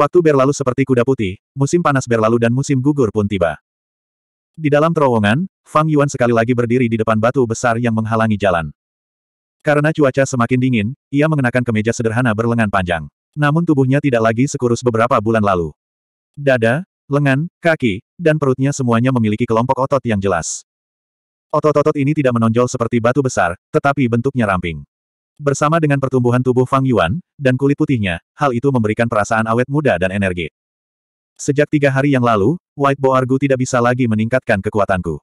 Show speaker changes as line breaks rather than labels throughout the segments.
Waktu berlalu seperti kuda putih, musim panas berlalu dan musim gugur pun tiba. Di dalam terowongan, Fang Yuan sekali lagi berdiri di depan batu besar yang menghalangi jalan. Karena cuaca semakin dingin, ia mengenakan kemeja sederhana berlengan panjang. Namun tubuhnya tidak lagi sekurus beberapa bulan lalu. Dada, lengan, kaki, dan perutnya semuanya memiliki kelompok otot yang jelas. Otot-otot ini tidak menonjol seperti batu besar, tetapi bentuknya ramping. Bersama dengan pertumbuhan tubuh Fang Yuan, dan kulit putihnya, hal itu memberikan perasaan awet muda dan energi. Sejak tiga hari yang lalu, White Boargu tidak bisa lagi meningkatkan kekuatanku.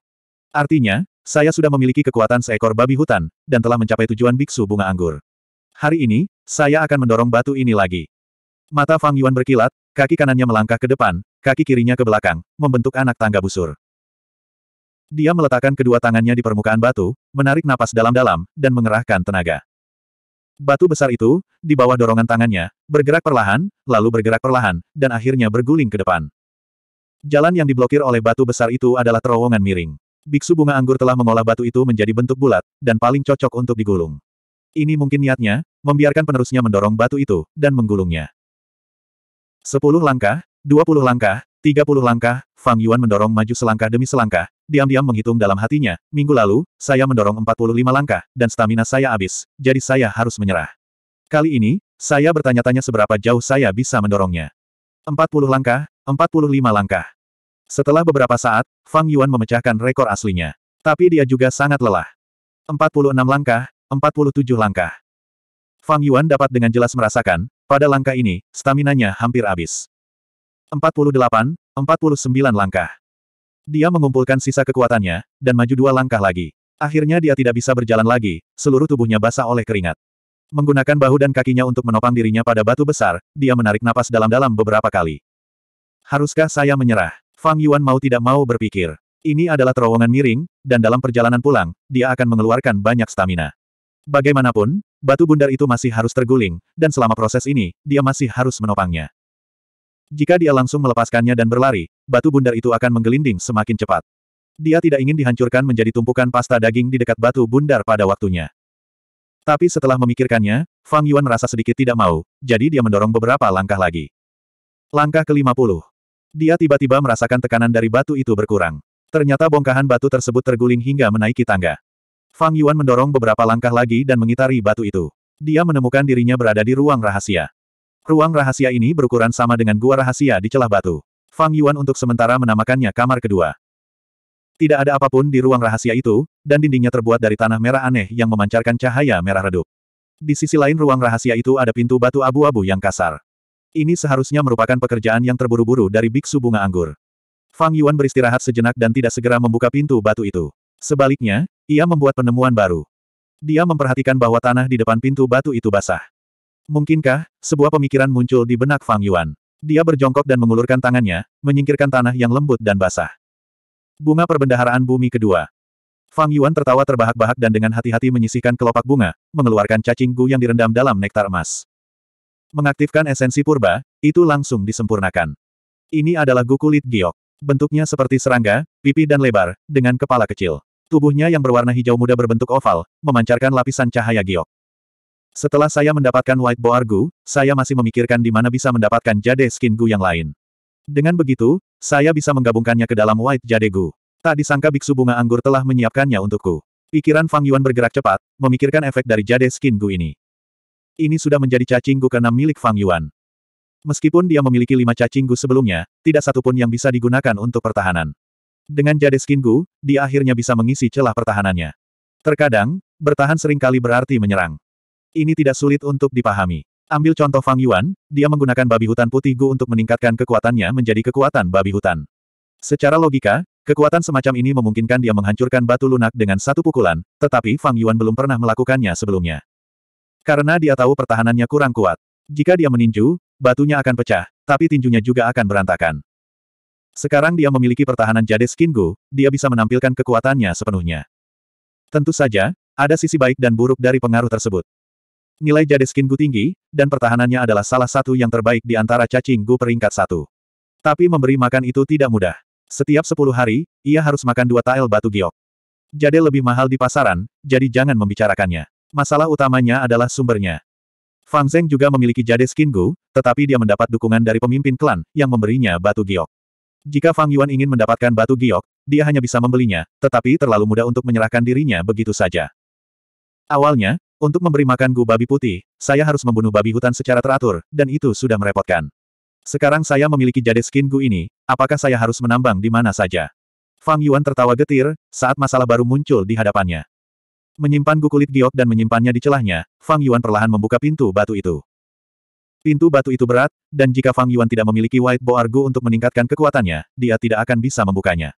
Artinya, saya sudah memiliki kekuatan seekor babi hutan, dan telah mencapai tujuan biksu bunga anggur. Hari ini, saya akan mendorong batu ini lagi. Mata Fang Yuan berkilat, kaki kanannya melangkah ke depan, kaki kirinya ke belakang, membentuk anak tangga busur. Dia meletakkan kedua tangannya di permukaan batu, menarik napas dalam-dalam, dan mengerahkan tenaga. Batu besar itu, di bawah dorongan tangannya, bergerak perlahan, lalu bergerak perlahan, dan akhirnya berguling ke depan. Jalan yang diblokir oleh batu besar itu adalah terowongan miring. Biksu bunga anggur telah mengolah batu itu menjadi bentuk bulat, dan paling cocok untuk digulung. Ini mungkin niatnya, membiarkan penerusnya mendorong batu itu, dan menggulungnya. Sepuluh langkah, dua puluh langkah, tiga puluh langkah, Fang Yuan mendorong maju selangkah demi selangkah, diam-diam menghitung dalam hatinya, minggu lalu, saya mendorong 45 langkah, dan stamina saya habis, jadi saya harus menyerah. Kali ini, saya bertanya-tanya seberapa jauh saya bisa mendorongnya. 40 langkah, 45 langkah. Setelah beberapa saat, Fang Yuan memecahkan rekor aslinya. Tapi dia juga sangat lelah. 46 langkah, 47 langkah. Fang Yuan dapat dengan jelas merasakan, pada langkah ini, staminanya hampir habis. 48, 49 langkah. Dia mengumpulkan sisa kekuatannya, dan maju dua langkah lagi. Akhirnya dia tidak bisa berjalan lagi, seluruh tubuhnya basah oleh keringat. Menggunakan bahu dan kakinya untuk menopang dirinya pada batu besar, dia menarik napas dalam-dalam beberapa kali. Haruskah saya menyerah? Fang Yuan mau tidak mau berpikir. Ini adalah terowongan miring, dan dalam perjalanan pulang, dia akan mengeluarkan banyak stamina. Bagaimanapun, batu bundar itu masih harus terguling, dan selama proses ini, dia masih harus menopangnya. Jika dia langsung melepaskannya dan berlari, batu bundar itu akan menggelinding semakin cepat. Dia tidak ingin dihancurkan menjadi tumpukan pasta daging di dekat batu bundar pada waktunya. Tapi setelah memikirkannya, Fang Yuan merasa sedikit tidak mau, jadi dia mendorong beberapa langkah lagi. Langkah ke-50. Dia tiba-tiba merasakan tekanan dari batu itu berkurang. Ternyata bongkahan batu tersebut terguling hingga menaiki tangga. Fang Yuan mendorong beberapa langkah lagi dan mengitari batu itu. Dia menemukan dirinya berada di ruang rahasia. Ruang rahasia ini berukuran sama dengan gua rahasia di celah batu. Fang Yuan untuk sementara menamakannya kamar kedua. Tidak ada apapun di ruang rahasia itu, dan dindingnya terbuat dari tanah merah aneh yang memancarkan cahaya merah redup. Di sisi lain ruang rahasia itu ada pintu batu abu-abu yang kasar. Ini seharusnya merupakan pekerjaan yang terburu-buru dari biksu bunga anggur. Fang Yuan beristirahat sejenak dan tidak segera membuka pintu batu itu. Sebaliknya, ia membuat penemuan baru. Dia memperhatikan bahwa tanah di depan pintu batu itu basah. Mungkinkah, sebuah pemikiran muncul di benak Fang Yuan. Dia berjongkok dan mengulurkan tangannya, menyingkirkan tanah yang lembut dan basah. Bunga perbendaharaan bumi kedua. Fang Yuan tertawa terbahak-bahak dan dengan hati-hati menyisihkan kelopak bunga, mengeluarkan cacing gu yang direndam dalam nektar emas. Mengaktifkan esensi purba, itu langsung disempurnakan. Ini adalah gu kulit giok. Bentuknya seperti serangga, pipi dan lebar, dengan kepala kecil. Tubuhnya yang berwarna hijau muda berbentuk oval, memancarkan lapisan cahaya giok. Setelah saya mendapatkan White Boargu, saya masih memikirkan di mana bisa mendapatkan Jade Skin Gu yang lain. Dengan begitu, saya bisa menggabungkannya ke dalam White Jade Gu. Tak disangka biksu bunga anggur telah menyiapkannya untukku. Pikiran Fang Yuan bergerak cepat, memikirkan efek dari Jade Skin Gu ini. Ini sudah menjadi cacing Gu karena milik Fang Yuan. Meskipun dia memiliki lima cacing Gu sebelumnya, tidak satupun yang bisa digunakan untuk pertahanan. Dengan Jade Skin Gu, dia akhirnya bisa mengisi celah pertahanannya. Terkadang, bertahan seringkali berarti menyerang. Ini tidak sulit untuk dipahami. Ambil contoh Fang Yuan, dia menggunakan babi hutan putih Gu untuk meningkatkan kekuatannya menjadi kekuatan babi hutan. Secara logika, kekuatan semacam ini memungkinkan dia menghancurkan batu lunak dengan satu pukulan, tetapi Fang Yuan belum pernah melakukannya sebelumnya. Karena dia tahu pertahanannya kurang kuat. Jika dia meninju, batunya akan pecah, tapi tinjunya juga akan berantakan. Sekarang dia memiliki pertahanan jade skin Gu, dia bisa menampilkan kekuatannya sepenuhnya. Tentu saja, ada sisi baik dan buruk dari pengaruh tersebut nilai jade skin Gu tinggi, dan pertahanannya adalah salah satu yang terbaik di antara cacing Gu peringkat satu. Tapi memberi makan itu tidak mudah. Setiap sepuluh hari, ia harus makan dua tael batu giok. Jade lebih mahal di pasaran, jadi jangan membicarakannya. Masalah utamanya adalah sumbernya. Fang Zeng juga memiliki jade skin Gu, tetapi dia mendapat dukungan dari pemimpin klan, yang memberinya batu giok. Jika Fang Yuan ingin mendapatkan batu giok, dia hanya bisa membelinya, tetapi terlalu mudah untuk menyerahkan dirinya begitu saja. Awalnya, untuk memberi makan gu babi putih, saya harus membunuh babi hutan secara teratur, dan itu sudah merepotkan. Sekarang saya memiliki jade skin gu ini, apakah saya harus menambang di mana saja? Fang Yuan tertawa getir, saat masalah baru muncul di hadapannya. Menyimpan gu kulit giok dan menyimpannya di celahnya, Fang Yuan perlahan membuka pintu batu itu. Pintu batu itu berat, dan jika Fang Yuan tidak memiliki White Boar Gu untuk meningkatkan kekuatannya, dia tidak akan bisa membukanya.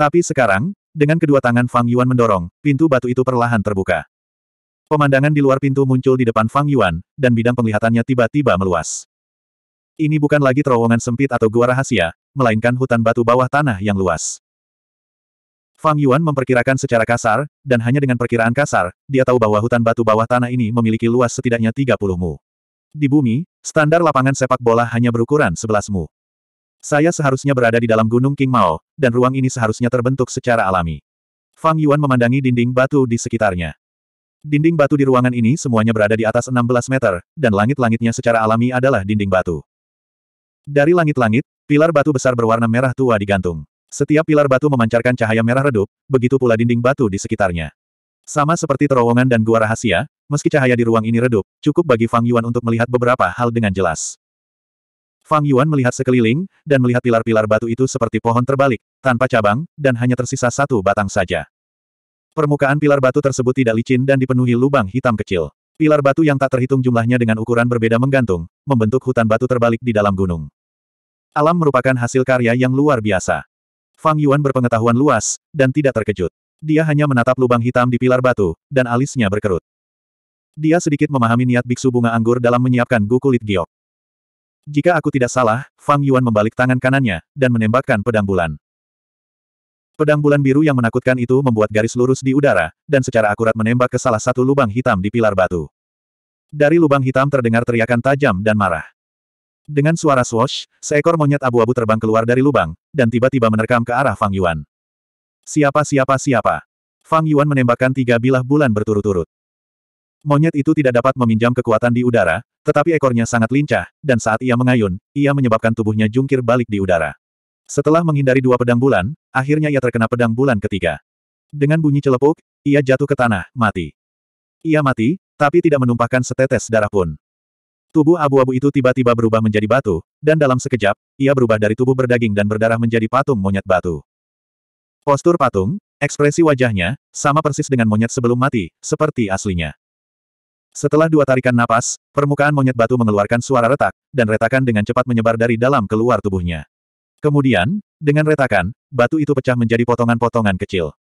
Tapi sekarang, dengan kedua tangan Fang Yuan mendorong, pintu batu itu perlahan terbuka. Pemandangan di luar pintu muncul di depan Fang Yuan, dan bidang penglihatannya tiba-tiba meluas. Ini bukan lagi terowongan sempit atau gua rahasia, melainkan hutan batu bawah tanah yang luas. Fang Yuan memperkirakan secara kasar, dan hanya dengan perkiraan kasar, dia tahu bahwa hutan batu bawah tanah ini memiliki luas setidaknya 30 mu. Di bumi, standar lapangan sepak bola hanya berukuran 11 mu. Saya seharusnya berada di dalam gunung King Mao, dan ruang ini seharusnya terbentuk secara alami. Fang Yuan memandangi dinding batu di sekitarnya. Dinding batu di ruangan ini semuanya berada di atas 16 meter, dan langit-langitnya secara alami adalah dinding batu. Dari langit-langit, pilar batu besar berwarna merah tua digantung. Setiap pilar batu memancarkan cahaya merah redup, begitu pula dinding batu di sekitarnya. Sama seperti terowongan dan gua rahasia, meski cahaya di ruang ini redup, cukup bagi Fang Yuan untuk melihat beberapa hal dengan jelas. Fang Yuan melihat sekeliling, dan melihat pilar-pilar batu itu seperti pohon terbalik, tanpa cabang, dan hanya tersisa satu batang saja. Permukaan pilar batu tersebut tidak licin dan dipenuhi lubang hitam kecil. Pilar batu yang tak terhitung jumlahnya dengan ukuran berbeda menggantung, membentuk hutan batu terbalik di dalam gunung. Alam merupakan hasil karya yang luar biasa. Fang Yuan berpengetahuan luas, dan tidak terkejut. Dia hanya menatap lubang hitam di pilar batu, dan alisnya berkerut. Dia sedikit memahami niat biksu bunga anggur dalam menyiapkan gu kulit giok. Jika aku tidak salah, Fang Yuan membalik tangan kanannya, dan menembakkan pedang bulan. Pedang bulan biru yang menakutkan itu membuat garis lurus di udara, dan secara akurat menembak ke salah satu lubang hitam di pilar batu. Dari lubang hitam terdengar teriakan tajam dan marah. Dengan suara swash, seekor monyet abu-abu terbang keluar dari lubang, dan tiba-tiba menerkam ke arah Fang Yuan. Siapa siapa siapa? Fang Yuan menembakkan tiga bilah bulan berturut-turut. Monyet itu tidak dapat meminjam kekuatan di udara, tetapi ekornya sangat lincah, dan saat ia mengayun, ia menyebabkan tubuhnya jungkir balik di udara. Setelah menghindari dua pedang bulan, akhirnya ia terkena pedang bulan ketiga. Dengan bunyi celepuk, ia jatuh ke tanah, mati. Ia mati, tapi tidak menumpahkan setetes darah pun. Tubuh abu-abu itu tiba-tiba berubah menjadi batu, dan dalam sekejap, ia berubah dari tubuh berdaging dan berdarah menjadi patung monyet batu. Postur patung, ekspresi wajahnya, sama persis dengan monyet sebelum mati, seperti aslinya. Setelah dua tarikan napas, permukaan monyet batu mengeluarkan suara retak, dan retakan dengan cepat menyebar dari dalam keluar tubuhnya. Kemudian, dengan retakan, batu itu pecah menjadi potongan-potongan kecil.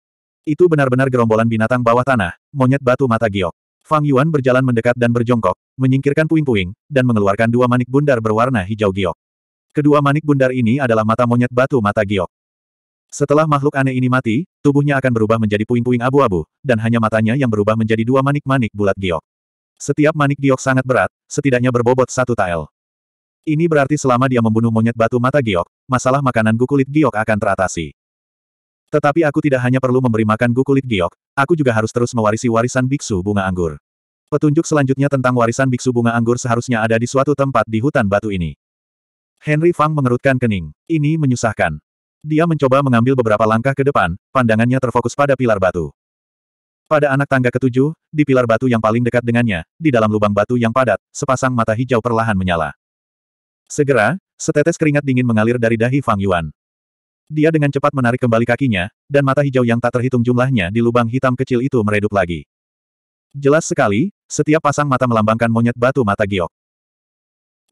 Itu benar-benar gerombolan binatang bawah tanah, monyet batu mata giok. Fang Yuan berjalan mendekat dan berjongkok, menyingkirkan puing-puing, dan mengeluarkan dua manik bundar berwarna hijau giok. Kedua manik bundar ini adalah mata monyet batu mata giok. Setelah makhluk aneh ini mati, tubuhnya akan berubah menjadi puing-puing abu-abu, dan hanya matanya yang berubah menjadi dua manik-manik bulat giok. Setiap manik giok sangat berat, setidaknya berbobot satu tael. Ini berarti selama dia membunuh monyet batu mata giok, masalah makanan gu giok akan teratasi. Tetapi aku tidak hanya perlu memberi makan gu giok, aku juga harus terus mewarisi warisan biksu bunga anggur. Petunjuk selanjutnya tentang warisan biksu bunga anggur seharusnya ada di suatu tempat di hutan batu ini. Henry Fang mengerutkan kening. Ini menyusahkan. Dia mencoba mengambil beberapa langkah ke depan, pandangannya terfokus pada pilar batu. Pada anak tangga ketujuh, di pilar batu yang paling dekat dengannya, di dalam lubang batu yang padat, sepasang mata hijau perlahan menyala. Segera, setetes keringat dingin mengalir dari dahi Fang Yuan. Dia dengan cepat menarik kembali kakinya, dan mata hijau yang tak terhitung jumlahnya di lubang hitam kecil itu meredup lagi. Jelas sekali, setiap pasang mata melambangkan monyet batu mata giok.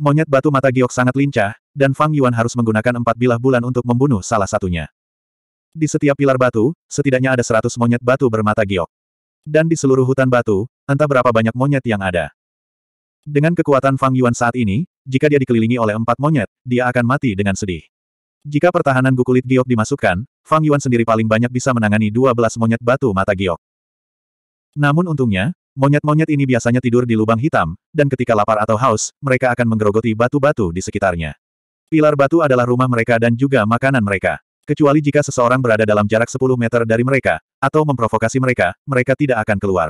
Monyet batu mata giok sangat lincah, dan Fang Yuan harus menggunakan empat bilah bulan untuk membunuh salah satunya. Di setiap pilar batu, setidaknya ada seratus monyet batu bermata giok. Dan di seluruh hutan batu, entah berapa banyak monyet yang ada. Dengan kekuatan Fang Yuan saat ini, jika dia dikelilingi oleh empat monyet, dia akan mati dengan sedih. Jika pertahanan gukulit giok dimasukkan, Fang Yuan sendiri paling banyak bisa menangani 12 monyet batu mata giok. Namun untungnya, monyet-monyet ini biasanya tidur di lubang hitam, dan ketika lapar atau haus, mereka akan menggerogoti batu-batu di sekitarnya. Pilar batu adalah rumah mereka dan juga makanan mereka. Kecuali jika seseorang berada dalam jarak 10 meter dari mereka, atau memprovokasi mereka, mereka tidak akan keluar.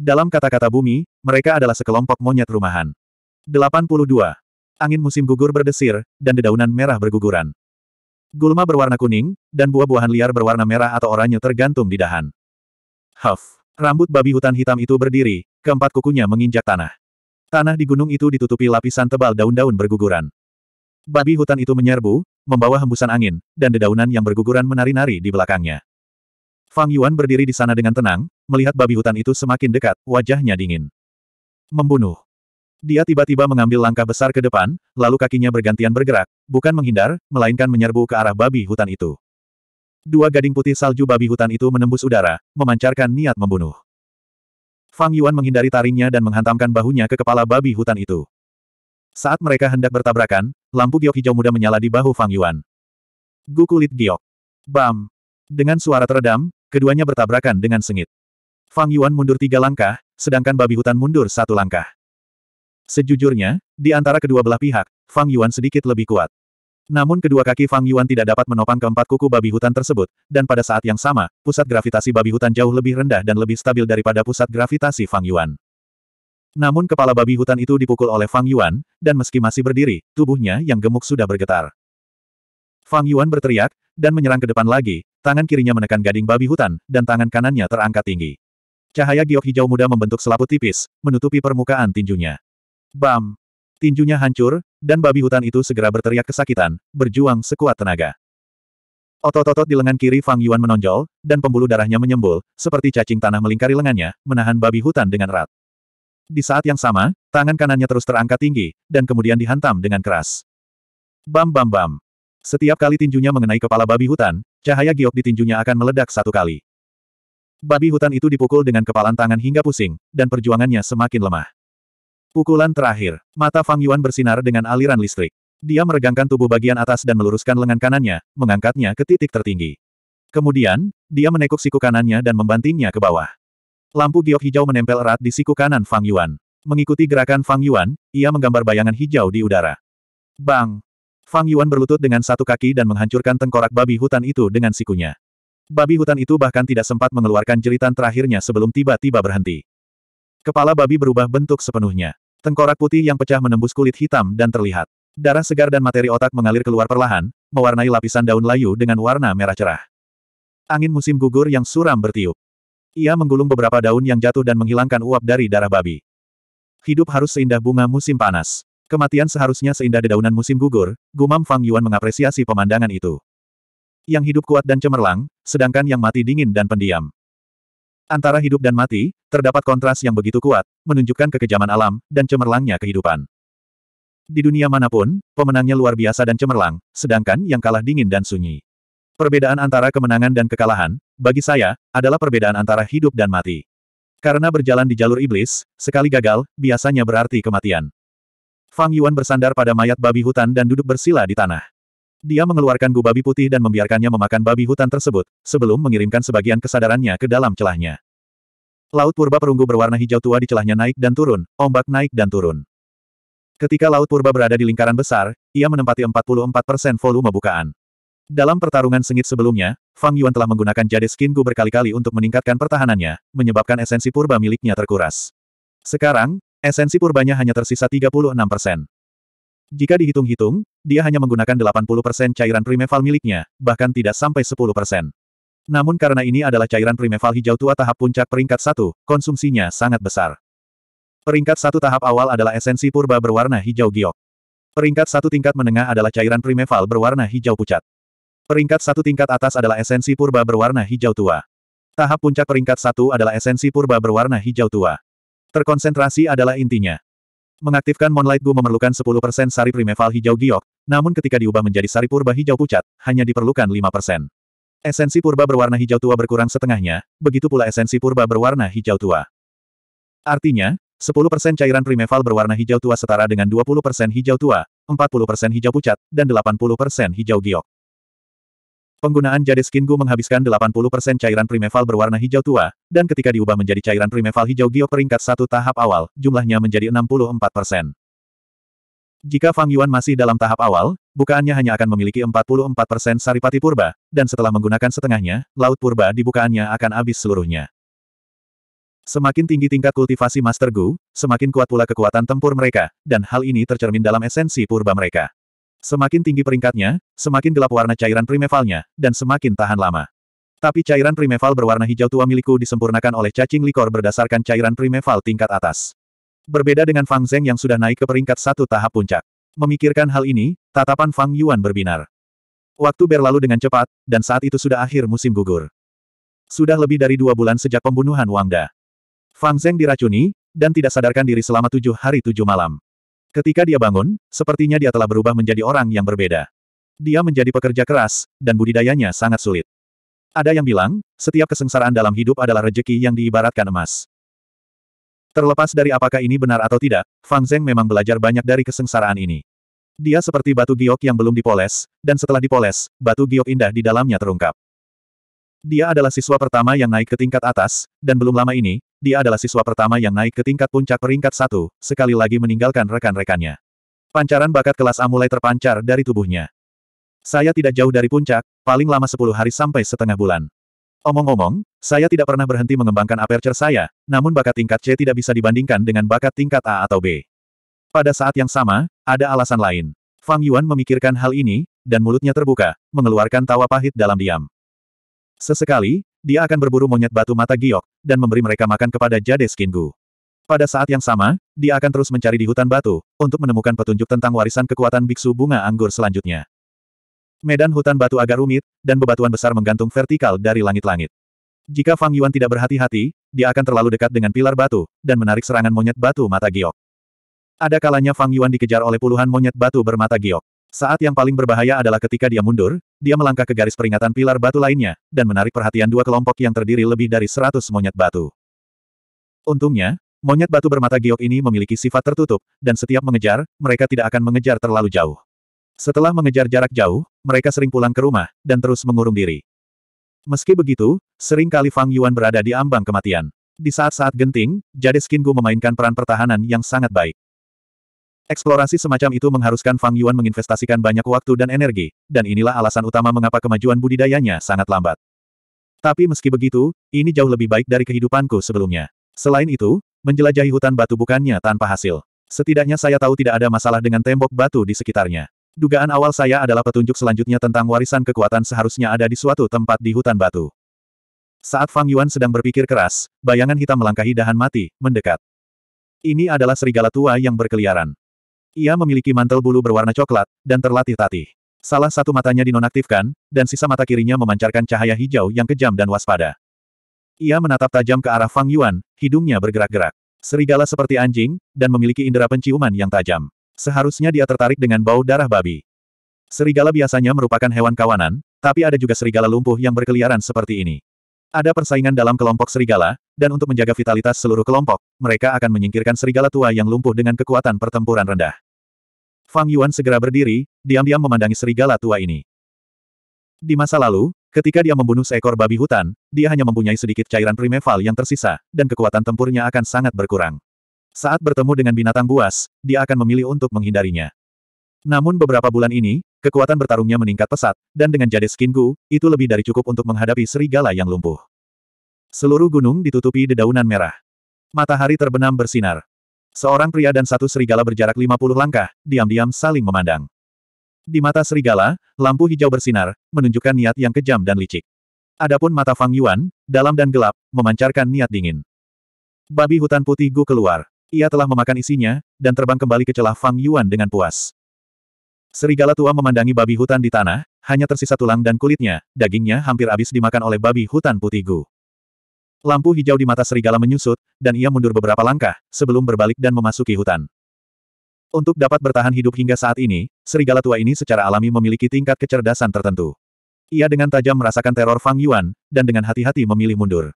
Dalam kata-kata bumi, mereka adalah sekelompok monyet rumahan. 82. Angin musim gugur berdesir, dan dedaunan merah berguguran. Gulma berwarna kuning, dan buah-buahan liar berwarna merah atau oranye tergantung di dahan. Huff. Rambut babi hutan hitam itu berdiri, keempat kukunya menginjak tanah. Tanah di gunung itu ditutupi lapisan tebal daun-daun berguguran. Babi hutan itu menyerbu, membawa hembusan angin, dan dedaunan yang berguguran menari-nari di belakangnya. Fang Yuan berdiri di sana dengan tenang, melihat babi hutan itu semakin dekat, wajahnya dingin. Membunuh. Dia tiba-tiba mengambil langkah besar ke depan, lalu kakinya bergantian bergerak, bukan menghindar, melainkan menyerbu ke arah babi hutan itu. Dua gading putih salju babi hutan itu menembus udara, memancarkan niat membunuh. Fang Yuan menghindari taringnya dan menghantamkan bahunya ke kepala babi hutan itu. Saat mereka hendak bertabrakan, lampu giok hijau muda menyala di bahu Fang Yuan. Gu kulit giok. Bam. Dengan suara teredam, keduanya bertabrakan dengan sengit. Fang Yuan mundur tiga langkah, sedangkan babi hutan mundur satu langkah. Sejujurnya, di antara kedua belah pihak, Fang Yuan sedikit lebih kuat. Namun kedua kaki Fang Yuan tidak dapat menopang keempat kuku babi hutan tersebut, dan pada saat yang sama, pusat gravitasi babi hutan jauh lebih rendah dan lebih stabil daripada pusat gravitasi Fang Yuan. Namun kepala babi hutan itu dipukul oleh Fang Yuan, dan meski masih berdiri, tubuhnya yang gemuk sudah bergetar. Fang Yuan berteriak, dan menyerang ke depan lagi, tangan kirinya menekan gading babi hutan, dan tangan kanannya terangkat tinggi. Cahaya giok hijau muda membentuk selaput tipis, menutupi permukaan tinjunya. Bam! Tinjunya hancur, dan babi hutan itu segera berteriak kesakitan, berjuang sekuat tenaga. Otot-otot di lengan kiri Fang Yuan menonjol, dan pembuluh darahnya menyembul, seperti cacing tanah melingkari lengannya, menahan babi hutan dengan erat. Di saat yang sama, tangan kanannya terus terangkat tinggi, dan kemudian dihantam dengan keras. Bam bam bam. Setiap kali tinjunya mengenai kepala babi hutan, cahaya giok di tinjunya akan meledak satu kali. Babi hutan itu dipukul dengan kepalan tangan hingga pusing, dan perjuangannya semakin lemah. Pukulan terakhir. Mata Fang Yuan bersinar dengan aliran listrik. Dia meregangkan tubuh bagian atas dan meluruskan lengan kanannya, mengangkatnya ke titik tertinggi. Kemudian, dia menekuk siku kanannya dan membantingnya ke bawah. Lampu giok hijau menempel erat di siku kanan Fang Yuan. Mengikuti gerakan Fang Yuan, ia menggambar bayangan hijau di udara. Bang! Fang Yuan berlutut dengan satu kaki dan menghancurkan tengkorak babi hutan itu dengan sikunya. Babi hutan itu bahkan tidak sempat mengeluarkan jeritan terakhirnya sebelum tiba-tiba berhenti. Kepala babi berubah bentuk sepenuhnya. Tengkorak putih yang pecah menembus kulit hitam dan terlihat. Darah segar dan materi otak mengalir keluar perlahan, mewarnai lapisan daun layu dengan warna merah cerah. Angin musim gugur yang suram bertiup. Ia menggulung beberapa daun yang jatuh dan menghilangkan uap dari darah babi. Hidup harus seindah bunga musim panas. Kematian seharusnya seindah dedaunan musim gugur, gumam Fang Yuan mengapresiasi pemandangan itu. Yang hidup kuat dan cemerlang, sedangkan yang mati dingin dan pendiam. Antara hidup dan mati, terdapat kontras yang begitu kuat, menunjukkan kekejaman alam, dan cemerlangnya kehidupan. Di dunia manapun, pemenangnya luar biasa dan cemerlang, sedangkan yang kalah dingin dan sunyi. Perbedaan antara kemenangan dan kekalahan, bagi saya, adalah perbedaan antara hidup dan mati. Karena berjalan di jalur iblis, sekali gagal, biasanya berarti kematian. Fang Yuan bersandar pada mayat babi hutan dan duduk bersila di tanah. Dia mengeluarkan gu babi putih dan membiarkannya memakan babi hutan tersebut, sebelum mengirimkan sebagian kesadarannya ke dalam celahnya. Laut purba perunggu berwarna hijau tua di celahnya naik dan turun, ombak naik dan turun. Ketika laut purba berada di lingkaran besar, ia menempati 44% volume bukaan. Dalam pertarungan sengit sebelumnya, Fang Yuan telah menggunakan jade skin gu berkali-kali untuk meningkatkan pertahanannya, menyebabkan esensi purba miliknya terkuras. Sekarang, esensi purbanya hanya tersisa 36 persen. Jika dihitung-hitung, dia hanya menggunakan 80% cairan primeval miliknya, bahkan tidak sampai 10%. Namun karena ini adalah cairan primeval hijau tua tahap puncak peringkat satu, konsumsinya sangat besar. Peringkat satu tahap awal adalah esensi purba berwarna hijau giok. Peringkat satu tingkat menengah adalah cairan primeval berwarna hijau pucat. Peringkat satu tingkat atas adalah esensi purba berwarna hijau tua. Tahap puncak peringkat satu adalah esensi purba berwarna hijau tua. Terkonsentrasi adalah intinya. Mengaktifkan Moonlight Gu memerlukan 10% sari primeval hijau giok, namun ketika diubah menjadi sari purba hijau pucat, hanya diperlukan 5%. Esensi purba berwarna hijau tua berkurang setengahnya, begitu pula esensi purba berwarna hijau tua. Artinya, 10% cairan primeval berwarna hijau tua setara dengan 20% hijau tua, 40% hijau pucat, dan 80% hijau giok. Penggunaan Jade gu menghabiskan 80% cairan primeval berwarna hijau tua, dan ketika diubah menjadi cairan primeval hijau giok peringkat satu tahap awal, jumlahnya menjadi 64%. Jika Fang Yuan masih dalam tahap awal, bukaannya hanya akan memiliki 44% saripati purba, dan setelah menggunakan setengahnya, laut purba di bukaannya akan habis seluruhnya. Semakin tinggi tingkat kultivasi Master Gu, semakin kuat pula kekuatan tempur mereka, dan hal ini tercermin dalam esensi purba mereka. Semakin tinggi peringkatnya, semakin gelap warna cairan primevalnya, dan semakin tahan lama. Tapi cairan primeval berwarna hijau tua milikku disempurnakan oleh cacing likor berdasarkan cairan primeval tingkat atas. Berbeda dengan Fang Zeng yang sudah naik ke peringkat satu tahap puncak. Memikirkan hal ini, tatapan Fang Yuan berbinar. Waktu berlalu dengan cepat, dan saat itu sudah akhir musim gugur. Sudah lebih dari dua bulan sejak pembunuhan Wang Da. Fang Zeng diracuni, dan tidak sadarkan diri selama tujuh hari tujuh malam. Ketika dia bangun, sepertinya dia telah berubah menjadi orang yang berbeda. Dia menjadi pekerja keras, dan budidayanya sangat sulit. Ada yang bilang, setiap kesengsaraan dalam hidup adalah rejeki yang diibaratkan emas. Terlepas dari apakah ini benar atau tidak, Fang Zheng memang belajar banyak dari kesengsaraan ini. Dia seperti batu giok yang belum dipoles, dan setelah dipoles, batu giok indah di dalamnya terungkap. Dia adalah siswa pertama yang naik ke tingkat atas, dan belum lama ini, dia adalah siswa pertama yang naik ke tingkat puncak peringkat satu, sekali lagi meninggalkan rekan-rekannya. Pancaran bakat kelas A mulai terpancar dari tubuhnya. Saya tidak jauh dari puncak, paling lama 10 hari sampai setengah bulan. Omong-omong, saya tidak pernah berhenti mengembangkan aperture saya, namun bakat tingkat C tidak bisa dibandingkan dengan bakat tingkat A atau B. Pada saat yang sama, ada alasan lain. Fang Yuan memikirkan hal ini, dan mulutnya terbuka, mengeluarkan tawa pahit dalam diam. Sesekali, dia akan berburu monyet batu mata giok, dan memberi mereka makan kepada jade skingu. Pada saat yang sama, dia akan terus mencari di hutan batu, untuk menemukan petunjuk tentang warisan kekuatan biksu bunga anggur selanjutnya. Medan hutan batu agak rumit, dan bebatuan besar menggantung vertikal dari langit-langit. Jika Fang Yuan tidak berhati-hati, dia akan terlalu dekat dengan pilar batu, dan menarik serangan monyet batu mata giok. Ada kalanya Fang Yuan dikejar oleh puluhan monyet batu bermata giok. Saat yang paling berbahaya adalah ketika dia mundur, dia melangkah ke garis peringatan pilar batu lainnya, dan menarik perhatian dua kelompok yang terdiri lebih dari seratus monyet batu. Untungnya, monyet batu bermata giok ini memiliki sifat tertutup, dan setiap mengejar, mereka tidak akan mengejar terlalu jauh. Setelah mengejar jarak jauh, mereka sering pulang ke rumah, dan terus mengurung diri. Meski begitu, seringkali Fang Yuan berada di ambang kematian. Di saat-saat genting, Jade gu memainkan peran pertahanan yang sangat baik. Eksplorasi semacam itu mengharuskan Fang Yuan menginvestasikan banyak waktu dan energi, dan inilah alasan utama mengapa kemajuan budidayanya sangat lambat. Tapi meski begitu, ini jauh lebih baik dari kehidupanku sebelumnya. Selain itu, menjelajahi hutan batu bukannya tanpa hasil. Setidaknya saya tahu tidak ada masalah dengan tembok batu di sekitarnya. Dugaan awal saya adalah petunjuk selanjutnya tentang warisan kekuatan seharusnya ada di suatu tempat di hutan batu. Saat Fang Yuan sedang berpikir keras, bayangan hitam melangkahi dahan mati, mendekat. Ini adalah serigala tua yang berkeliaran. Ia memiliki mantel bulu berwarna coklat, dan terlatih tatih. Salah satu matanya dinonaktifkan, dan sisa mata kirinya memancarkan cahaya hijau yang kejam dan waspada. Ia menatap tajam ke arah Fang Yuan, hidungnya bergerak-gerak. Serigala seperti anjing, dan memiliki indera penciuman yang tajam. Seharusnya dia tertarik dengan bau darah babi. Serigala biasanya merupakan hewan kawanan, tapi ada juga serigala lumpuh yang berkeliaran seperti ini. Ada persaingan dalam kelompok serigala, dan untuk menjaga vitalitas seluruh kelompok, mereka akan menyingkirkan serigala tua yang lumpuh dengan kekuatan pertempuran rendah. Fang Yuan segera berdiri, diam-diam memandangi serigala tua ini. Di masa lalu, ketika dia membunuh seekor babi hutan, dia hanya mempunyai sedikit cairan primeval yang tersisa, dan kekuatan tempurnya akan sangat berkurang. Saat bertemu dengan binatang buas, dia akan memilih untuk menghindarinya. Namun beberapa bulan ini, kekuatan bertarungnya meningkat pesat, dan dengan jade skin Gu, itu lebih dari cukup untuk menghadapi serigala yang lumpuh. Seluruh gunung ditutupi dedaunan merah. Matahari terbenam bersinar. Seorang pria dan satu serigala berjarak 50 langkah, diam-diam saling memandang. Di mata serigala, lampu hijau bersinar, menunjukkan niat yang kejam dan licik. Adapun mata Fang Yuan, dalam dan gelap, memancarkan niat dingin. Babi hutan putih Gu keluar. Ia telah memakan isinya, dan terbang kembali ke celah Fang Yuan dengan puas. Serigala tua memandangi babi hutan di tanah, hanya tersisa tulang dan kulitnya, dagingnya hampir habis dimakan oleh babi hutan putih Gu. Lampu hijau di mata serigala menyusut, dan ia mundur beberapa langkah, sebelum berbalik dan memasuki hutan. Untuk dapat bertahan hidup hingga saat ini, serigala tua ini secara alami memiliki tingkat kecerdasan tertentu. Ia dengan tajam merasakan teror Fang Yuan, dan dengan hati-hati memilih mundur.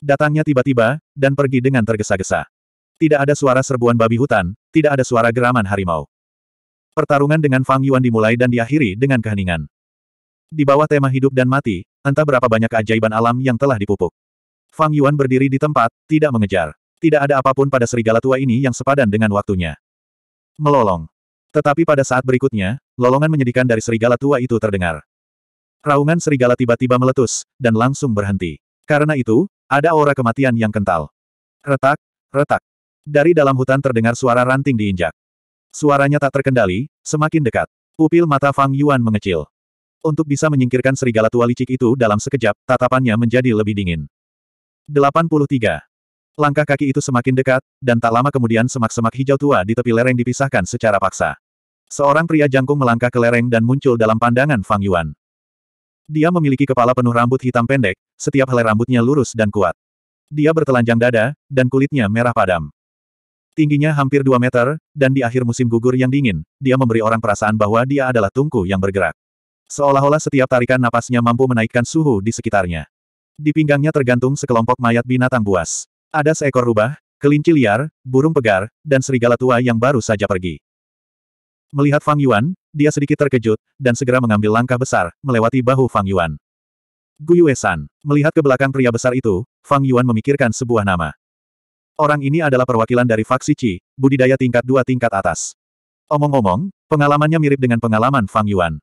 Datangnya tiba-tiba, dan pergi dengan tergesa-gesa. Tidak ada suara serbuan babi hutan, tidak ada suara geraman harimau. Pertarungan dengan Fang Yuan dimulai dan diakhiri dengan keheningan. Di bawah tema hidup dan mati, entah berapa banyak keajaiban alam yang telah dipupuk. Fang Yuan berdiri di tempat, tidak mengejar. Tidak ada apapun pada serigala tua ini yang sepadan dengan waktunya. Melolong. Tetapi pada saat berikutnya, lolongan menyedihkan dari serigala tua itu terdengar. Raungan serigala tiba-tiba meletus, dan langsung berhenti. Karena itu, ada aura kematian yang kental. Retak, retak. Dari dalam hutan terdengar suara ranting diinjak. Suaranya tak terkendali, semakin dekat. Pupil mata Fang Yuan mengecil. Untuk bisa menyingkirkan serigala tua licik itu dalam sekejap, tatapannya menjadi lebih dingin. 83. Langkah kaki itu semakin dekat, dan tak lama kemudian semak-semak hijau tua di tepi lereng dipisahkan secara paksa. Seorang pria jangkung melangkah ke lereng dan muncul dalam pandangan Fang Yuan. Dia memiliki kepala penuh rambut hitam pendek, setiap helai rambutnya lurus dan kuat. Dia bertelanjang dada, dan kulitnya merah padam. Tingginya hampir 2 meter, dan di akhir musim gugur yang dingin, dia memberi orang perasaan bahwa dia adalah tungku yang bergerak. Seolah-olah setiap tarikan napasnya mampu menaikkan suhu di sekitarnya. Di pinggangnya tergantung sekelompok mayat binatang buas. Ada seekor rubah, kelinci liar, burung pegar, dan serigala tua yang baru saja pergi. Melihat Fang Yuan, dia sedikit terkejut, dan segera mengambil langkah besar, melewati bahu Fang Yuan. Yue San. Melihat ke belakang pria besar itu, Fang Yuan memikirkan sebuah nama. Orang ini adalah perwakilan dari faksi Qi, budidaya tingkat dua tingkat atas. Omong-omong, pengalamannya mirip dengan pengalaman Fang Yuan.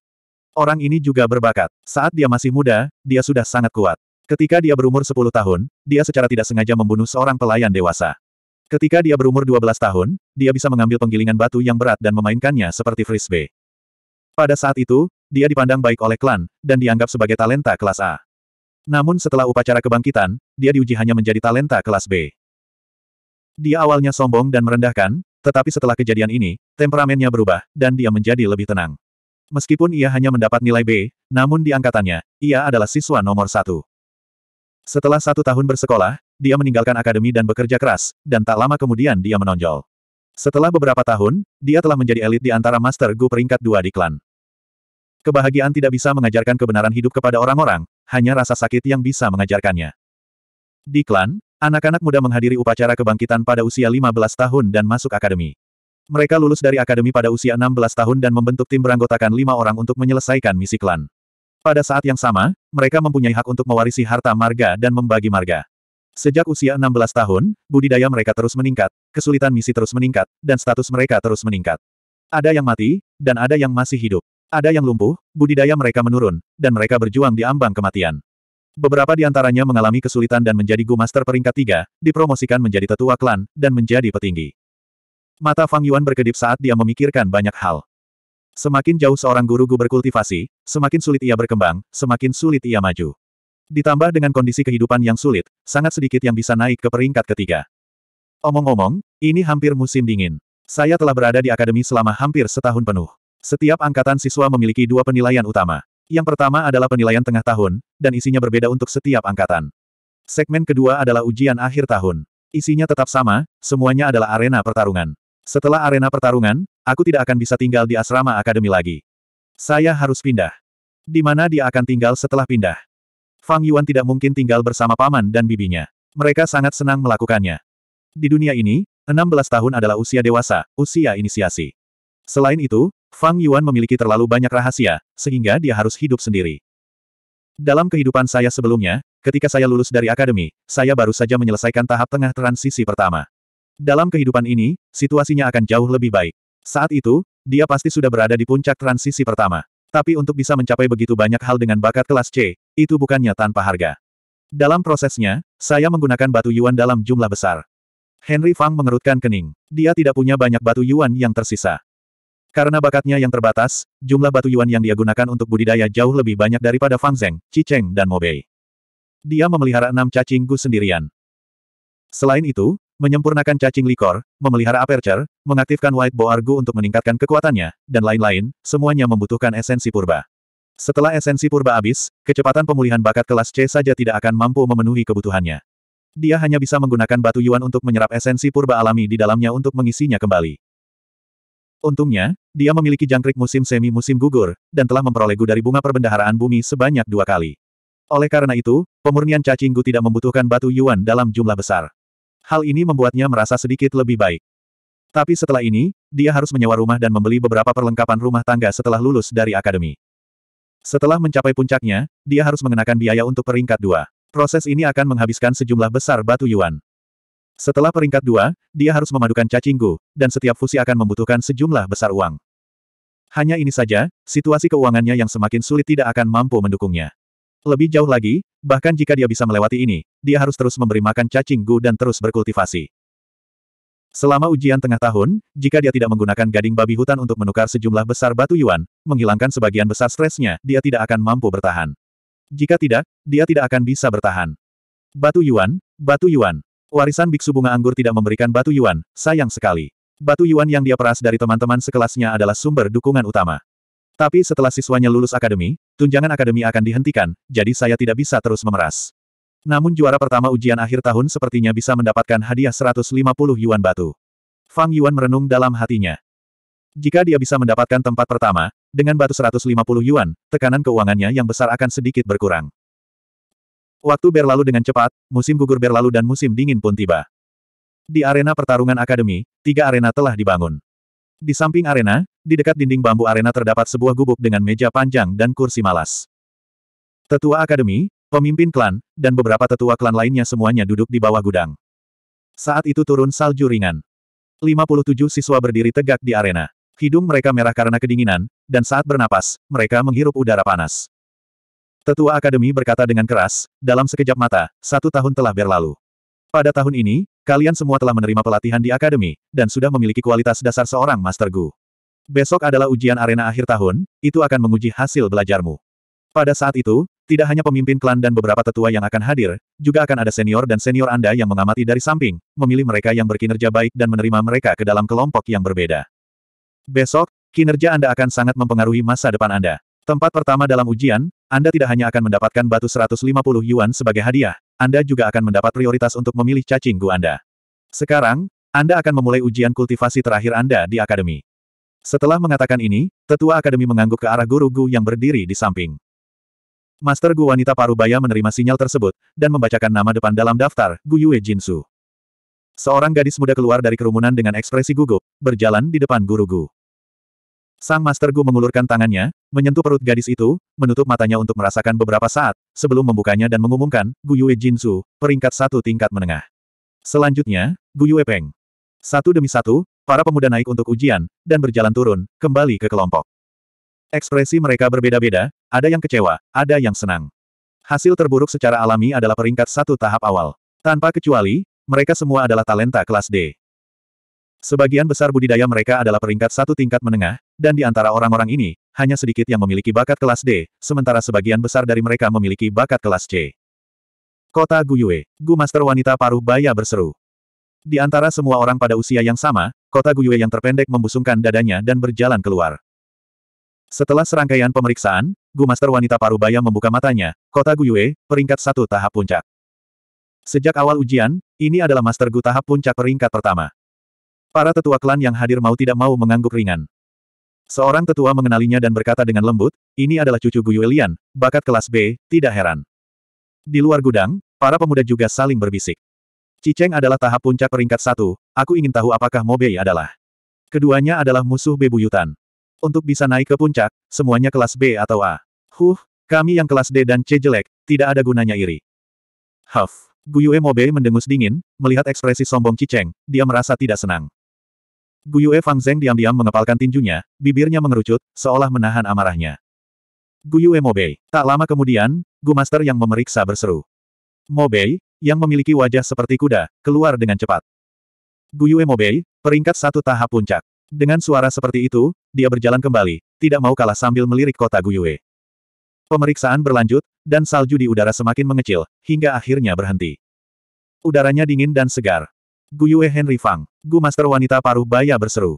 Orang ini juga berbakat. Saat dia masih muda, dia sudah sangat kuat. Ketika dia berumur 10 tahun, dia secara tidak sengaja membunuh seorang pelayan dewasa. Ketika dia berumur 12 tahun, dia bisa mengambil penggilingan batu yang berat dan memainkannya seperti frisbee. Pada saat itu, dia dipandang baik oleh klan, dan dianggap sebagai talenta kelas A. Namun setelah upacara kebangkitan, dia diuji hanya menjadi talenta kelas B. Dia awalnya sombong dan merendahkan, tetapi setelah kejadian ini, temperamennya berubah, dan dia menjadi lebih tenang. Meskipun ia hanya mendapat nilai B, namun di angkatannya, ia adalah siswa nomor satu. Setelah satu tahun bersekolah, dia meninggalkan akademi dan bekerja keras, dan tak lama kemudian dia menonjol. Setelah beberapa tahun, dia telah menjadi elit di antara Master Gu peringkat dua di klan. Kebahagiaan tidak bisa mengajarkan kebenaran hidup kepada orang-orang, hanya rasa sakit yang bisa mengajarkannya. Di klan, Anak-anak muda menghadiri upacara kebangkitan pada usia 15 tahun dan masuk akademi. Mereka lulus dari akademi pada usia 16 tahun dan membentuk tim beranggotakan lima orang untuk menyelesaikan misi klan. Pada saat yang sama, mereka mempunyai hak untuk mewarisi harta marga dan membagi marga. Sejak usia 16 tahun, budidaya mereka terus meningkat, kesulitan misi terus meningkat, dan status mereka terus meningkat. Ada yang mati, dan ada yang masih hidup. Ada yang lumpuh, budidaya mereka menurun, dan mereka berjuang di ambang kematian. Beberapa di antaranya mengalami kesulitan dan menjadi Gu Master peringkat tiga, dipromosikan menjadi tetua klan, dan menjadi petinggi. Mata Fang Yuan berkedip saat dia memikirkan banyak hal. Semakin jauh seorang guru Gu berkultivasi, semakin sulit ia berkembang, semakin sulit ia maju. Ditambah dengan kondisi kehidupan yang sulit, sangat sedikit yang bisa naik ke peringkat ketiga. Omong-omong, ini hampir musim dingin. Saya telah berada di akademi selama hampir setahun penuh. Setiap angkatan siswa memiliki dua penilaian utama. Yang pertama adalah penilaian tengah tahun, dan isinya berbeda untuk setiap angkatan. Segmen kedua adalah ujian akhir tahun. Isinya tetap sama, semuanya adalah arena pertarungan. Setelah arena pertarungan, aku tidak akan bisa tinggal di asrama akademi lagi. Saya harus pindah. Di mana dia akan tinggal setelah pindah? Fang Yuan tidak mungkin tinggal bersama paman dan bibinya. Mereka sangat senang melakukannya. Di dunia ini, 16 tahun adalah usia dewasa, usia inisiasi. Selain itu, Fang Yuan memiliki terlalu banyak rahasia, sehingga dia harus hidup sendiri. Dalam kehidupan saya sebelumnya, ketika saya lulus dari akademi, saya baru saja menyelesaikan tahap tengah transisi pertama. Dalam kehidupan ini, situasinya akan jauh lebih baik. Saat itu, dia pasti sudah berada di puncak transisi pertama. Tapi untuk bisa mencapai begitu banyak hal dengan bakat kelas C, itu bukannya tanpa harga. Dalam prosesnya, saya menggunakan batu yuan dalam jumlah besar. Henry Fang mengerutkan kening. Dia tidak punya banyak batu yuan yang tersisa. Karena bakatnya yang terbatas, jumlah batu yuan yang dia gunakan untuk budidaya jauh lebih banyak daripada Fang Zeng, Cheng, dan Mo Bei. Dia memelihara enam cacing gu sendirian. Selain itu, menyempurnakan cacing likor, memelihara aperture, mengaktifkan white boar gu untuk meningkatkan kekuatannya, dan lain-lain, semuanya membutuhkan esensi purba. Setelah esensi purba habis, kecepatan pemulihan bakat kelas C saja tidak akan mampu memenuhi kebutuhannya. Dia hanya bisa menggunakan batu yuan untuk menyerap esensi purba alami di dalamnya untuk mengisinya kembali. Untungnya, dia memiliki jangkrik musim semi-musim gugur, dan telah memperoleh gu dari bunga perbendaharaan bumi sebanyak dua kali. Oleh karena itu, pemurnian cacing gu tidak membutuhkan batu yuan dalam jumlah besar. Hal ini membuatnya merasa sedikit lebih baik. Tapi setelah ini, dia harus menyewa rumah dan membeli beberapa perlengkapan rumah tangga setelah lulus dari akademi. Setelah mencapai puncaknya, dia harus mengenakan biaya untuk peringkat dua. Proses ini akan menghabiskan sejumlah besar batu yuan. Setelah peringkat dua, dia harus memadukan cacinggu, dan setiap fusi akan membutuhkan sejumlah besar uang. Hanya ini saja, situasi keuangannya yang semakin sulit tidak akan mampu mendukungnya. Lebih jauh lagi, bahkan jika dia bisa melewati ini, dia harus terus memberi makan cacinggu dan terus berkultivasi. Selama ujian tengah tahun, jika dia tidak menggunakan gading babi hutan untuk menukar sejumlah besar batu yuan, menghilangkan sebagian besar stresnya, dia tidak akan mampu bertahan. Jika tidak, dia tidak akan bisa bertahan. Batu yuan, batu yuan. Warisan biksu bunga anggur tidak memberikan batu yuan, sayang sekali. Batu yuan yang dia peras dari teman-teman sekelasnya adalah sumber dukungan utama. Tapi setelah siswanya lulus akademi, tunjangan akademi akan dihentikan, jadi saya tidak bisa terus memeras. Namun juara pertama ujian akhir tahun sepertinya bisa mendapatkan hadiah 150 yuan batu. Fang Yuan merenung dalam hatinya. Jika dia bisa mendapatkan tempat pertama, dengan batu 150 yuan, tekanan keuangannya yang besar akan sedikit berkurang. Waktu berlalu dengan cepat, musim gugur berlalu dan musim dingin pun tiba. Di arena pertarungan akademi, tiga arena telah dibangun. Di samping arena, di dekat dinding bambu arena terdapat sebuah gubuk dengan meja panjang dan kursi malas. Tetua akademi, pemimpin klan, dan beberapa tetua klan lainnya semuanya duduk di bawah gudang. Saat itu turun salju ringan. 57 siswa berdiri tegak di arena. Hidung mereka merah karena kedinginan, dan saat bernapas, mereka menghirup udara panas. Tetua Akademi berkata dengan keras, dalam sekejap mata, satu tahun telah berlalu. Pada tahun ini, kalian semua telah menerima pelatihan di Akademi, dan sudah memiliki kualitas dasar seorang Master Gu. Besok adalah ujian arena akhir tahun, itu akan menguji hasil belajarmu. Pada saat itu, tidak hanya pemimpin klan dan beberapa tetua yang akan hadir, juga akan ada senior dan senior Anda yang mengamati dari samping, memilih mereka yang berkinerja baik dan menerima mereka ke dalam kelompok yang berbeda. Besok, kinerja Anda akan sangat mempengaruhi masa depan Anda. Tempat pertama dalam ujian, Anda tidak hanya akan mendapatkan batu 150 yuan sebagai hadiah, Anda juga akan mendapat prioritas untuk memilih cacing gu Anda. Sekarang, Anda akan memulai ujian kultivasi terakhir Anda di akademi. Setelah mengatakan ini, tetua akademi mengangguk ke arah guru Gu yang berdiri di samping. Master Gu wanita parubaya menerima sinyal tersebut, dan membacakan nama depan dalam daftar, Gu Yue Jinsu. Seorang gadis muda keluar dari kerumunan dengan ekspresi gugup, berjalan di depan guru Gu. Sang Master Gu mengulurkan tangannya, menyentuh perut gadis itu, menutup matanya untuk merasakan beberapa saat, sebelum membukanya dan mengumumkan, Gu Yue Su, peringkat satu tingkat menengah. Selanjutnya, Gu Yue Peng. Satu demi satu, para pemuda naik untuk ujian, dan berjalan turun, kembali ke kelompok. Ekspresi mereka berbeda-beda, ada yang kecewa, ada yang senang. Hasil terburuk secara alami adalah peringkat satu tahap awal. Tanpa kecuali, mereka semua adalah talenta kelas D. Sebagian besar budidaya mereka adalah peringkat satu tingkat menengah, dan di antara orang-orang ini, hanya sedikit yang memiliki bakat kelas D, sementara sebagian besar dari mereka memiliki bakat kelas C. Kota Guyue, Gu Master Wanita Paruh Baya berseru. Di antara semua orang pada usia yang sama, kota Guyue yang terpendek membusungkan dadanya dan berjalan keluar. Setelah serangkaian pemeriksaan, Gu Master Wanita Paruh Baya membuka matanya, kota Guyue, peringkat satu tahap puncak. Sejak awal ujian, ini adalah Master Gu tahap puncak peringkat pertama. Para tetua klan yang hadir mau tidak mau mengangguk ringan. Seorang tetua mengenalinya dan berkata dengan lembut, ini adalah cucu Guyu Yuelian, bakat kelas B, tidak heran. Di luar gudang, para pemuda juga saling berbisik. Ciceng adalah tahap puncak peringkat satu, aku ingin tahu apakah Mobei adalah. Keduanya adalah musuh bebuyutan. Untuk bisa naik ke puncak, semuanya kelas B atau A. Huh, kami yang kelas D dan C jelek, tidak ada gunanya iri. Huff. Yue Mobei mendengus dingin, melihat ekspresi sombong Ciceng, dia merasa tidak senang. Yue Fang Zeng diam-diam mengepalkan tinjunya, bibirnya mengerucut, seolah menahan amarahnya. Guyue Mobei. Tak lama kemudian, Gu Master yang memeriksa berseru. Mobei, yang memiliki wajah seperti kuda, keluar dengan cepat. Guyue Mobei, peringkat satu tahap puncak. Dengan suara seperti itu, dia berjalan kembali, tidak mau kalah sambil melirik kota Gu Yue. Pemeriksaan berlanjut, dan salju di udara semakin mengecil, hingga akhirnya berhenti. Udaranya dingin dan segar. Guyue Henry Fang, Gu Master Wanita Paruh Baya berseru.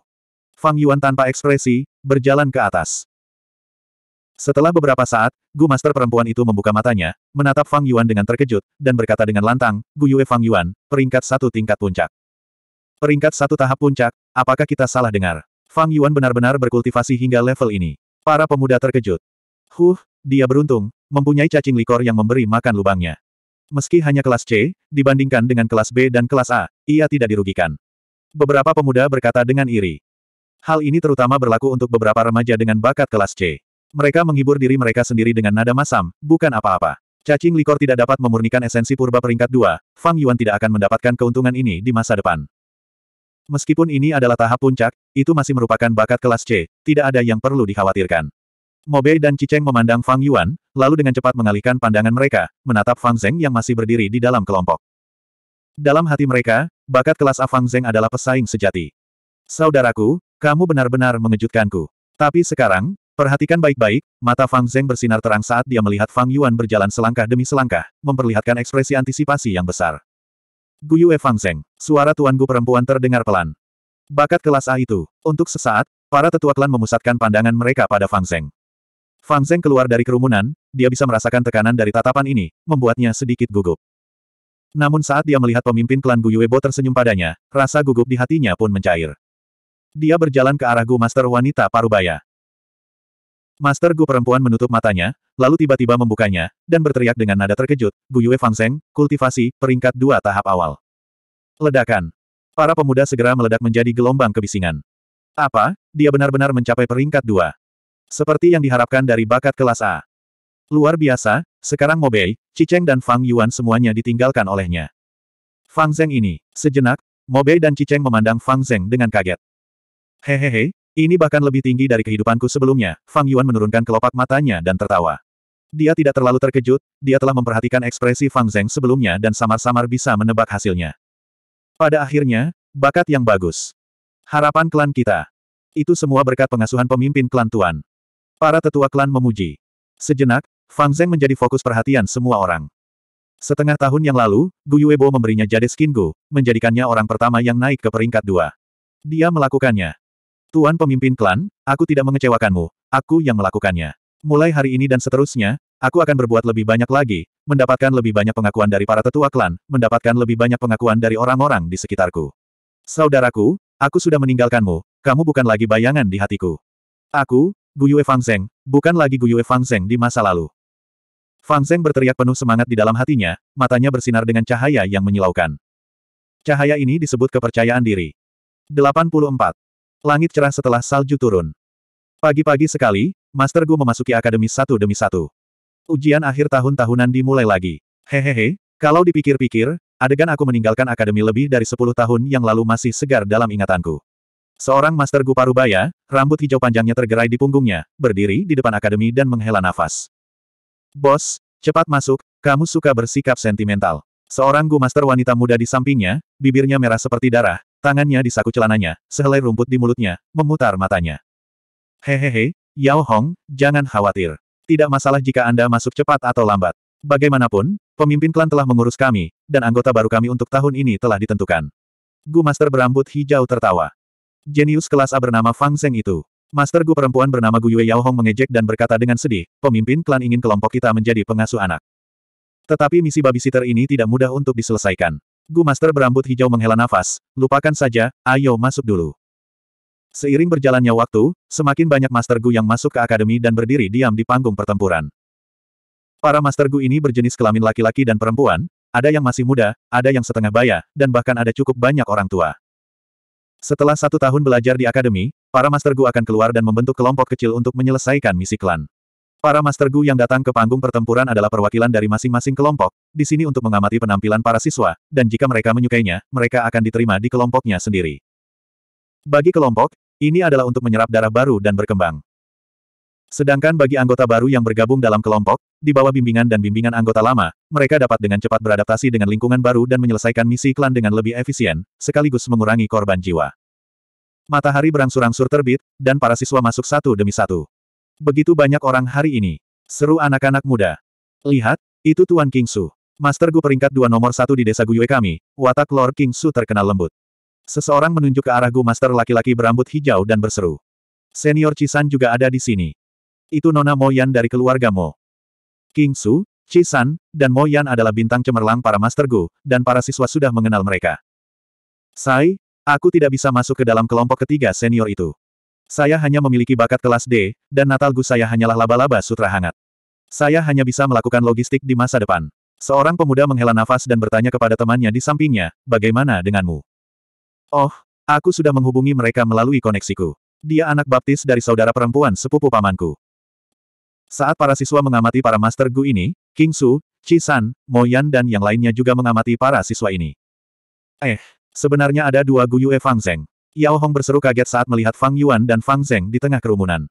Fang Yuan tanpa ekspresi, berjalan ke atas. Setelah beberapa saat, Gu Master perempuan itu membuka matanya, menatap Fang Yuan dengan terkejut, dan berkata dengan lantang, Guyue Fang Yuan, peringkat satu tingkat puncak. Peringkat satu tahap puncak, apakah kita salah dengar? Fang Yuan benar-benar berkultivasi hingga level ini. Para pemuda terkejut. Huh, dia beruntung, mempunyai cacing likor yang memberi makan lubangnya. Meski hanya kelas C, dibandingkan dengan kelas B dan kelas A, ia tidak dirugikan. Beberapa pemuda berkata dengan iri. Hal ini terutama berlaku untuk beberapa remaja dengan bakat kelas C. Mereka menghibur diri mereka sendiri dengan nada masam, bukan apa-apa. Cacing likor tidak dapat memurnikan esensi purba peringkat 2, Fang Yuan tidak akan mendapatkan keuntungan ini di masa depan. Meskipun ini adalah tahap puncak, itu masih merupakan bakat kelas C, tidak ada yang perlu dikhawatirkan. Mobei dan Ciceng memandang Fang Yuan, lalu dengan cepat mengalihkan pandangan mereka, menatap Fang Zeng yang masih berdiri di dalam kelompok. Dalam hati mereka, bakat kelas A Fang Zeng adalah pesaing sejati. Saudaraku, kamu benar-benar mengejutkanku. Tapi sekarang, perhatikan baik-baik, mata Fang Zeng bersinar terang saat dia melihat Fang Yuan berjalan selangkah demi selangkah, memperlihatkan ekspresi antisipasi yang besar. Guyue Fang Zeng, suara tuan tuanku perempuan terdengar pelan. Bakat kelas A itu, untuk sesaat, para tetua klan memusatkan pandangan mereka pada Fang Zeng. Fang Zeng keluar dari kerumunan, dia bisa merasakan tekanan dari tatapan ini, membuatnya sedikit gugup. Namun saat dia melihat pemimpin klan Gu Yuebo tersenyum padanya, rasa gugup di hatinya pun mencair. Dia berjalan ke arah Gu Master Wanita Parubaya. Master Gu perempuan menutup matanya, lalu tiba-tiba membukanya, dan berteriak dengan nada terkejut, Gu Yue Fang Zeng, kultivasi, peringkat dua tahap awal. Ledakan. Para pemuda segera meledak menjadi gelombang kebisingan. Apa? Dia benar-benar mencapai peringkat dua. Seperti yang diharapkan dari bakat kelas A. Luar biasa, sekarang Mobei, Ciceng dan Fang Yuan semuanya ditinggalkan olehnya. Fang Zeng ini, sejenak, Mobei dan Ciceng memandang Fang Zeng dengan kaget. Hehehe, ini bahkan lebih tinggi dari kehidupanku sebelumnya, Fang Yuan menurunkan kelopak matanya dan tertawa. Dia tidak terlalu terkejut, dia telah memperhatikan ekspresi Fang Zeng sebelumnya dan samar-samar bisa menebak hasilnya. Pada akhirnya, bakat yang bagus. Harapan klan kita. Itu semua berkat pengasuhan pemimpin klan Tuan. Para tetua klan memuji. Sejenak, Fang Zeng menjadi fokus perhatian semua orang. Setengah tahun yang lalu, Gu Yuebo memberinya jade skin Gu, menjadikannya orang pertama yang naik ke peringkat dua. Dia melakukannya. Tuan pemimpin klan, aku tidak mengecewakanmu, aku yang melakukannya. Mulai hari ini dan seterusnya, aku akan berbuat lebih banyak lagi, mendapatkan lebih banyak pengakuan dari para tetua klan, mendapatkan lebih banyak pengakuan dari orang-orang di sekitarku. Saudaraku, aku sudah meninggalkanmu, kamu bukan lagi bayangan di hatiku. Aku, Guyue Fang Zeng, bukan lagi Guyue Fang Zeng di masa lalu. Fang Zeng berteriak penuh semangat di dalam hatinya, matanya bersinar dengan cahaya yang menyilaukan. Cahaya ini disebut kepercayaan diri. 84. Langit cerah setelah salju turun. Pagi-pagi sekali, Master Gu memasuki Akademi satu demi satu. Ujian akhir tahun tahunan dimulai lagi. Hehehe, kalau dipikir-pikir, adegan aku meninggalkan akademi lebih dari 10 tahun yang lalu masih segar dalam ingatanku. Seorang Master gu parubaya rambut hijau panjangnya tergerai di punggungnya, berdiri di depan akademi dan menghela nafas. Bos, cepat masuk, kamu suka bersikap sentimental. Seorang Gu Master wanita muda di sampingnya, bibirnya merah seperti darah, tangannya di saku celananya, sehelai rumput di mulutnya, memutar matanya. Hehehe, Yao Hong, jangan khawatir. Tidak masalah jika Anda masuk cepat atau lambat. Bagaimanapun, pemimpin klan telah mengurus kami, dan anggota baru kami untuk tahun ini telah ditentukan. Gu Master berambut hijau tertawa. Jenius kelas A bernama Fang Zeng itu. Master Gu perempuan bernama Gu Yue Yao Hong mengejek dan berkata dengan sedih, pemimpin klan ingin kelompok kita menjadi pengasuh anak. Tetapi misi babysitter ini tidak mudah untuk diselesaikan. Gu Master berambut hijau menghela nafas, lupakan saja, ayo masuk dulu. Seiring berjalannya waktu, semakin banyak Master Gu yang masuk ke akademi dan berdiri diam di panggung pertempuran. Para Master Gu ini berjenis kelamin laki-laki dan perempuan, ada yang masih muda, ada yang setengah baya, dan bahkan ada cukup banyak orang tua. Setelah satu tahun belajar di akademi, para Master Gu akan keluar dan membentuk kelompok kecil untuk menyelesaikan misi klan. Para Master Gu yang datang ke panggung pertempuran adalah perwakilan dari masing-masing kelompok, di sini untuk mengamati penampilan para siswa, dan jika mereka menyukainya, mereka akan diterima di kelompoknya sendiri. Bagi kelompok, ini adalah untuk menyerap darah baru dan berkembang. Sedangkan bagi anggota baru yang bergabung dalam kelompok, di bawah bimbingan dan bimbingan anggota lama, mereka dapat dengan cepat beradaptasi dengan lingkungan baru dan menyelesaikan misi klan dengan lebih efisien, sekaligus mengurangi korban jiwa. Matahari berangsur-angsur terbit, dan para siswa masuk satu demi satu. Begitu banyak orang hari ini. Seru anak-anak muda. Lihat, itu Tuan King Su. Master Gu peringkat dua nomor satu di desa Guyue kami, watak Lord King Su terkenal lembut. Seseorang menunjuk ke arah Gu Master laki-laki berambut hijau dan berseru. Senior Cisan juga ada di sini. Itu Nona Moyan dari keluarga Mo. King Su, Chi San, dan Moyan adalah bintang cemerlang para Master Gu, dan para siswa sudah mengenal mereka. Sai, aku tidak bisa masuk ke dalam kelompok ketiga senior itu. Saya hanya memiliki bakat kelas D, dan Natal Gu saya hanyalah laba-laba sutra hangat. Saya hanya bisa melakukan logistik di masa depan. Seorang pemuda menghela nafas dan bertanya kepada temannya di sampingnya, bagaimana denganmu? Oh, aku sudah menghubungi mereka melalui koneksiku. Dia anak baptis dari saudara perempuan sepupu pamanku. Saat para siswa mengamati para Master Gu ini, King Su, Chi San, Mo Yan dan yang lainnya juga mengamati para siswa ini. Eh, sebenarnya ada dua Gu Yue Fang Zeng. Yao Hong berseru kaget saat melihat Fang Yuan dan Fang Zeng di tengah kerumunan.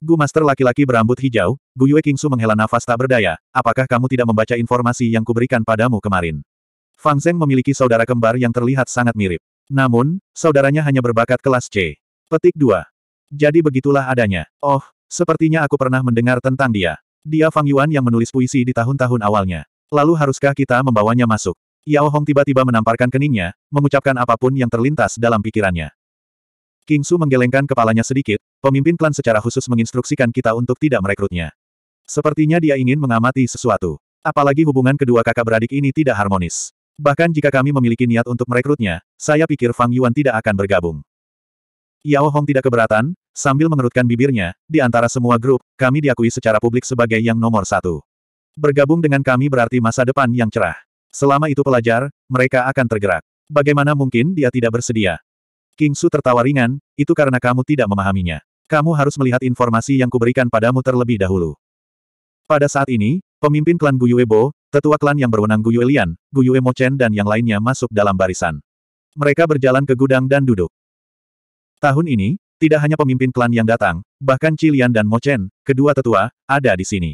Gu Master laki-laki berambut hijau, Gu Yue King Su menghela nafas tak berdaya, apakah kamu tidak membaca informasi yang kuberikan padamu kemarin? Fang Zeng memiliki saudara kembar yang terlihat sangat mirip. Namun, saudaranya hanya berbakat kelas C. Petik 2. Jadi begitulah adanya. Oh, Sepertinya aku pernah mendengar tentang dia. Dia Fang Yuan yang menulis puisi di tahun-tahun awalnya. Lalu haruskah kita membawanya masuk? Yao Hong tiba-tiba menamparkan keningnya, mengucapkan apapun yang terlintas dalam pikirannya. King Su menggelengkan kepalanya sedikit, pemimpin klan secara khusus menginstruksikan kita untuk tidak merekrutnya. Sepertinya dia ingin mengamati sesuatu. Apalagi hubungan kedua kakak beradik ini tidak harmonis. Bahkan jika kami memiliki niat untuk merekrutnya, saya pikir Fang Yuan tidak akan bergabung. Yao Hong tidak keberatan, sambil mengerutkan bibirnya, di antara semua grup, kami diakui secara publik sebagai yang nomor satu. Bergabung dengan kami berarti masa depan yang cerah. Selama itu pelajar, mereka akan tergerak. Bagaimana mungkin dia tidak bersedia? King Su tertawa ringan, itu karena kamu tidak memahaminya. Kamu harus melihat informasi yang kuberikan padamu terlebih dahulu. Pada saat ini, pemimpin klan Guyue Bo, tetua klan yang berwenang Guyue Lian, Guyue Mochen dan yang lainnya masuk dalam barisan. Mereka berjalan ke gudang dan duduk. Tahun ini, tidak hanya pemimpin klan yang datang, bahkan Cilian dan Mochen, kedua tetua, ada di sini.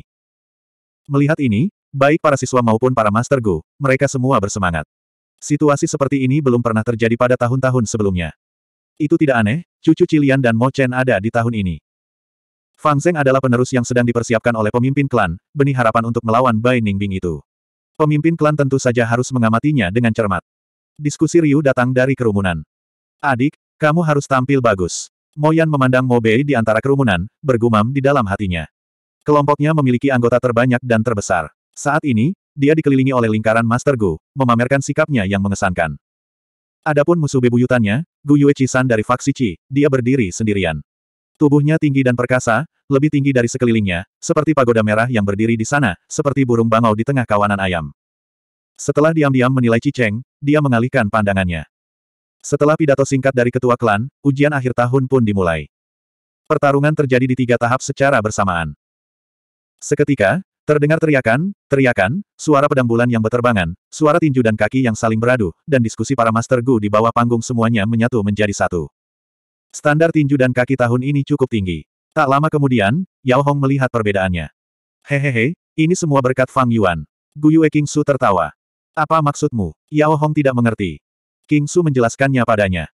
Melihat ini, baik para siswa maupun para master Gu, mereka semua bersemangat. Situasi seperti ini belum pernah terjadi pada tahun-tahun sebelumnya. Itu tidak aneh, cucu Cilian dan Mochen ada di tahun ini. Fang Zeng adalah penerus yang sedang dipersiapkan oleh pemimpin klan, benih harapan untuk melawan Bai Ningbing itu. Pemimpin klan tentu saja harus mengamatinya dengan cermat. Diskusi Ryu datang dari kerumunan. Adik, kamu harus tampil bagus. Moyan memandang Mobei di antara kerumunan, bergumam di dalam hatinya. Kelompoknya memiliki anggota terbanyak dan terbesar. Saat ini, dia dikelilingi oleh lingkaran Master Gu, memamerkan sikapnya yang mengesankan. Adapun musuh bebuyutannya, Gu Yue Chisan dari faksi Chi, dia berdiri sendirian. Tubuhnya tinggi dan perkasa, lebih tinggi dari sekelilingnya, seperti pagoda merah yang berdiri di sana, seperti burung bangau di tengah kawanan ayam. Setelah diam-diam menilai Cheng, dia mengalihkan pandangannya. Setelah pidato singkat dari ketua klan, ujian akhir tahun pun dimulai. Pertarungan terjadi di tiga tahap secara bersamaan. Seketika, terdengar teriakan, teriakan, suara pedang bulan yang berterbangan, suara tinju dan kaki yang saling beradu, dan diskusi para Master Gu di bawah panggung semuanya menyatu menjadi satu. Standar tinju dan kaki tahun ini cukup tinggi. Tak lama kemudian, Yao Hong melihat perbedaannya. Hehehe, ini semua berkat Fang Yuan. Guyu Eking Su tertawa. Apa maksudmu? Yao Hong tidak mengerti. King Su menjelaskannya padanya.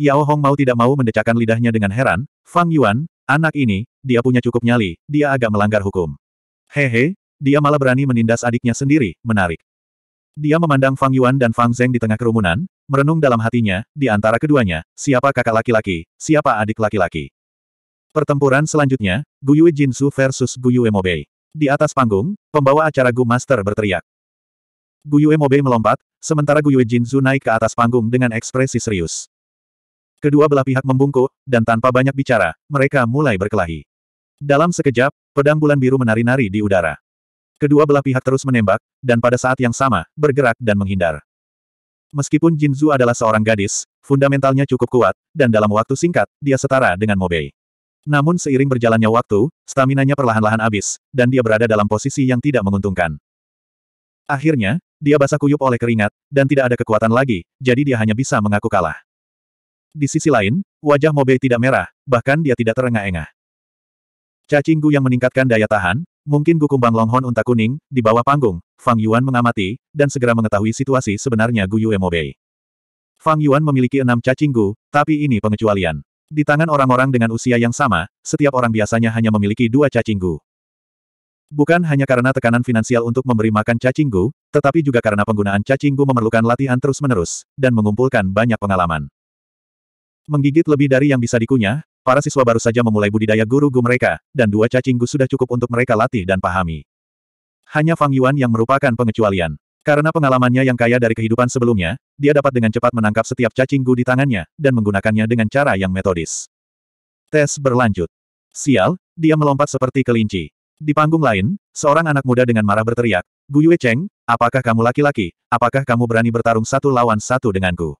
Yao Hong mau tidak mau mendecakkan lidahnya dengan heran, Fang Yuan, anak ini, dia punya cukup nyali, dia agak melanggar hukum. Hehe, dia malah berani menindas adiknya sendiri, menarik. Dia memandang Fang Yuan dan Fang Zeng di tengah kerumunan, merenung dalam hatinya, di antara keduanya, siapa kakak laki-laki, siapa adik laki-laki. Pertempuran selanjutnya, Jin Su versus Mo Bei. Di atas panggung, pembawa acara Gu Master berteriak. Guyue Mobe melompat, sementara Guyue Jinzu naik ke atas panggung dengan ekspresi serius. Kedua belah pihak membungkuk, dan tanpa banyak bicara, mereka mulai berkelahi. Dalam sekejap, pedang bulan biru menari-nari di udara. Kedua belah pihak terus menembak, dan pada saat yang sama, bergerak dan menghindar. Meskipun Jinzu adalah seorang gadis, fundamentalnya cukup kuat, dan dalam waktu singkat, dia setara dengan Mobei. Namun seiring berjalannya waktu, staminanya perlahan-lahan habis, dan dia berada dalam posisi yang tidak menguntungkan. Akhirnya, dia basah kuyup oleh keringat, dan tidak ada kekuatan lagi, jadi dia hanya bisa mengaku kalah. Di sisi lain, wajah Mobe tidak merah, bahkan dia tidak terengah-engah. Cacing Gu yang meningkatkan daya tahan, mungkin Gu Kumbang Longhorn unta kuning, di bawah panggung, Fang Yuan mengamati, dan segera mengetahui situasi sebenarnya Gu Yue Mobe. Fang Yuan memiliki enam cacing Gu, tapi ini pengecualian. Di tangan orang-orang dengan usia yang sama, setiap orang biasanya hanya memiliki dua cacing Gu. Bukan hanya karena tekanan finansial untuk memberi makan cacinggu, tetapi juga karena penggunaan cacinggu memerlukan latihan terus-menerus, dan mengumpulkan banyak pengalaman. Menggigit lebih dari yang bisa dikunyah, para siswa baru saja memulai budidaya guru-gu mereka, dan dua cacinggu sudah cukup untuk mereka latih dan pahami. Hanya Fang Yuan yang merupakan pengecualian. Karena pengalamannya yang kaya dari kehidupan sebelumnya, dia dapat dengan cepat menangkap setiap cacinggu di tangannya, dan menggunakannya dengan cara yang metodis. Tes berlanjut. Sial, dia melompat seperti kelinci. Di panggung lain, seorang anak muda dengan marah berteriak, Gu Yue Cheng, apakah kamu laki-laki, apakah kamu berani bertarung satu lawan satu denganku?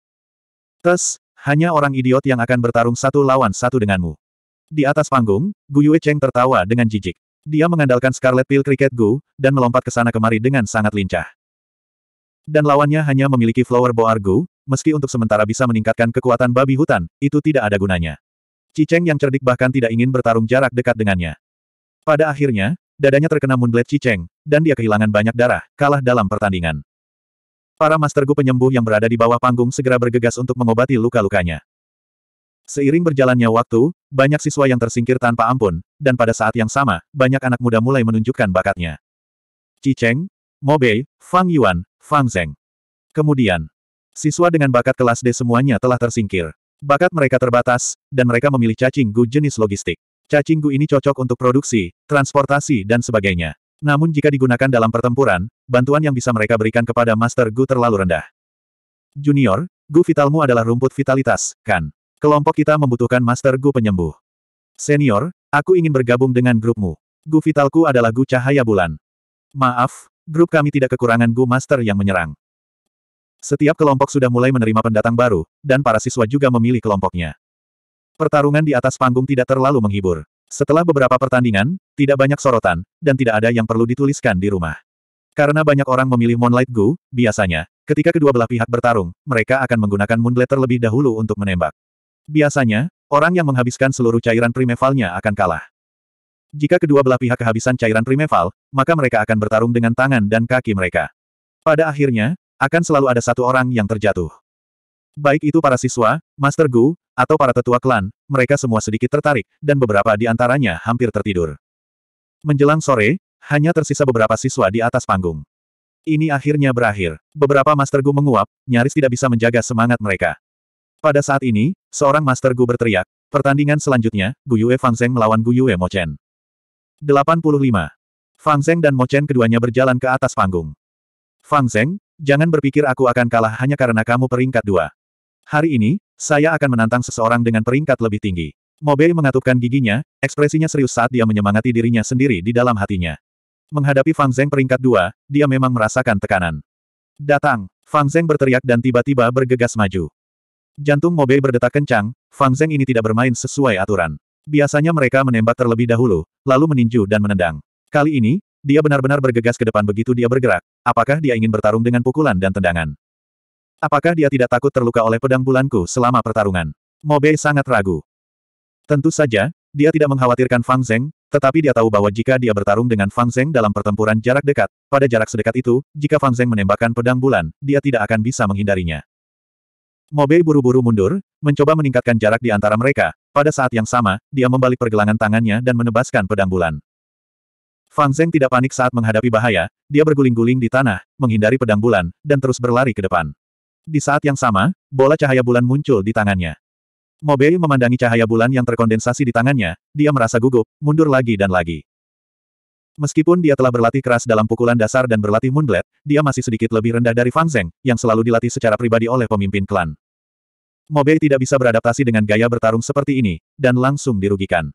Tes, hanya orang idiot yang akan bertarung satu lawan satu denganmu. Di atas panggung, Gu Yue Cheng tertawa dengan jijik. Dia mengandalkan Scarlet Pill Cricket Gu, dan melompat ke sana kemari dengan sangat lincah. Dan lawannya hanya memiliki Flower Boar Gu, meski untuk sementara bisa meningkatkan kekuatan babi hutan, itu tidak ada gunanya. Ciceng yang cerdik bahkan tidak ingin bertarung jarak dekat dengannya. Pada akhirnya, dadanya terkena Moonblade Ciceng, dan dia kehilangan banyak darah, kalah dalam pertandingan. Para Master Gu penyembuh yang berada di bawah panggung segera bergegas untuk mengobati luka-lukanya. Seiring berjalannya waktu, banyak siswa yang tersingkir tanpa ampun, dan pada saat yang sama, banyak anak muda mulai menunjukkan bakatnya. Ciceng, Mobei, Fang Yuan, Fang Zeng. Kemudian, siswa dengan bakat kelas D semuanya telah tersingkir. Bakat mereka terbatas, dan mereka memilih cacing Gu jenis logistik. Gu ini cocok untuk produksi, transportasi dan sebagainya. Namun jika digunakan dalam pertempuran, bantuan yang bisa mereka berikan kepada Master Gu terlalu rendah. Junior, Gu vitalmu adalah rumput vitalitas, kan? Kelompok kita membutuhkan Master Gu penyembuh. Senior, aku ingin bergabung dengan grupmu. Gu vitalku adalah Gu cahaya bulan. Maaf, grup kami tidak kekurangan Gu Master yang menyerang. Setiap kelompok sudah mulai menerima pendatang baru, dan para siswa juga memilih kelompoknya. Pertarungan di atas panggung tidak terlalu menghibur. Setelah beberapa pertandingan, tidak banyak sorotan, dan tidak ada yang perlu dituliskan di rumah. Karena banyak orang memilih Moonlight Gu, biasanya, ketika kedua belah pihak bertarung, mereka akan menggunakan Moonlight terlebih dahulu untuk menembak. Biasanya, orang yang menghabiskan seluruh cairan primevalnya akan kalah. Jika kedua belah pihak kehabisan cairan primeval, maka mereka akan bertarung dengan tangan dan kaki mereka. Pada akhirnya, akan selalu ada satu orang yang terjatuh. Baik itu para siswa, Master Gu, atau para tetua klan, mereka semua sedikit tertarik, dan beberapa di antaranya hampir tertidur. Menjelang sore, hanya tersisa beberapa siswa di atas panggung. Ini akhirnya berakhir. Beberapa Master Gu menguap, nyaris tidak bisa menjaga semangat mereka. Pada saat ini, seorang Master Gu berteriak, pertandingan selanjutnya, Gu Yue Fang Zeng melawan Gu Yue Mo Chen. 85. Fang Zeng dan Mo Chen keduanya berjalan ke atas panggung. Fang Zeng, jangan berpikir aku akan kalah hanya karena kamu peringkat dua. Hari ini, saya akan menantang seseorang dengan peringkat lebih tinggi. Mobei mengatupkan giginya, ekspresinya serius saat dia menyemangati dirinya sendiri di dalam hatinya. Menghadapi Fang Zeng peringkat dua, dia memang merasakan tekanan. Datang, Fang Zeng berteriak dan tiba-tiba bergegas maju. Jantung Mobei berdetak kencang, Fang Zeng ini tidak bermain sesuai aturan. Biasanya mereka menembak terlebih dahulu, lalu meninju dan menendang. Kali ini, dia benar-benar bergegas ke depan begitu dia bergerak, apakah dia ingin bertarung dengan pukulan dan tendangan. Apakah dia tidak takut terluka oleh pedang bulanku selama pertarungan? Mobe sangat ragu. Tentu saja, dia tidak mengkhawatirkan Fang Zeng, tetapi dia tahu bahwa jika dia bertarung dengan Fang Zeng dalam pertempuran jarak dekat, pada jarak sedekat itu, jika Fang Zeng menembakkan pedang bulan, dia tidak akan bisa menghindarinya. Mobe buru-buru mundur, mencoba meningkatkan jarak di antara mereka, pada saat yang sama, dia membalik pergelangan tangannya dan menebaskan pedang bulan. Fang Zeng tidak panik saat menghadapi bahaya, dia berguling-guling di tanah, menghindari pedang bulan, dan terus berlari ke depan. Di saat yang sama, bola cahaya bulan muncul di tangannya. Mobei memandangi cahaya bulan yang terkondensasi di tangannya, dia merasa gugup, mundur lagi dan lagi. Meskipun dia telah berlatih keras dalam pukulan dasar dan berlatih mundlet, dia masih sedikit lebih rendah dari Fang Zeng, yang selalu dilatih secara pribadi oleh pemimpin klan. Mobei tidak bisa beradaptasi dengan gaya bertarung seperti ini, dan langsung dirugikan.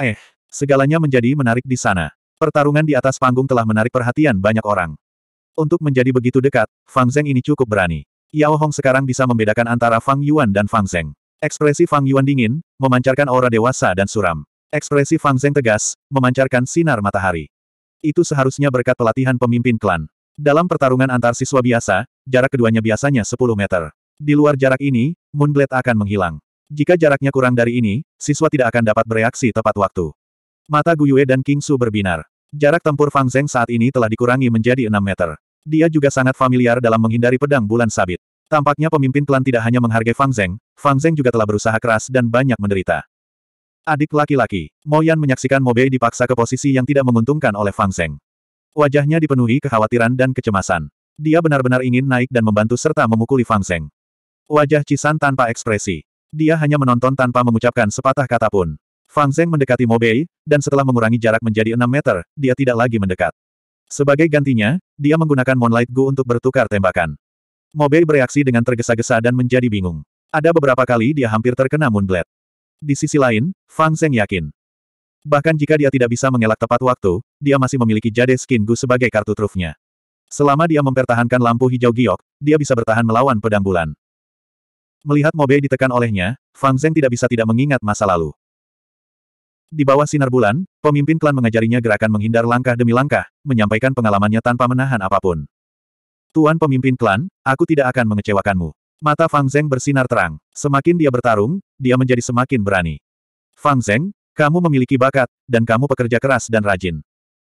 Eh, segalanya menjadi menarik di sana. Pertarungan di atas panggung telah menarik perhatian banyak orang. Untuk menjadi begitu dekat, Fang Zeng ini cukup berani. Yao Hong sekarang bisa membedakan antara Fang Yuan dan Fang Zeng. Ekspresi Fang Yuan dingin, memancarkan aura dewasa dan suram. Ekspresi Fang Zeng tegas, memancarkan sinar matahari. Itu seharusnya berkat pelatihan pemimpin klan. Dalam pertarungan antar siswa biasa, jarak keduanya biasanya 10 meter. Di luar jarak ini, Moonblade akan menghilang. Jika jaraknya kurang dari ini, siswa tidak akan dapat bereaksi tepat waktu. Mata Guyue dan King Su berbinar. Jarak tempur Fang Zeng saat ini telah dikurangi menjadi 6 meter. Dia juga sangat familiar dalam menghindari pedang bulan sabit. Tampaknya pemimpin klan tidak hanya menghargai Fang Zeng, Fang Zeng juga telah berusaha keras dan banyak menderita. Adik laki-laki, Moyan menyaksikan Mobei dipaksa ke posisi yang tidak menguntungkan oleh Fang Zeng. Wajahnya dipenuhi kekhawatiran dan kecemasan. Dia benar-benar ingin naik dan membantu serta memukuli Fang Zeng. Wajah Cisan tanpa ekspresi. Dia hanya menonton tanpa mengucapkan sepatah kata pun. Fang Zeng mendekati Mobei, dan setelah mengurangi jarak menjadi 6 meter, dia tidak lagi mendekat. Sebagai gantinya, dia menggunakan Moonlight Gu untuk bertukar tembakan. Mobe bereaksi dengan tergesa-gesa dan menjadi bingung. Ada beberapa kali dia hampir terkena Moonblade. Di sisi lain, Fang Zeng yakin. Bahkan jika dia tidak bisa mengelak tepat waktu, dia masih memiliki Jade Skin Gu sebagai kartu trufnya. Selama dia mempertahankan lampu hijau giok, dia bisa bertahan melawan pedang bulan. Melihat Mobe ditekan olehnya, Fang Zeng tidak bisa tidak mengingat masa lalu. Di bawah sinar bulan, pemimpin klan mengajarinya gerakan menghindar langkah demi langkah, menyampaikan pengalamannya tanpa menahan apapun. Tuan pemimpin klan, aku tidak akan mengecewakanmu. Mata Fang Zeng bersinar terang. Semakin dia bertarung, dia menjadi semakin berani. Fang Zeng, kamu memiliki bakat, dan kamu pekerja keras dan rajin.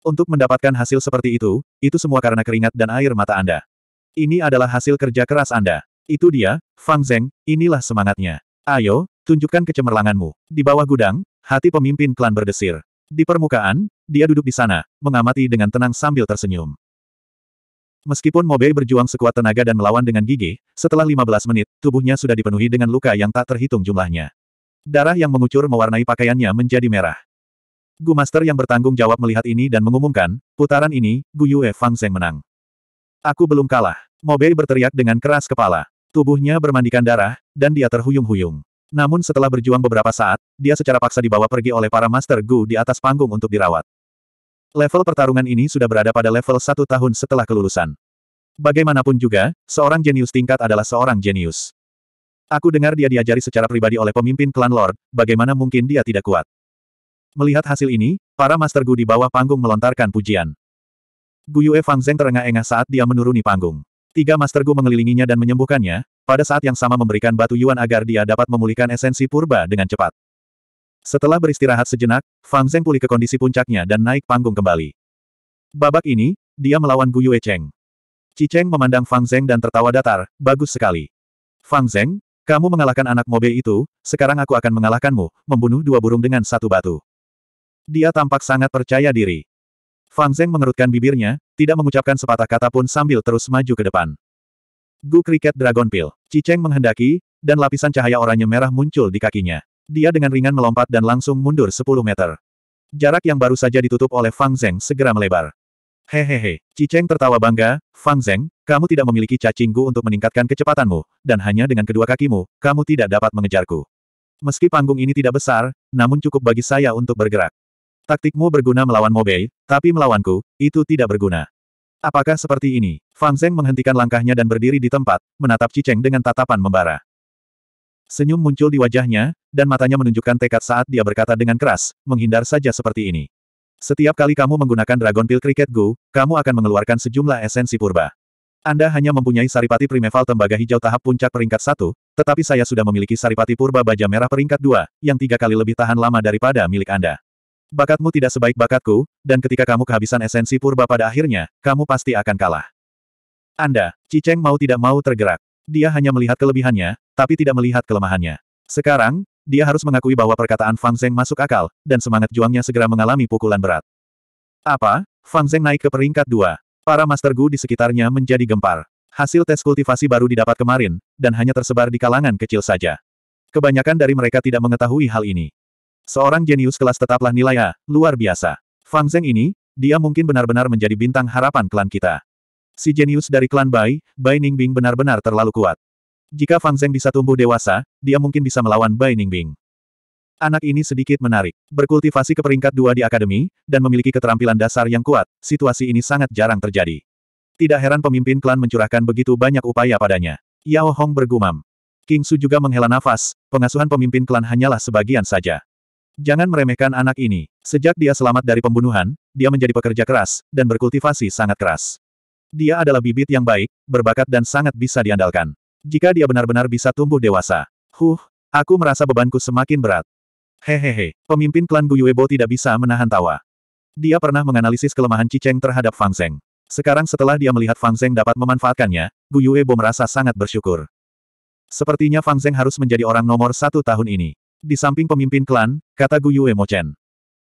Untuk mendapatkan hasil seperti itu, itu semua karena keringat dan air mata Anda. Ini adalah hasil kerja keras Anda. Itu dia, Fang Zeng, inilah semangatnya. Ayo, Tunjukkan kecemerlanganmu. Di bawah gudang, hati pemimpin klan berdesir. Di permukaan, dia duduk di sana, mengamati dengan tenang sambil tersenyum. Meskipun Mobe berjuang sekuat tenaga dan melawan dengan gigi, setelah 15 menit, tubuhnya sudah dipenuhi dengan luka yang tak terhitung jumlahnya. Darah yang mengucur mewarnai pakaiannya menjadi merah. Gu Master yang bertanggung jawab melihat ini dan mengumumkan, putaran ini, Gu Yue Fang Zeng menang. Aku belum kalah. Mobe berteriak dengan keras kepala. Tubuhnya bermandikan darah, dan dia terhuyung-huyung. Namun setelah berjuang beberapa saat, dia secara paksa dibawa pergi oleh para Master Gu di atas panggung untuk dirawat. Level pertarungan ini sudah berada pada level satu tahun setelah kelulusan. Bagaimanapun juga, seorang jenius tingkat adalah seorang jenius. Aku dengar dia diajari secara pribadi oleh pemimpin klan Lord, bagaimana mungkin dia tidak kuat. Melihat hasil ini, para Master Gu di bawah panggung melontarkan pujian. Guyue Fang Zeng terengah-engah saat dia menuruni panggung. Tiga Master Gu mengelilinginya dan menyembuhkannya, pada saat yang sama memberikan batu Yuan agar dia dapat memulihkan esensi purba dengan cepat. Setelah beristirahat sejenak, Fang Zeng pulih ke kondisi puncaknya dan naik panggung kembali. Babak ini, dia melawan Gu Yue Cheng. Ci Cheng memandang Fang Zeng dan tertawa datar, bagus sekali. Fang Zeng, kamu mengalahkan anak mobe itu, sekarang aku akan mengalahkanmu, membunuh dua burung dengan satu batu. Dia tampak sangat percaya diri. Fang Zeng mengerutkan bibirnya, tidak mengucapkan sepatah kata pun sambil terus maju ke depan. Gu kriket Dragon Pill. Ciceng menghendaki, dan lapisan cahaya oranye merah muncul di kakinya. Dia dengan ringan melompat dan langsung mundur 10 meter. Jarak yang baru saja ditutup oleh Fang Zeng segera melebar. Hehehe, Ciceng tertawa bangga, Fang Zeng, kamu tidak memiliki cacing gu untuk meningkatkan kecepatanmu, dan hanya dengan kedua kakimu, kamu tidak dapat mengejarku. Meski panggung ini tidak besar, namun cukup bagi saya untuk bergerak. Taktikmu berguna melawan Mobei, tapi melawanku, itu tidak berguna. Apakah seperti ini? Fang Zeng menghentikan langkahnya dan berdiri di tempat, menatap Ciceng dengan tatapan membara. Senyum muncul di wajahnya, dan matanya menunjukkan tekad saat dia berkata dengan keras, menghindar saja seperti ini. Setiap kali kamu menggunakan Dragon Pill Cricket Go, kamu akan mengeluarkan sejumlah esensi purba. Anda hanya mempunyai saripati primeval tembaga hijau tahap puncak peringkat 1, tetapi saya sudah memiliki saripati purba baja merah peringkat 2, yang tiga kali lebih tahan lama daripada milik Anda. Bakatmu tidak sebaik bakatku, dan ketika kamu kehabisan esensi purba pada akhirnya, kamu pasti akan kalah. Anda, Ciceng mau tidak mau tergerak. Dia hanya melihat kelebihannya, tapi tidak melihat kelemahannya. Sekarang, dia harus mengakui bahwa perkataan Fang Zeng masuk akal, dan semangat juangnya segera mengalami pukulan berat. Apa? Fang Zeng naik ke peringkat dua. Para Master Gu di sekitarnya menjadi gempar. Hasil tes kultivasi baru didapat kemarin, dan hanya tersebar di kalangan kecil saja. Kebanyakan dari mereka tidak mengetahui hal ini. Seorang jenius kelas tetaplah nilai A, luar biasa. Fang Zeng ini, dia mungkin benar-benar menjadi bintang harapan klan kita. Si jenius dari klan Bai, Bai Ningbing benar-benar terlalu kuat. Jika Fang Zeng bisa tumbuh dewasa, dia mungkin bisa melawan Bai Ningbing. Anak ini sedikit menarik. Berkultivasi ke peringkat dua di akademi, dan memiliki keterampilan dasar yang kuat, situasi ini sangat jarang terjadi. Tidak heran pemimpin klan mencurahkan begitu banyak upaya padanya. Yao Hong bergumam. King Su juga menghela nafas, pengasuhan pemimpin klan hanyalah sebagian saja. Jangan meremehkan anak ini. Sejak dia selamat dari pembunuhan, dia menjadi pekerja keras, dan berkultivasi sangat keras. Dia adalah bibit yang baik, berbakat dan sangat bisa diandalkan. Jika dia benar-benar bisa tumbuh dewasa. Huh, aku merasa bebanku semakin berat. Hehehe, pemimpin klan Guyuebo tidak bisa menahan tawa. Dia pernah menganalisis kelemahan Ciceng terhadap Fang Zeng. Sekarang setelah dia melihat Fang Zeng dapat memanfaatkannya, Guyuebo merasa sangat bersyukur. Sepertinya Fang Zeng harus menjadi orang nomor satu tahun ini. Di samping pemimpin klan, kata Gu Chen. Mochen.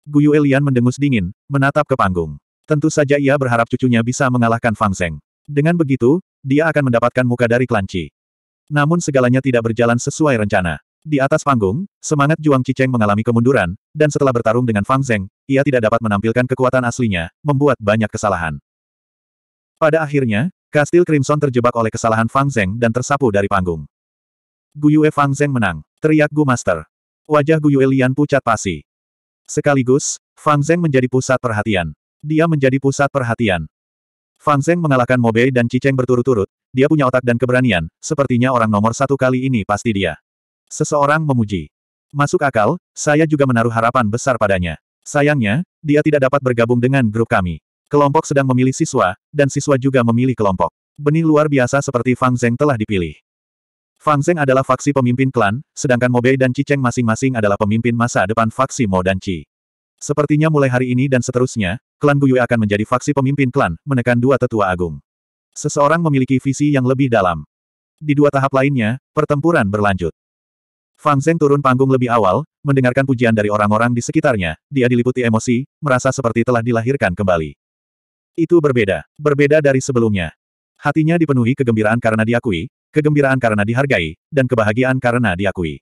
Yue Lian mendengus dingin, menatap ke panggung. Tentu saja ia berharap cucunya bisa mengalahkan Fang Zeng. Dengan begitu, dia akan mendapatkan muka dari klan Qi. Namun segalanya tidak berjalan sesuai rencana. Di atas panggung, semangat Juang Ciceng mengalami kemunduran, dan setelah bertarung dengan Fang Zeng, ia tidak dapat menampilkan kekuatan aslinya, membuat banyak kesalahan. Pada akhirnya, Kastil Crimson terjebak oleh kesalahan Fang Zeng dan tersapu dari panggung. Gu Yue Fang Zeng menang, teriak Gu Master. Wajah Guyu Elian pucat pasi. Sekaligus, Fang Zeng menjadi pusat perhatian. Dia menjadi pusat perhatian. Fang Zeng mengalahkan Mo Bei dan Ciceng berturut-turut, dia punya otak dan keberanian, sepertinya orang nomor satu kali ini pasti dia. Seseorang memuji. Masuk akal, saya juga menaruh harapan besar padanya. Sayangnya, dia tidak dapat bergabung dengan grup kami. Kelompok sedang memilih siswa, dan siswa juga memilih kelompok. Benih luar biasa seperti Fang Zeng telah dipilih. Fang Zeng adalah faksi pemimpin klan, sedangkan Mo Bei dan Qi Cheng masing-masing adalah pemimpin masa depan faksi Mo dan Qi. Sepertinya mulai hari ini dan seterusnya, klan Buyue akan menjadi faksi pemimpin klan, menekan dua tetua agung. Seseorang memiliki visi yang lebih dalam. Di dua tahap lainnya, pertempuran berlanjut. Fang Zeng turun panggung lebih awal, mendengarkan pujian dari orang-orang di sekitarnya, dia diliputi emosi, merasa seperti telah dilahirkan kembali. Itu berbeda, berbeda dari sebelumnya. Hatinya dipenuhi kegembiraan karena diakui, kegembiraan karena dihargai, dan kebahagiaan karena diakui.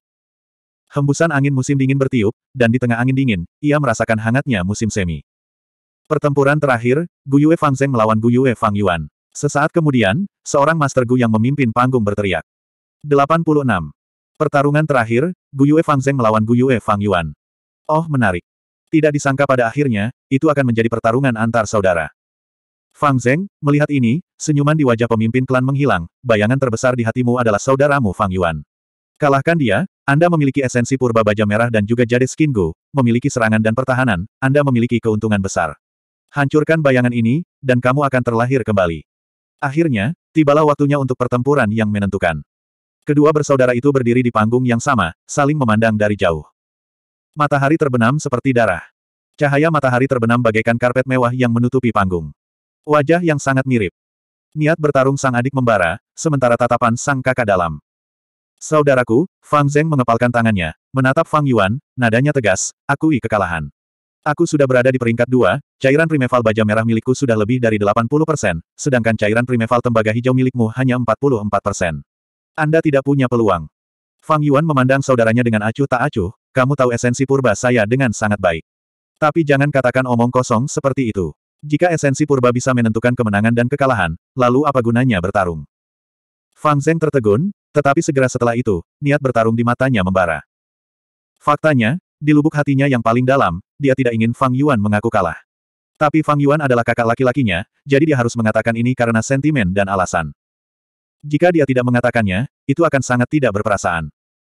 Hembusan angin musim dingin bertiup, dan di tengah angin dingin, ia merasakan hangatnya musim semi. Pertempuran terakhir, Guyue Fang Zeng melawan Guyue Fang Yuan. Sesaat kemudian, seorang Master Gu yang memimpin panggung berteriak. 86. Pertarungan terakhir, Guyue Fang Zeng melawan Guyue Fang Yuan. Oh menarik. Tidak disangka pada akhirnya, itu akan menjadi pertarungan antar saudara. Fang Zeng, melihat ini, senyuman di wajah pemimpin klan menghilang, bayangan terbesar di hatimu adalah saudaramu Fang Yuan. Kalahkan dia, Anda memiliki esensi purba baja merah dan juga jade skingu, memiliki serangan dan pertahanan, Anda memiliki keuntungan besar. Hancurkan bayangan ini, dan kamu akan terlahir kembali. Akhirnya, tibalah waktunya untuk pertempuran yang menentukan. Kedua bersaudara itu berdiri di panggung yang sama, saling memandang dari jauh. Matahari terbenam seperti darah. Cahaya matahari terbenam bagaikan karpet mewah yang menutupi panggung. Wajah yang sangat mirip. Niat bertarung sang adik membara, sementara tatapan sang kakak dalam. Saudaraku, Fang Zeng mengepalkan tangannya, menatap Fang Yuan, nadanya tegas, akui kekalahan. Aku sudah berada di peringkat dua, cairan primeval baja merah milikku sudah lebih dari 80 persen, sedangkan cairan primeval tembaga hijau milikmu hanya 44 persen. Anda tidak punya peluang. Fang Yuan memandang saudaranya dengan acuh tak acuh, kamu tahu esensi purba saya dengan sangat baik. Tapi jangan katakan omong kosong seperti itu. Jika esensi purba bisa menentukan kemenangan dan kekalahan, lalu apa gunanya bertarung? Fang Zeng tertegun, tetapi segera setelah itu, niat bertarung di matanya membara. Faktanya, di lubuk hatinya yang paling dalam, dia tidak ingin Fang Yuan mengaku kalah. Tapi Fang Yuan adalah kakak laki-lakinya, jadi dia harus mengatakan ini karena sentimen dan alasan. Jika dia tidak mengatakannya, itu akan sangat tidak berperasaan.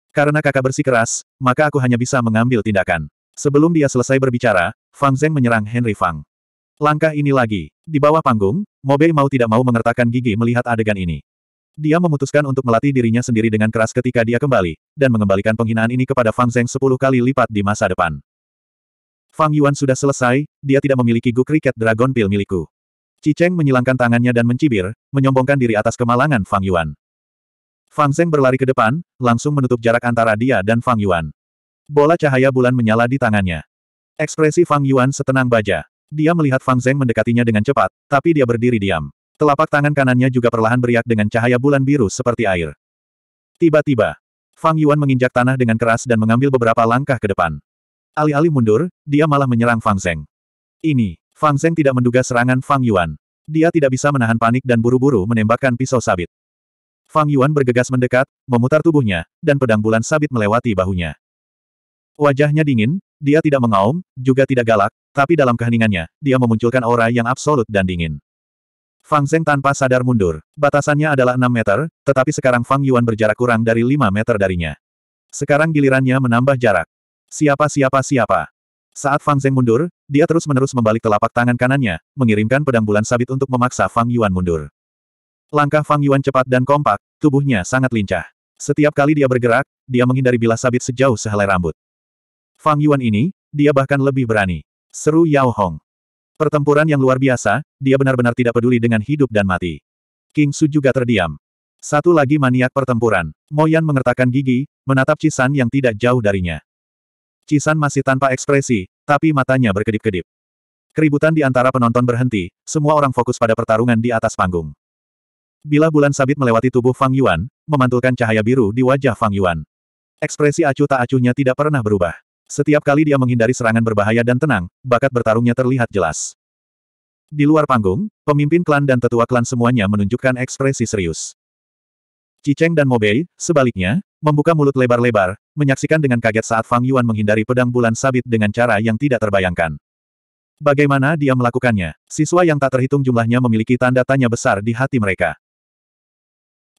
Karena kakak bersikeras, maka aku hanya bisa mengambil tindakan. Sebelum dia selesai berbicara, Fang Zeng menyerang Henry Fang. Langkah ini lagi. Di bawah panggung, Mobe mau tidak mau mengertakkan gigi melihat adegan ini. Dia memutuskan untuk melatih dirinya sendiri dengan keras ketika dia kembali, dan mengembalikan penghinaan ini kepada Fang Zeng sepuluh kali lipat di masa depan. Fang Yuan sudah selesai, dia tidak memiliki gu kriket Dragon Pill milikku. Ciceng menyilangkan tangannya dan mencibir, menyombongkan diri atas kemalangan Fang Yuan. Fang Zeng berlari ke depan, langsung menutup jarak antara dia dan Fang Yuan. Bola cahaya bulan menyala di tangannya. Ekspresi Fang Yuan setenang baja. Dia melihat Fang Zeng mendekatinya dengan cepat, tapi dia berdiri diam. Telapak tangan kanannya juga perlahan beriak dengan cahaya bulan biru seperti air. Tiba-tiba, Fang Yuan menginjak tanah dengan keras dan mengambil beberapa langkah ke depan. Alih-alih mundur, dia malah menyerang Fang Zeng. Ini, Fang Zeng tidak menduga serangan Fang Yuan. Dia tidak bisa menahan panik dan buru-buru menembakkan pisau sabit. Fang Yuan bergegas mendekat, memutar tubuhnya, dan pedang bulan sabit melewati bahunya. Wajahnya dingin, dia tidak mengaum, juga tidak galak, tapi dalam keheningannya, dia memunculkan aura yang absolut dan dingin. Fang Zeng tanpa sadar mundur. Batasannya adalah 6 meter, tetapi sekarang Fang Yuan berjarak kurang dari 5 meter darinya. Sekarang gilirannya menambah jarak. Siapa siapa siapa. Saat Fang Zeng mundur, dia terus-menerus membalik telapak tangan kanannya, mengirimkan pedang bulan sabit untuk memaksa Fang Yuan mundur. Langkah Fang Yuan cepat dan kompak, tubuhnya sangat lincah. Setiap kali dia bergerak, dia menghindari bilah sabit sejauh sehelai rambut. Fang Yuan ini, dia bahkan lebih berani. Seru Yao Hong. Pertempuran yang luar biasa, dia benar-benar tidak peduli dengan hidup dan mati. King Su juga terdiam. Satu lagi maniak pertempuran. Moyan mengertakkan gigi, menatap Cisan yang tidak jauh darinya. Cisan masih tanpa ekspresi, tapi matanya berkedip-kedip. Keributan di antara penonton berhenti, semua orang fokus pada pertarungan di atas panggung. Bila bulan sabit melewati tubuh Fang Yuan, memantulkan cahaya biru di wajah Fang Yuan. Ekspresi acuh tak acuhnya tidak pernah berubah. Setiap kali dia menghindari serangan berbahaya dan tenang, bakat bertarungnya terlihat jelas. Di luar panggung, pemimpin klan dan tetua klan semuanya menunjukkan ekspresi serius. Ciceng dan Mobei, sebaliknya, membuka mulut lebar-lebar, menyaksikan dengan kaget saat Fang Yuan menghindari pedang bulan sabit dengan cara yang tidak terbayangkan. Bagaimana dia melakukannya? Siswa yang tak terhitung jumlahnya memiliki tanda tanya besar di hati mereka.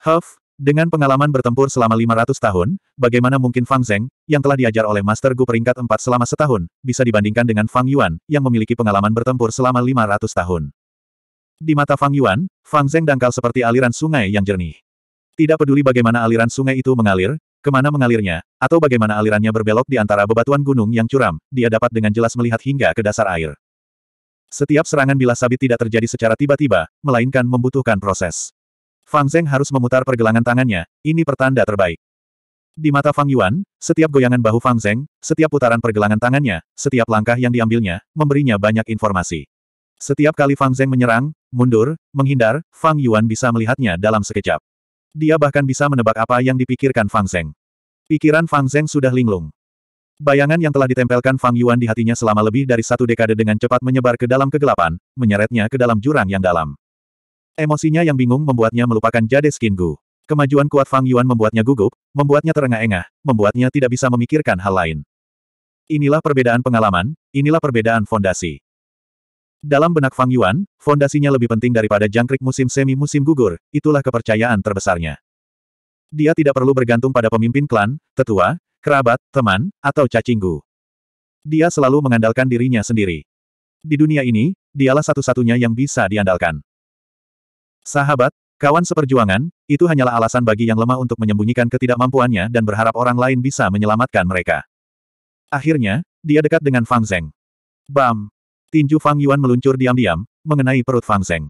Huff, dengan pengalaman bertempur selama 500 tahun, bagaimana mungkin Fang Zeng, yang telah diajar oleh Master Gu peringkat 4 selama setahun, bisa dibandingkan dengan Fang Yuan, yang memiliki pengalaman bertempur selama 500 tahun. Di mata Fang Yuan, Fang Zeng dangkal seperti aliran sungai yang jernih. Tidak peduli bagaimana aliran sungai itu mengalir, kemana mengalirnya, atau bagaimana alirannya berbelok di antara bebatuan gunung yang curam, dia dapat dengan jelas melihat hingga ke dasar air. Setiap serangan bila sabit tidak terjadi secara tiba-tiba, melainkan membutuhkan proses. Fang Zeng harus memutar pergelangan tangannya, ini pertanda terbaik. Di mata Fang Yuan, setiap goyangan bahu Fang Zeng, setiap putaran pergelangan tangannya, setiap langkah yang diambilnya, memberinya banyak informasi. Setiap kali Fang Zeng menyerang, mundur, menghindar, Fang Yuan bisa melihatnya dalam sekejap. Dia bahkan bisa menebak apa yang dipikirkan Fang Zeng. Pikiran Fang Zeng sudah linglung. Bayangan yang telah ditempelkan Fang Yuan di hatinya selama lebih dari satu dekade dengan cepat menyebar ke dalam kegelapan, menyeretnya ke dalam jurang yang dalam. Emosinya yang bingung membuatnya melupakan Jade Skingu. Kemajuan kuat Fang Yuan membuatnya gugup, membuatnya terengah-engah, membuatnya tidak bisa memikirkan hal lain. Inilah perbedaan pengalaman, inilah perbedaan fondasi. Dalam benak Fang Yuan, fondasinya lebih penting daripada jangkrik musim semi musim gugur, itulah kepercayaan terbesarnya. Dia tidak perlu bergantung pada pemimpin klan, tetua, kerabat, teman, atau cacinggu. Dia selalu mengandalkan dirinya sendiri. Di dunia ini, dialah satu-satunya yang bisa diandalkan. Sahabat, kawan seperjuangan, itu hanyalah alasan bagi yang lemah untuk menyembunyikan ketidakmampuannya dan berharap orang lain bisa menyelamatkan mereka. Akhirnya, dia dekat dengan Fang Zeng. Bam! Tinju Fang Yuan meluncur diam-diam, mengenai perut Fang Zeng.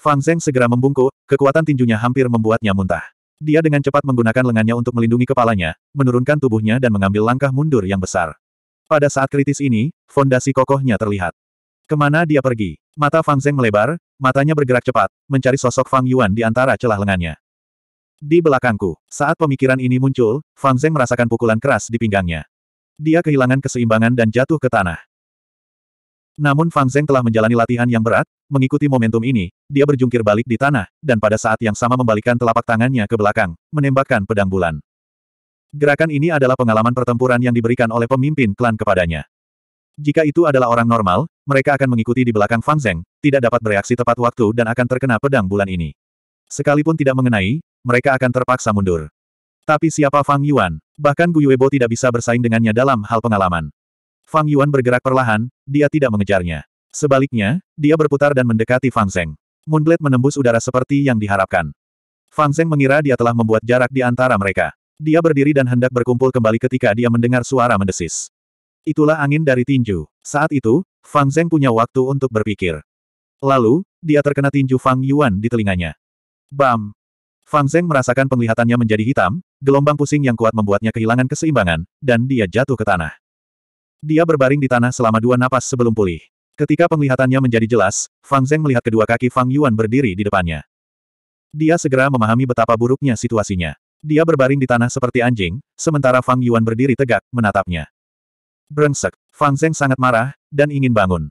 Fang Zeng segera membungkuk, kekuatan tinjunya hampir membuatnya muntah. Dia dengan cepat menggunakan lengannya untuk melindungi kepalanya, menurunkan tubuhnya dan mengambil langkah mundur yang besar. Pada saat kritis ini, fondasi kokohnya terlihat. Kemana dia pergi? Mata Fang Zeng melebar, matanya bergerak cepat, mencari sosok Fang Yuan di antara celah lengannya. Di belakangku, saat pemikiran ini muncul, Fang Zeng merasakan pukulan keras di pinggangnya. Dia kehilangan keseimbangan dan jatuh ke tanah. Namun Fang Zeng telah menjalani latihan yang berat, mengikuti momentum ini, dia berjungkir balik di tanah, dan pada saat yang sama membalikkan telapak tangannya ke belakang, menembakkan pedang bulan. Gerakan ini adalah pengalaman pertempuran yang diberikan oleh pemimpin klan kepadanya. Jika itu adalah orang normal, mereka akan mengikuti di belakang Fang Zeng, tidak dapat bereaksi tepat waktu dan akan terkena pedang bulan ini. Sekalipun tidak mengenai, mereka akan terpaksa mundur. Tapi siapa Fang Yuan? Bahkan Gu Yuebo tidak bisa bersaing dengannya dalam hal pengalaman. Fang Yuan bergerak perlahan, dia tidak mengejarnya. Sebaliknya, dia berputar dan mendekati Fang Zeng. Moonblade menembus udara seperti yang diharapkan. Fang Zeng mengira dia telah membuat jarak di antara mereka. Dia berdiri dan hendak berkumpul kembali ketika dia mendengar suara mendesis. Itulah angin dari tinju. Saat itu, Fang Zeng punya waktu untuk berpikir. Lalu, dia terkena tinju Fang Yuan di telinganya. Bam! Fang Zeng merasakan penglihatannya menjadi hitam, gelombang pusing yang kuat membuatnya kehilangan keseimbangan, dan dia jatuh ke tanah. Dia berbaring di tanah selama dua napas sebelum pulih. Ketika penglihatannya menjadi jelas, Fang Zeng melihat kedua kaki Fang Yuan berdiri di depannya. Dia segera memahami betapa buruknya situasinya. Dia berbaring di tanah seperti anjing, sementara Fang Yuan berdiri tegak, menatapnya. Brengsek, Fang Zeng sangat marah, dan ingin bangun.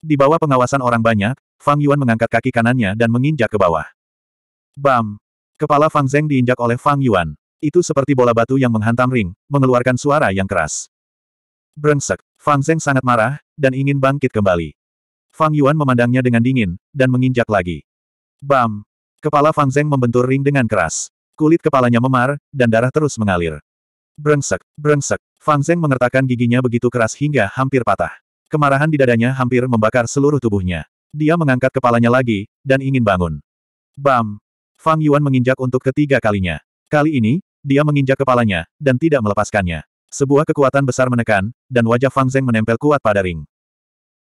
Di bawah pengawasan orang banyak, Fang Yuan mengangkat kaki kanannya dan menginjak ke bawah. Bam! Kepala Fang Zeng diinjak oleh Fang Yuan. Itu seperti bola batu yang menghantam ring, mengeluarkan suara yang keras. Brengsek, Fang Zeng sangat marah, dan ingin bangkit kembali. Fang Yuan memandangnya dengan dingin, dan menginjak lagi. Bam! Kepala Fang Zeng membentur ring dengan keras. Kulit kepalanya memar, dan darah terus mengalir. Brengsek, brengsek, Fang Zeng mengertakkan giginya begitu keras hingga hampir patah. Kemarahan di dadanya hampir membakar seluruh tubuhnya. Dia mengangkat kepalanya lagi, dan ingin bangun. Bam! Fang Yuan menginjak untuk ketiga kalinya. Kali ini, dia menginjak kepalanya, dan tidak melepaskannya. Sebuah kekuatan besar menekan, dan wajah Fang Zeng menempel kuat pada ring.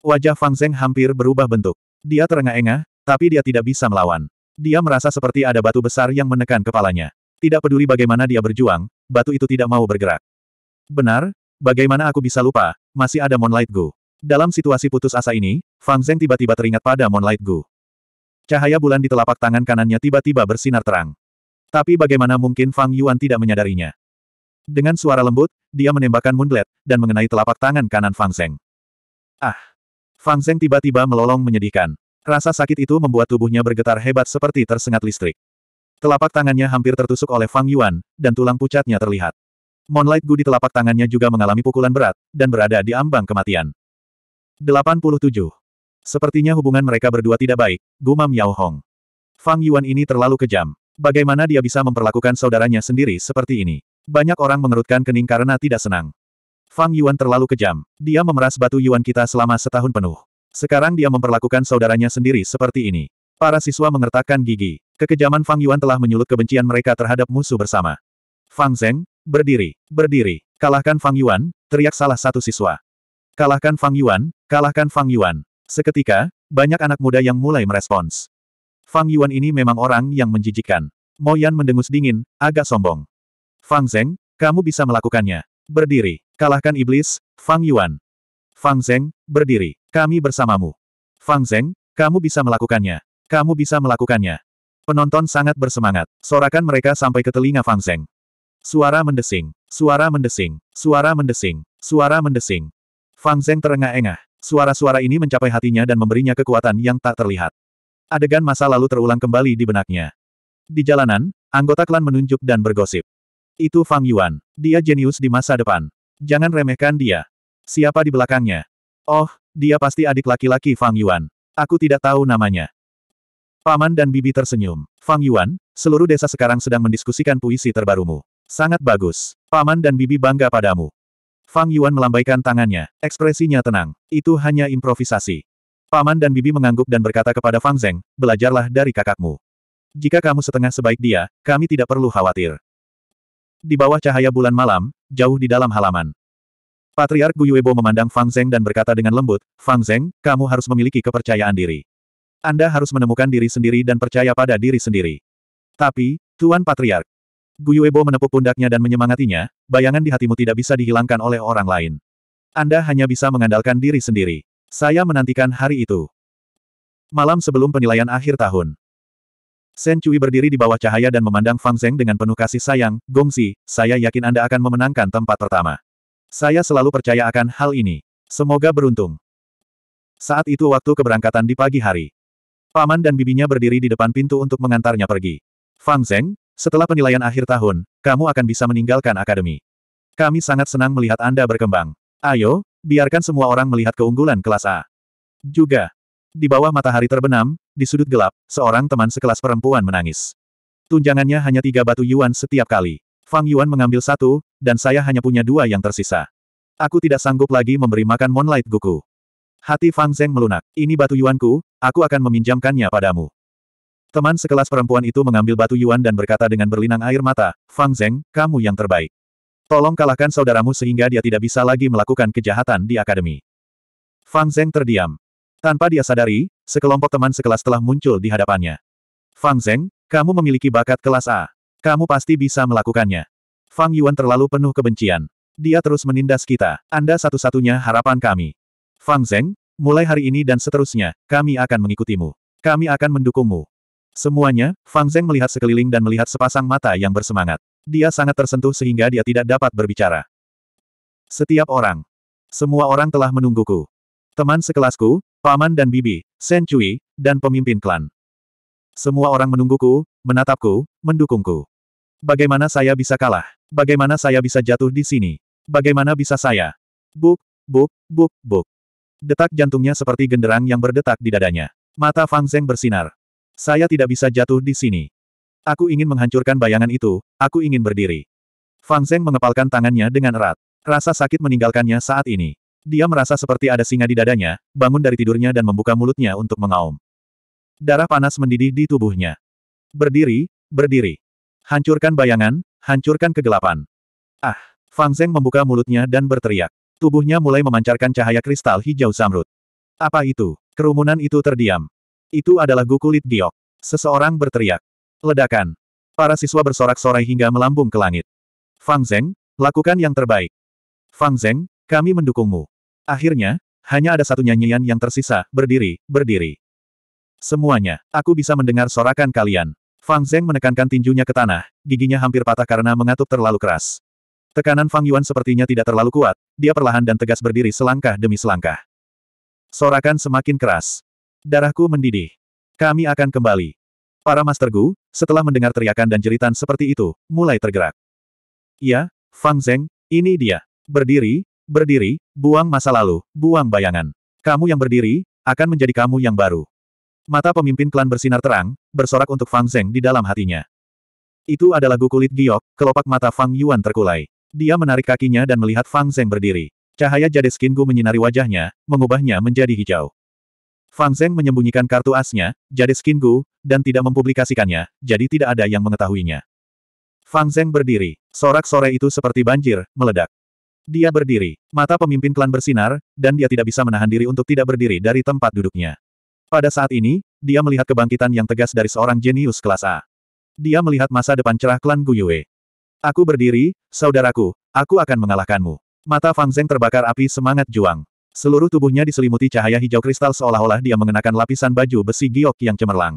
Wajah Fang Zeng hampir berubah bentuk. Dia terengah-engah, tapi dia tidak bisa melawan. Dia merasa seperti ada batu besar yang menekan kepalanya. Tidak peduli bagaimana dia berjuang, batu itu tidak mau bergerak. Benar, bagaimana aku bisa lupa, masih ada Moonlight Gu. Dalam situasi putus asa ini, Fang Zeng tiba-tiba teringat pada Moonlight Gu. Cahaya bulan di telapak tangan kanannya tiba-tiba bersinar terang. Tapi bagaimana mungkin Fang Yuan tidak menyadarinya? Dengan suara lembut, dia menembakkan Moonblade, dan mengenai telapak tangan kanan Fang Zeng. Ah! Fang Zeng tiba-tiba melolong menyedihkan. Rasa sakit itu membuat tubuhnya bergetar hebat seperti tersengat listrik. Telapak tangannya hampir tertusuk oleh Fang Yuan, dan tulang pucatnya terlihat. Moonlight Gu di telapak tangannya juga mengalami pukulan berat, dan berada di ambang kematian. 87. Sepertinya hubungan mereka berdua tidak baik, gumam Yao Hong. Fang Yuan ini terlalu kejam. Bagaimana dia bisa memperlakukan saudaranya sendiri seperti ini? Banyak orang mengerutkan kening karena tidak senang. Fang Yuan terlalu kejam. Dia memeras batu Yuan kita selama setahun penuh. Sekarang dia memperlakukan saudaranya sendiri seperti ini. Para siswa mengertakkan gigi. Kekejaman Fang Yuan telah menyulut kebencian mereka terhadap musuh bersama. Fang Zeng, Berdiri, berdiri, kalahkan Fang Yuan, teriak salah satu siswa. Kalahkan Fang Yuan, kalahkan Fang Yuan. Seketika, banyak anak muda yang mulai merespons. Fang Yuan ini memang orang yang menjijikkan. Moyan mendengus dingin, agak sombong. Fang Zeng, kamu bisa melakukannya. Berdiri, kalahkan iblis, Fang Yuan. Fang Zeng, berdiri, kami bersamamu. Fang Zeng, kamu bisa melakukannya. Kamu bisa melakukannya. Penonton sangat bersemangat. Sorakan mereka sampai ke telinga Fang Zeng. Suara mendesing, suara mendesing, suara mendesing, suara mendesing. Fang Zeng terengah-engah. Suara-suara ini mencapai hatinya dan memberinya kekuatan yang tak terlihat. Adegan masa lalu terulang kembali di benaknya. Di jalanan, anggota klan menunjuk dan bergosip. Itu Fang Yuan. Dia jenius di masa depan. Jangan remehkan dia. Siapa di belakangnya? Oh, dia pasti adik laki-laki Fang Yuan. Aku tidak tahu namanya. Paman dan bibi tersenyum. Fang Yuan, seluruh desa sekarang sedang mendiskusikan puisi terbarumu. Sangat bagus. Paman dan bibi bangga padamu. Fang Yuan melambaikan tangannya, ekspresinya tenang. Itu hanya improvisasi. Paman dan bibi mengangguk dan berkata kepada Fang Zeng, belajarlah dari kakakmu. Jika kamu setengah sebaik dia, kami tidak perlu khawatir. Di bawah cahaya bulan malam, jauh di dalam halaman. Patriark Guyuebo memandang Fang Zeng dan berkata dengan lembut, Fang Zeng, kamu harus memiliki kepercayaan diri. Anda harus menemukan diri sendiri dan percaya pada diri sendiri. Tapi, Tuan Patriark, Guyuebo menepuk pundaknya dan menyemangatinya, bayangan di hatimu tidak bisa dihilangkan oleh orang lain. Anda hanya bisa mengandalkan diri sendiri. Saya menantikan hari itu. Malam sebelum penilaian akhir tahun. Shen Cui berdiri di bawah cahaya dan memandang Fang Zeng dengan penuh kasih sayang, Gongsi, saya yakin Anda akan memenangkan tempat pertama. Saya selalu percaya akan hal ini. Semoga beruntung. Saat itu waktu keberangkatan di pagi hari. Paman dan bibinya berdiri di depan pintu untuk mengantarnya pergi. Fang Zeng, setelah penilaian akhir tahun, kamu akan bisa meninggalkan akademi. Kami sangat senang melihat Anda berkembang. Ayo, biarkan semua orang melihat keunggulan kelas A. Juga, di bawah matahari terbenam, di sudut gelap, seorang teman sekelas perempuan menangis. Tunjangannya hanya tiga batu yuan setiap kali. Fang Yuan mengambil satu, dan saya hanya punya dua yang tersisa. Aku tidak sanggup lagi memberi makan Moonlight Goku. Hati Fang Zeng melunak. Ini batu yuanku, aku akan meminjamkannya padamu. Teman sekelas perempuan itu mengambil batu Yuan dan berkata dengan berlinang air mata, Fang Zeng, kamu yang terbaik. Tolong kalahkan saudaramu sehingga dia tidak bisa lagi melakukan kejahatan di akademi. Fang Zeng terdiam. Tanpa dia sadari, sekelompok teman sekelas telah muncul di hadapannya. Fang Zeng, kamu memiliki bakat kelas A. Kamu pasti bisa melakukannya. Fang Yuan terlalu penuh kebencian. Dia terus menindas kita. Anda satu-satunya harapan kami. Fang Zeng, mulai hari ini dan seterusnya, kami akan mengikutimu. Kami akan mendukungmu. Semuanya, Fang Zeng melihat sekeliling dan melihat sepasang mata yang bersemangat. Dia sangat tersentuh sehingga dia tidak dapat berbicara. Setiap orang. Semua orang telah menungguku. Teman sekelasku, paman dan bibi, Shen Cui, dan pemimpin klan. Semua orang menungguku, menatapku, mendukungku. Bagaimana saya bisa kalah? Bagaimana saya bisa jatuh di sini? Bagaimana bisa saya? Buk, buk, buk, buk. Detak jantungnya seperti genderang yang berdetak di dadanya. Mata Fang Zeng bersinar. Saya tidak bisa jatuh di sini. Aku ingin menghancurkan bayangan itu, aku ingin berdiri. Fang Zeng mengepalkan tangannya dengan erat. Rasa sakit meninggalkannya saat ini. Dia merasa seperti ada singa di dadanya, bangun dari tidurnya dan membuka mulutnya untuk mengaum. Darah panas mendidih di tubuhnya. Berdiri, berdiri. Hancurkan bayangan, hancurkan kegelapan. Ah, Fang Zeng membuka mulutnya dan berteriak. Tubuhnya mulai memancarkan cahaya kristal hijau samrut. Apa itu? Kerumunan itu terdiam. Itu adalah gukulit giok. Seseorang berteriak. Ledakan. Para siswa bersorak-sorai hingga melambung ke langit. Fang Zeng, lakukan yang terbaik. Fang Zeng, kami mendukungmu. Akhirnya, hanya ada satu nyanyian yang tersisa, berdiri, berdiri. Semuanya, aku bisa mendengar sorakan kalian. Fang Zeng menekankan tinjunya ke tanah, giginya hampir patah karena mengatup terlalu keras. Tekanan Fang Yuan sepertinya tidak terlalu kuat, dia perlahan dan tegas berdiri selangkah demi selangkah. Sorakan semakin keras. Darahku mendidih. Kami akan kembali. Para Master Gu, setelah mendengar teriakan dan jeritan seperti itu, mulai tergerak. Ya, Fang Zeng, ini dia. Berdiri, berdiri, buang masa lalu, buang bayangan. Kamu yang berdiri, akan menjadi kamu yang baru. Mata pemimpin klan bersinar terang, bersorak untuk Fang Zeng di dalam hatinya. Itu adalah gu kulit giok, kelopak mata Fang Yuan terkulai. Dia menarik kakinya dan melihat Fang Zeng berdiri. Cahaya jade skin Gu menyinari wajahnya, mengubahnya menjadi hijau. Fang Zeng menyembunyikan kartu asnya, jadi Skin Gu, dan tidak mempublikasikannya, jadi tidak ada yang mengetahuinya. Fang Zeng berdiri. Sorak sore itu seperti banjir, meledak. Dia berdiri. Mata pemimpin klan bersinar, dan dia tidak bisa menahan diri untuk tidak berdiri dari tempat duduknya. Pada saat ini, dia melihat kebangkitan yang tegas dari seorang jenius kelas A. Dia melihat masa depan cerah klan Guyue. Aku berdiri, saudaraku, aku akan mengalahkanmu. Mata Fang Zeng terbakar api semangat juang. Seluruh tubuhnya diselimuti cahaya hijau kristal seolah-olah dia mengenakan lapisan baju besi giok yang cemerlang.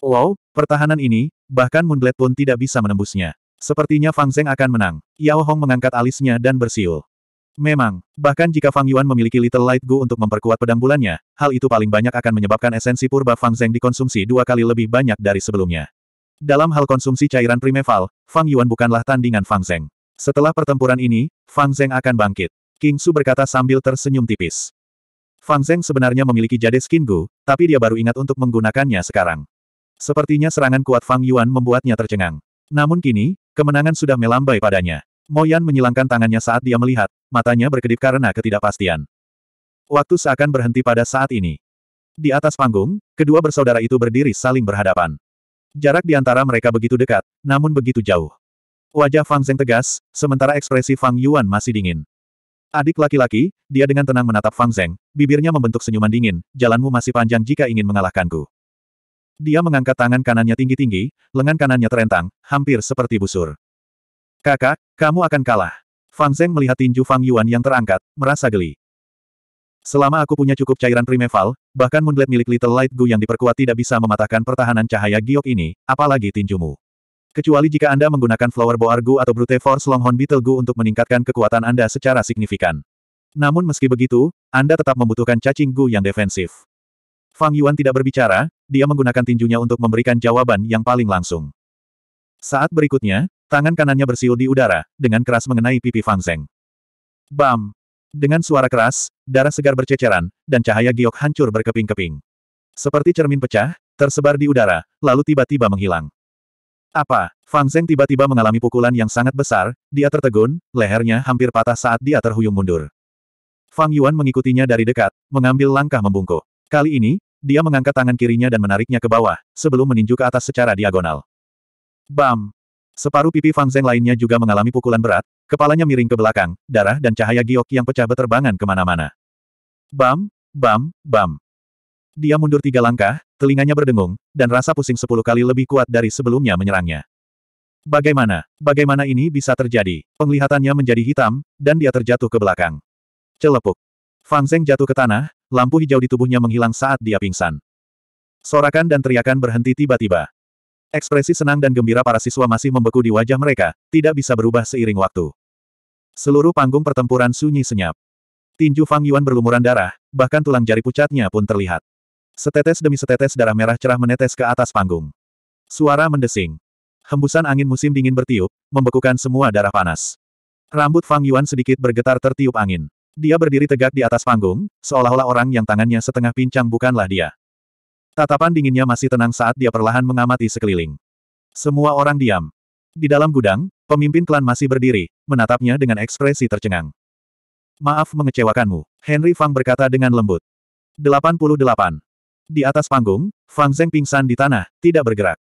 Wow, pertahanan ini, bahkan Moonblade pun tidak bisa menembusnya. Sepertinya Fang Zeng akan menang. Yao Hong mengangkat alisnya dan bersiul. Memang, bahkan jika Fang Yuan memiliki Little Light Gu untuk memperkuat pedang bulannya, hal itu paling banyak akan menyebabkan esensi purba Fang Zeng dikonsumsi dua kali lebih banyak dari sebelumnya. Dalam hal konsumsi cairan primeval, Fang Yuan bukanlah tandingan Fang Zeng. Setelah pertempuran ini, Fang Zeng akan bangkit. King Su berkata sambil tersenyum tipis. Fang Zeng sebenarnya memiliki jade Skin Gu, tapi dia baru ingat untuk menggunakannya sekarang. Sepertinya serangan kuat Fang Yuan membuatnya tercengang. Namun kini, kemenangan sudah melambai padanya. Moyan menyilangkan tangannya saat dia melihat, matanya berkedip karena ketidakpastian. Waktu seakan berhenti pada saat ini. Di atas panggung, kedua bersaudara itu berdiri saling berhadapan. Jarak di antara mereka begitu dekat, namun begitu jauh. Wajah Fang Zeng tegas, sementara ekspresi Fang Yuan masih dingin. Adik laki-laki, dia dengan tenang menatap Fang Zeng, bibirnya membentuk senyuman dingin, jalanmu masih panjang jika ingin mengalahkanku. Dia mengangkat tangan kanannya tinggi-tinggi, lengan kanannya terentang, hampir seperti busur. Kakak, kamu akan kalah. Fang Zeng melihat tinju Fang Yuan yang terangkat, merasa geli. Selama aku punya cukup cairan primeval, bahkan moonblade milik Little Light Gu yang diperkuat tidak bisa mematahkan pertahanan cahaya giok ini, apalagi tinjumu. Kecuali jika Anda menggunakan Flower Boar Gu atau Brute Force Longhorn Beetle Gu untuk meningkatkan kekuatan Anda secara signifikan. Namun meski begitu, Anda tetap membutuhkan cacing Gu yang defensif. Fang Yuan tidak berbicara, dia menggunakan tinjunya untuk memberikan jawaban yang paling langsung. Saat berikutnya, tangan kanannya bersiul di udara, dengan keras mengenai pipi Fang Zeng. Bam! Dengan suara keras, darah segar berceceran, dan cahaya giok hancur berkeping-keping. Seperti cermin pecah, tersebar di udara, lalu tiba-tiba menghilang. Apa? Fang Zeng tiba-tiba mengalami pukulan yang sangat besar, dia tertegun, lehernya hampir patah saat dia terhuyung mundur. Fang Yuan mengikutinya dari dekat, mengambil langkah membungkuk. Kali ini, dia mengangkat tangan kirinya dan menariknya ke bawah, sebelum meninju ke atas secara diagonal. Bam! Separuh pipi Fang Zeng lainnya juga mengalami pukulan berat, kepalanya miring ke belakang, darah dan cahaya giok yang pecah beterbangan kemana-mana. Bam! Bam! Bam! Dia mundur tiga langkah, telinganya berdengung, dan rasa pusing sepuluh kali lebih kuat dari sebelumnya menyerangnya. Bagaimana? Bagaimana ini bisa terjadi? Penglihatannya menjadi hitam, dan dia terjatuh ke belakang. Celepuk. Fang Zeng jatuh ke tanah, lampu hijau di tubuhnya menghilang saat dia pingsan. Sorakan dan teriakan berhenti tiba-tiba. Ekspresi senang dan gembira para siswa masih membeku di wajah mereka, tidak bisa berubah seiring waktu. Seluruh panggung pertempuran sunyi senyap. Tinju Fang Yuan berlumuran darah, bahkan tulang jari pucatnya pun terlihat. Setetes demi setetes darah merah cerah menetes ke atas panggung. Suara mendesing. Hembusan angin musim dingin bertiup, membekukan semua darah panas. Rambut Fang Yuan sedikit bergetar tertiup angin. Dia berdiri tegak di atas panggung, seolah-olah orang yang tangannya setengah pincang bukanlah dia. Tatapan dinginnya masih tenang saat dia perlahan mengamati sekeliling. Semua orang diam. Di dalam gudang, pemimpin klan masih berdiri, menatapnya dengan ekspresi tercengang. Maaf mengecewakanmu, Henry Fang berkata dengan lembut. 88. Di atas panggung, Fang Zeng pingsan di tanah, tidak bergerak.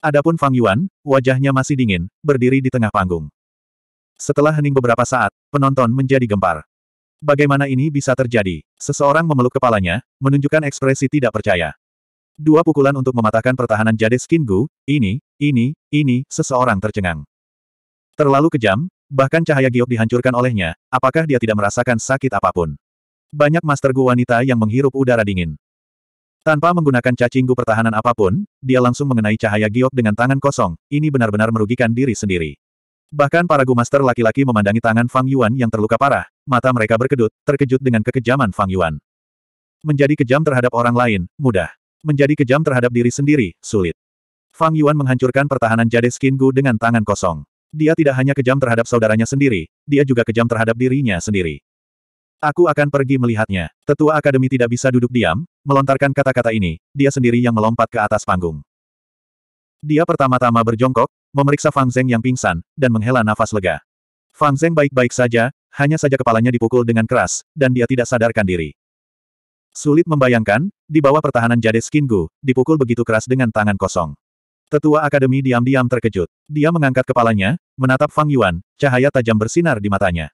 Adapun Fang Yuan, wajahnya masih dingin, berdiri di tengah panggung. Setelah hening beberapa saat, penonton menjadi gempar. Bagaimana ini bisa terjadi? Seseorang memeluk kepalanya, menunjukkan ekspresi tidak percaya. Dua pukulan untuk mematahkan pertahanan jade Skin Gu ini, ini, ini, seseorang tercengang. Terlalu kejam, bahkan cahaya giok dihancurkan olehnya, apakah dia tidak merasakan sakit apapun? Banyak master Gu wanita yang menghirup udara dingin. Tanpa menggunakan cacinggu pertahanan apapun, dia langsung mengenai cahaya giok dengan tangan kosong, ini benar-benar merugikan diri sendiri. Bahkan para gumaster laki-laki memandangi tangan Fang Yuan yang terluka parah, mata mereka berkedut, terkejut dengan kekejaman Fang Yuan. Menjadi kejam terhadap orang lain, mudah. Menjadi kejam terhadap diri sendiri, sulit. Fang Yuan menghancurkan pertahanan jade Skin gu dengan tangan kosong. Dia tidak hanya kejam terhadap saudaranya sendiri, dia juga kejam terhadap dirinya sendiri. Aku akan pergi melihatnya. Tetua Akademi tidak bisa duduk diam, melontarkan kata-kata ini, dia sendiri yang melompat ke atas panggung. Dia pertama-tama berjongkok, memeriksa Fang Zeng yang pingsan, dan menghela nafas lega. Fang Zeng baik-baik saja, hanya saja kepalanya dipukul dengan keras, dan dia tidak sadarkan diri. Sulit membayangkan, di bawah pertahanan Jade Skin Gu, dipukul begitu keras dengan tangan kosong. Tetua Akademi diam-diam terkejut. Dia mengangkat kepalanya, menatap Fang Yuan, cahaya tajam bersinar di matanya.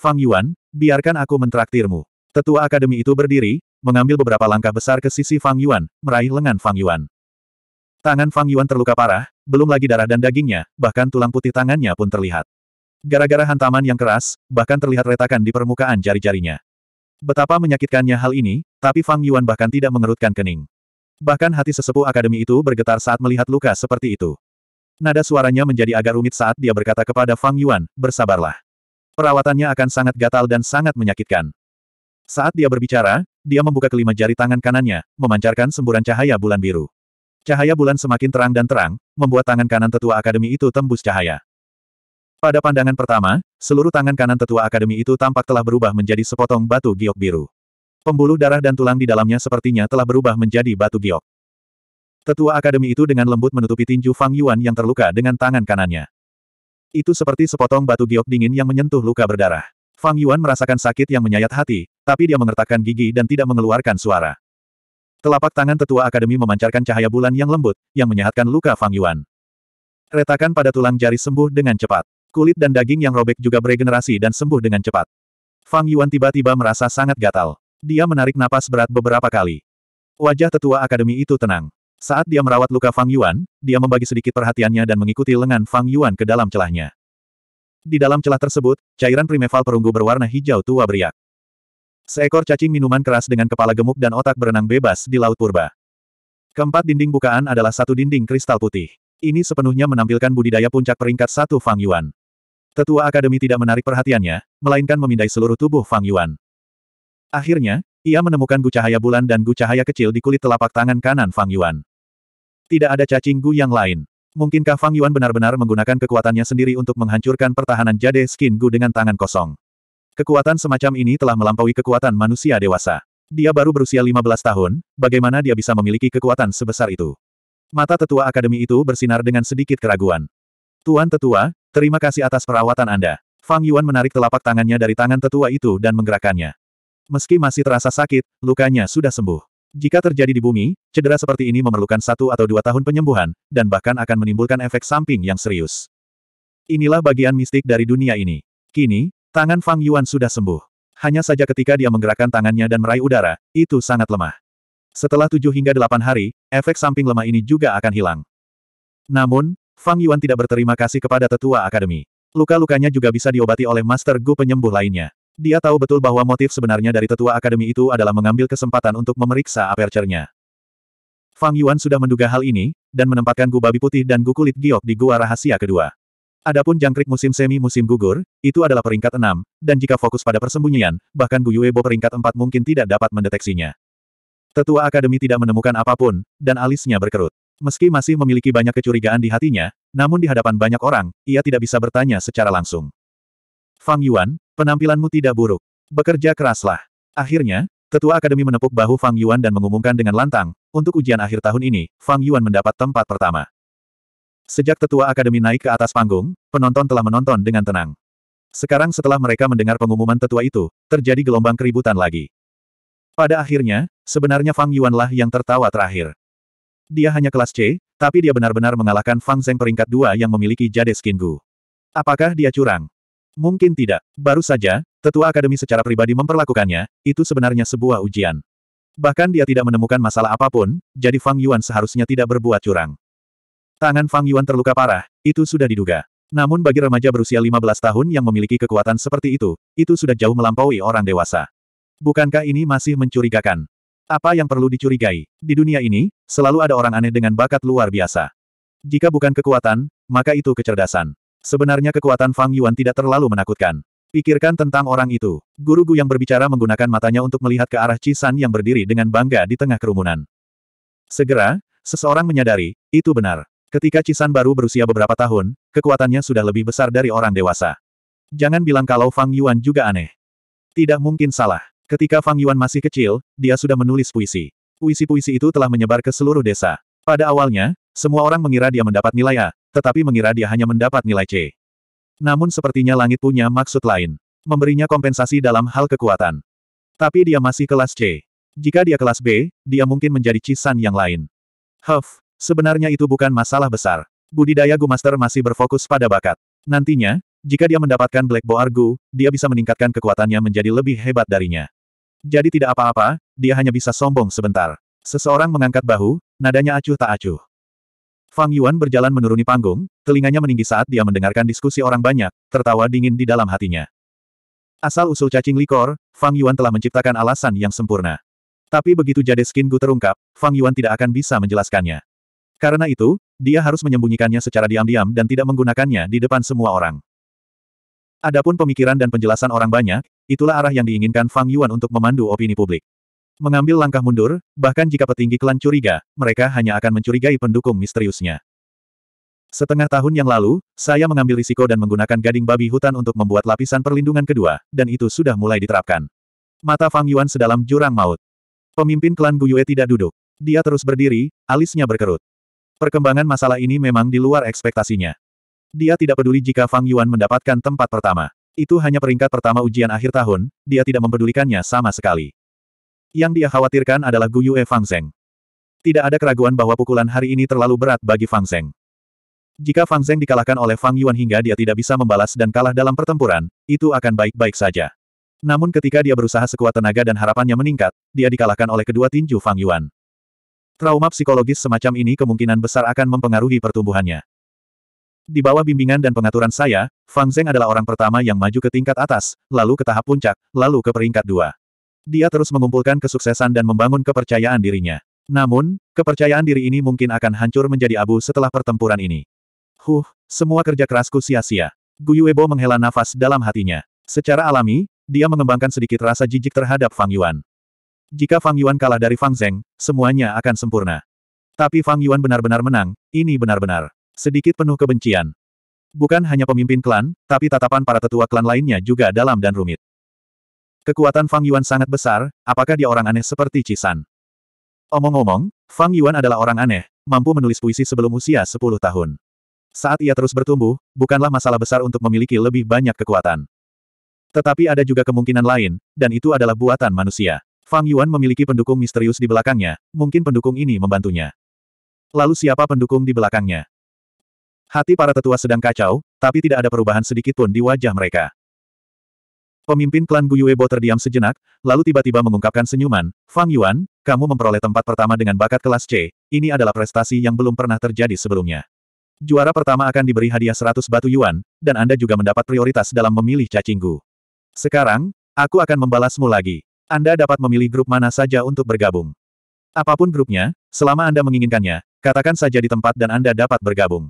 Fang Yuan, biarkan aku mentraktirmu. Tetua akademi itu berdiri, mengambil beberapa langkah besar ke sisi Fang Yuan, meraih lengan Fang Yuan. Tangan Fang Yuan terluka parah, belum lagi darah dan dagingnya, bahkan tulang putih tangannya pun terlihat. Gara-gara hantaman yang keras, bahkan terlihat retakan di permukaan jari-jarinya. Betapa menyakitkannya hal ini, tapi Fang Yuan bahkan tidak mengerutkan kening. Bahkan hati sesepuh akademi itu bergetar saat melihat luka seperti itu. Nada suaranya menjadi agak rumit saat dia berkata kepada Fang Yuan, bersabarlah. Perawatannya akan sangat gatal dan sangat menyakitkan. Saat dia berbicara, dia membuka kelima jari tangan kanannya, memancarkan semburan cahaya bulan biru. Cahaya bulan semakin terang dan terang, membuat tangan kanan tetua akademi itu tembus cahaya. Pada pandangan pertama, seluruh tangan kanan tetua akademi itu tampak telah berubah menjadi sepotong batu giok biru. Pembuluh darah dan tulang di dalamnya sepertinya telah berubah menjadi batu giok. Tetua akademi itu dengan lembut menutupi tinju Fang Yuan yang terluka dengan tangan kanannya. Itu seperti sepotong batu giok dingin yang menyentuh luka berdarah. Fang Yuan merasakan sakit yang menyayat hati, tapi dia mengertakkan gigi dan tidak mengeluarkan suara. Telapak tangan tetua akademi memancarkan cahaya bulan yang lembut, yang menyehatkan luka Fang Yuan. Retakan pada tulang jari sembuh dengan cepat. Kulit dan daging yang robek juga beregenerasi dan sembuh dengan cepat. Fang Yuan tiba-tiba merasa sangat gatal. Dia menarik napas berat beberapa kali. Wajah tetua akademi itu tenang. Saat dia merawat luka Fang Yuan, dia membagi sedikit perhatiannya dan mengikuti lengan Fang Yuan ke dalam celahnya. Di dalam celah tersebut, cairan primeval perunggu berwarna hijau tua beriak. Seekor cacing minuman keras dengan kepala gemuk dan otak berenang bebas di Laut Purba. Keempat dinding bukaan adalah satu dinding kristal putih. Ini sepenuhnya menampilkan budidaya puncak peringkat satu Fang Yuan. Tetua Akademi tidak menarik perhatiannya, melainkan memindai seluruh tubuh Fang Yuan. Akhirnya, ia menemukan gu cahaya bulan dan gu cahaya kecil di kulit telapak tangan kanan Fang Yuan. Tidak ada cacing gu yang lain. Mungkinkah Fang Yuan benar-benar menggunakan kekuatannya sendiri untuk menghancurkan pertahanan jade skin gu dengan tangan kosong? Kekuatan semacam ini telah melampaui kekuatan manusia dewasa. Dia baru berusia 15 tahun, bagaimana dia bisa memiliki kekuatan sebesar itu? Mata tetua akademi itu bersinar dengan sedikit keraguan. Tuan tetua, terima kasih atas perawatan Anda. Fang Yuan menarik telapak tangannya dari tangan tetua itu dan menggerakkannya. Meski masih terasa sakit, lukanya sudah sembuh. Jika terjadi di bumi, cedera seperti ini memerlukan satu atau dua tahun penyembuhan, dan bahkan akan menimbulkan efek samping yang serius. Inilah bagian mistik dari dunia ini. Kini, tangan Fang Yuan sudah sembuh. Hanya saja ketika dia menggerakkan tangannya dan meraih udara, itu sangat lemah. Setelah tujuh hingga delapan hari, efek samping lemah ini juga akan hilang. Namun, Fang Yuan tidak berterima kasih kepada tetua akademi. Luka-lukanya juga bisa diobati oleh Master Gu penyembuh lainnya. Dia tahu betul bahwa motif sebenarnya dari tetua akademi itu adalah mengambil kesempatan untuk memeriksa aperture-nya. Fang Yuan sudah menduga hal ini, dan menempatkan gu babi putih dan gu kulit giok di gua rahasia kedua. Adapun jangkrik musim semi musim gugur, itu adalah peringkat enam, dan jika fokus pada persembunyian, bahkan Gu Yuebo peringkat empat mungkin tidak dapat mendeteksinya. Tetua Akademi tidak menemukan apapun, dan alisnya berkerut. Meski masih memiliki banyak kecurigaan di hatinya, namun di hadapan banyak orang, ia tidak bisa bertanya secara langsung. Fang Yuan, penampilanmu tidak buruk. Bekerja keraslah. Akhirnya, Tetua Akademi menepuk bahu Fang Yuan dan mengumumkan dengan lantang, untuk ujian akhir tahun ini, Fang Yuan mendapat tempat pertama. Sejak Tetua Akademi naik ke atas panggung, penonton telah menonton dengan tenang. Sekarang setelah mereka mendengar pengumuman tetua itu, terjadi gelombang keributan lagi. Pada akhirnya, sebenarnya Fang Yuanlah yang tertawa terakhir. Dia hanya kelas C, tapi dia benar-benar mengalahkan Fang Zeng peringkat dua yang memiliki jade skin Gu. Apakah dia curang? Mungkin tidak. Baru saja, tetua akademi secara pribadi memperlakukannya, itu sebenarnya sebuah ujian. Bahkan dia tidak menemukan masalah apapun, jadi Fang Yuan seharusnya tidak berbuat curang. Tangan Fang Yuan terluka parah, itu sudah diduga. Namun bagi remaja berusia 15 tahun yang memiliki kekuatan seperti itu, itu sudah jauh melampaui orang dewasa. Bukankah ini masih mencurigakan? Apa yang perlu dicurigai? Di dunia ini, selalu ada orang aneh dengan bakat luar biasa. Jika bukan kekuatan, maka itu kecerdasan. Sebenarnya kekuatan Fang Yuan tidak terlalu menakutkan. Pikirkan tentang orang itu. Guru Gu yang berbicara menggunakan matanya untuk melihat ke arah Cisan yang berdiri dengan bangga di tengah kerumunan. Segera, seseorang menyadari, itu benar. Ketika Cisan baru berusia beberapa tahun, kekuatannya sudah lebih besar dari orang dewasa. Jangan bilang kalau Fang Yuan juga aneh. Tidak mungkin salah. Ketika Fang Yuan masih kecil, dia sudah menulis puisi. Puisi-puisi itu telah menyebar ke seluruh desa. Pada awalnya, semua orang mengira dia mendapat nilai A, tetapi mengira dia hanya mendapat nilai C. Namun sepertinya langit punya maksud lain. Memberinya kompensasi dalam hal kekuatan. Tapi dia masih kelas C. Jika dia kelas B, dia mungkin menjadi cisan yang lain. Huff, sebenarnya itu bukan masalah besar. Budidaya master masih berfokus pada bakat. Nantinya, jika dia mendapatkan Black Boar Gu, dia bisa meningkatkan kekuatannya menjadi lebih hebat darinya. Jadi tidak apa-apa, dia hanya bisa sombong sebentar. Seseorang mengangkat bahu, nadanya acuh tak acuh. Fang Yuan berjalan menuruni panggung, telinganya meninggi saat dia mendengarkan diskusi orang banyak, tertawa dingin di dalam hatinya. Asal-usul cacing likor, Fang Yuan telah menciptakan alasan yang sempurna. Tapi begitu jade skin Gu terungkap, Fang Yuan tidak akan bisa menjelaskannya. Karena itu, dia harus menyembunyikannya secara diam-diam dan tidak menggunakannya di depan semua orang. Adapun pemikiran dan penjelasan orang banyak, itulah arah yang diinginkan Fang Yuan untuk memandu opini publik. Mengambil langkah mundur, bahkan jika petinggi klan curiga, mereka hanya akan mencurigai pendukung misteriusnya. Setengah tahun yang lalu, saya mengambil risiko dan menggunakan gading babi hutan untuk membuat lapisan perlindungan kedua, dan itu sudah mulai diterapkan. Mata Fang Yuan sedalam jurang maut. Pemimpin klan Guyue tidak duduk. Dia terus berdiri, alisnya berkerut. Perkembangan masalah ini memang di luar ekspektasinya. Dia tidak peduli jika Fang Yuan mendapatkan tempat pertama. Itu hanya peringkat pertama ujian akhir tahun, dia tidak mempedulikannya sama sekali. Yang dia khawatirkan adalah Gu Yue Fang Zeng. Tidak ada keraguan bahwa pukulan hari ini terlalu berat bagi Fang Zeng. Jika Fang Zeng dikalahkan oleh Fang Yuan hingga dia tidak bisa membalas dan kalah dalam pertempuran, itu akan baik-baik saja. Namun ketika dia berusaha sekuat tenaga dan harapannya meningkat, dia dikalahkan oleh kedua tinju Fang Yuan. Trauma psikologis semacam ini kemungkinan besar akan mempengaruhi pertumbuhannya. Di bawah bimbingan dan pengaturan saya, Fang Zeng adalah orang pertama yang maju ke tingkat atas, lalu ke tahap puncak, lalu ke peringkat dua. Dia terus mengumpulkan kesuksesan dan membangun kepercayaan dirinya. Namun, kepercayaan diri ini mungkin akan hancur menjadi abu setelah pertempuran ini. Huh, semua kerja kerasku sia-sia. Guyuebo menghela nafas dalam hatinya. Secara alami, dia mengembangkan sedikit rasa jijik terhadap Fang Yuan. Jika Fang Yuan kalah dari Fang Zeng, semuanya akan sempurna. Tapi Fang Yuan benar-benar menang, ini benar-benar. Sedikit penuh kebencian. Bukan hanya pemimpin klan, tapi tatapan para tetua klan lainnya juga dalam dan rumit. Kekuatan Fang Yuan sangat besar, apakah dia orang aneh seperti Cisan? Omong-omong, Fang Yuan adalah orang aneh, mampu menulis puisi sebelum usia 10 tahun. Saat ia terus bertumbuh, bukanlah masalah besar untuk memiliki lebih banyak kekuatan. Tetapi ada juga kemungkinan lain, dan itu adalah buatan manusia. Fang Yuan memiliki pendukung misterius di belakangnya, mungkin pendukung ini membantunya. Lalu siapa pendukung di belakangnya? Hati para tetua sedang kacau, tapi tidak ada perubahan sedikit pun di wajah mereka. Pemimpin klan Guyuebo terdiam sejenak, lalu tiba-tiba mengungkapkan senyuman, Fang Yuan, kamu memperoleh tempat pertama dengan bakat kelas C, ini adalah prestasi yang belum pernah terjadi sebelumnya. Juara pertama akan diberi hadiah 100 batu yuan, dan Anda juga mendapat prioritas dalam memilih cacinggu. Sekarang, aku akan membalasmu lagi. Anda dapat memilih grup mana saja untuk bergabung. Apapun grupnya, selama Anda menginginkannya, katakan saja di tempat dan Anda dapat bergabung.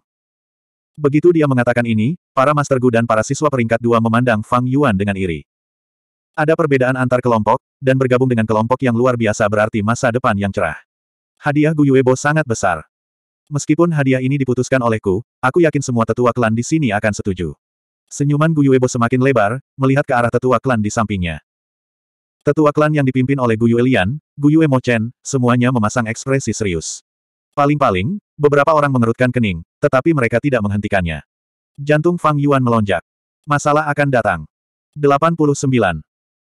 Begitu dia mengatakan ini, para Master Gu dan para siswa peringkat dua memandang Fang Yuan dengan iri. Ada perbedaan antar kelompok, dan bergabung dengan kelompok yang luar biasa berarti masa depan yang cerah. Hadiah Gu Yuebo sangat besar. Meskipun hadiah ini diputuskan olehku, aku yakin semua tetua klan di sini akan setuju. Senyuman Gu Yuebo semakin lebar, melihat ke arah tetua klan di sampingnya. Tetua klan yang dipimpin oleh Gu Yuelian, Gu Yue Mo Chen, semuanya memasang ekspresi serius. Paling-paling, Beberapa orang mengerutkan kening, tetapi mereka tidak menghentikannya. Jantung Fang Yuan melonjak. Masalah akan datang. 89.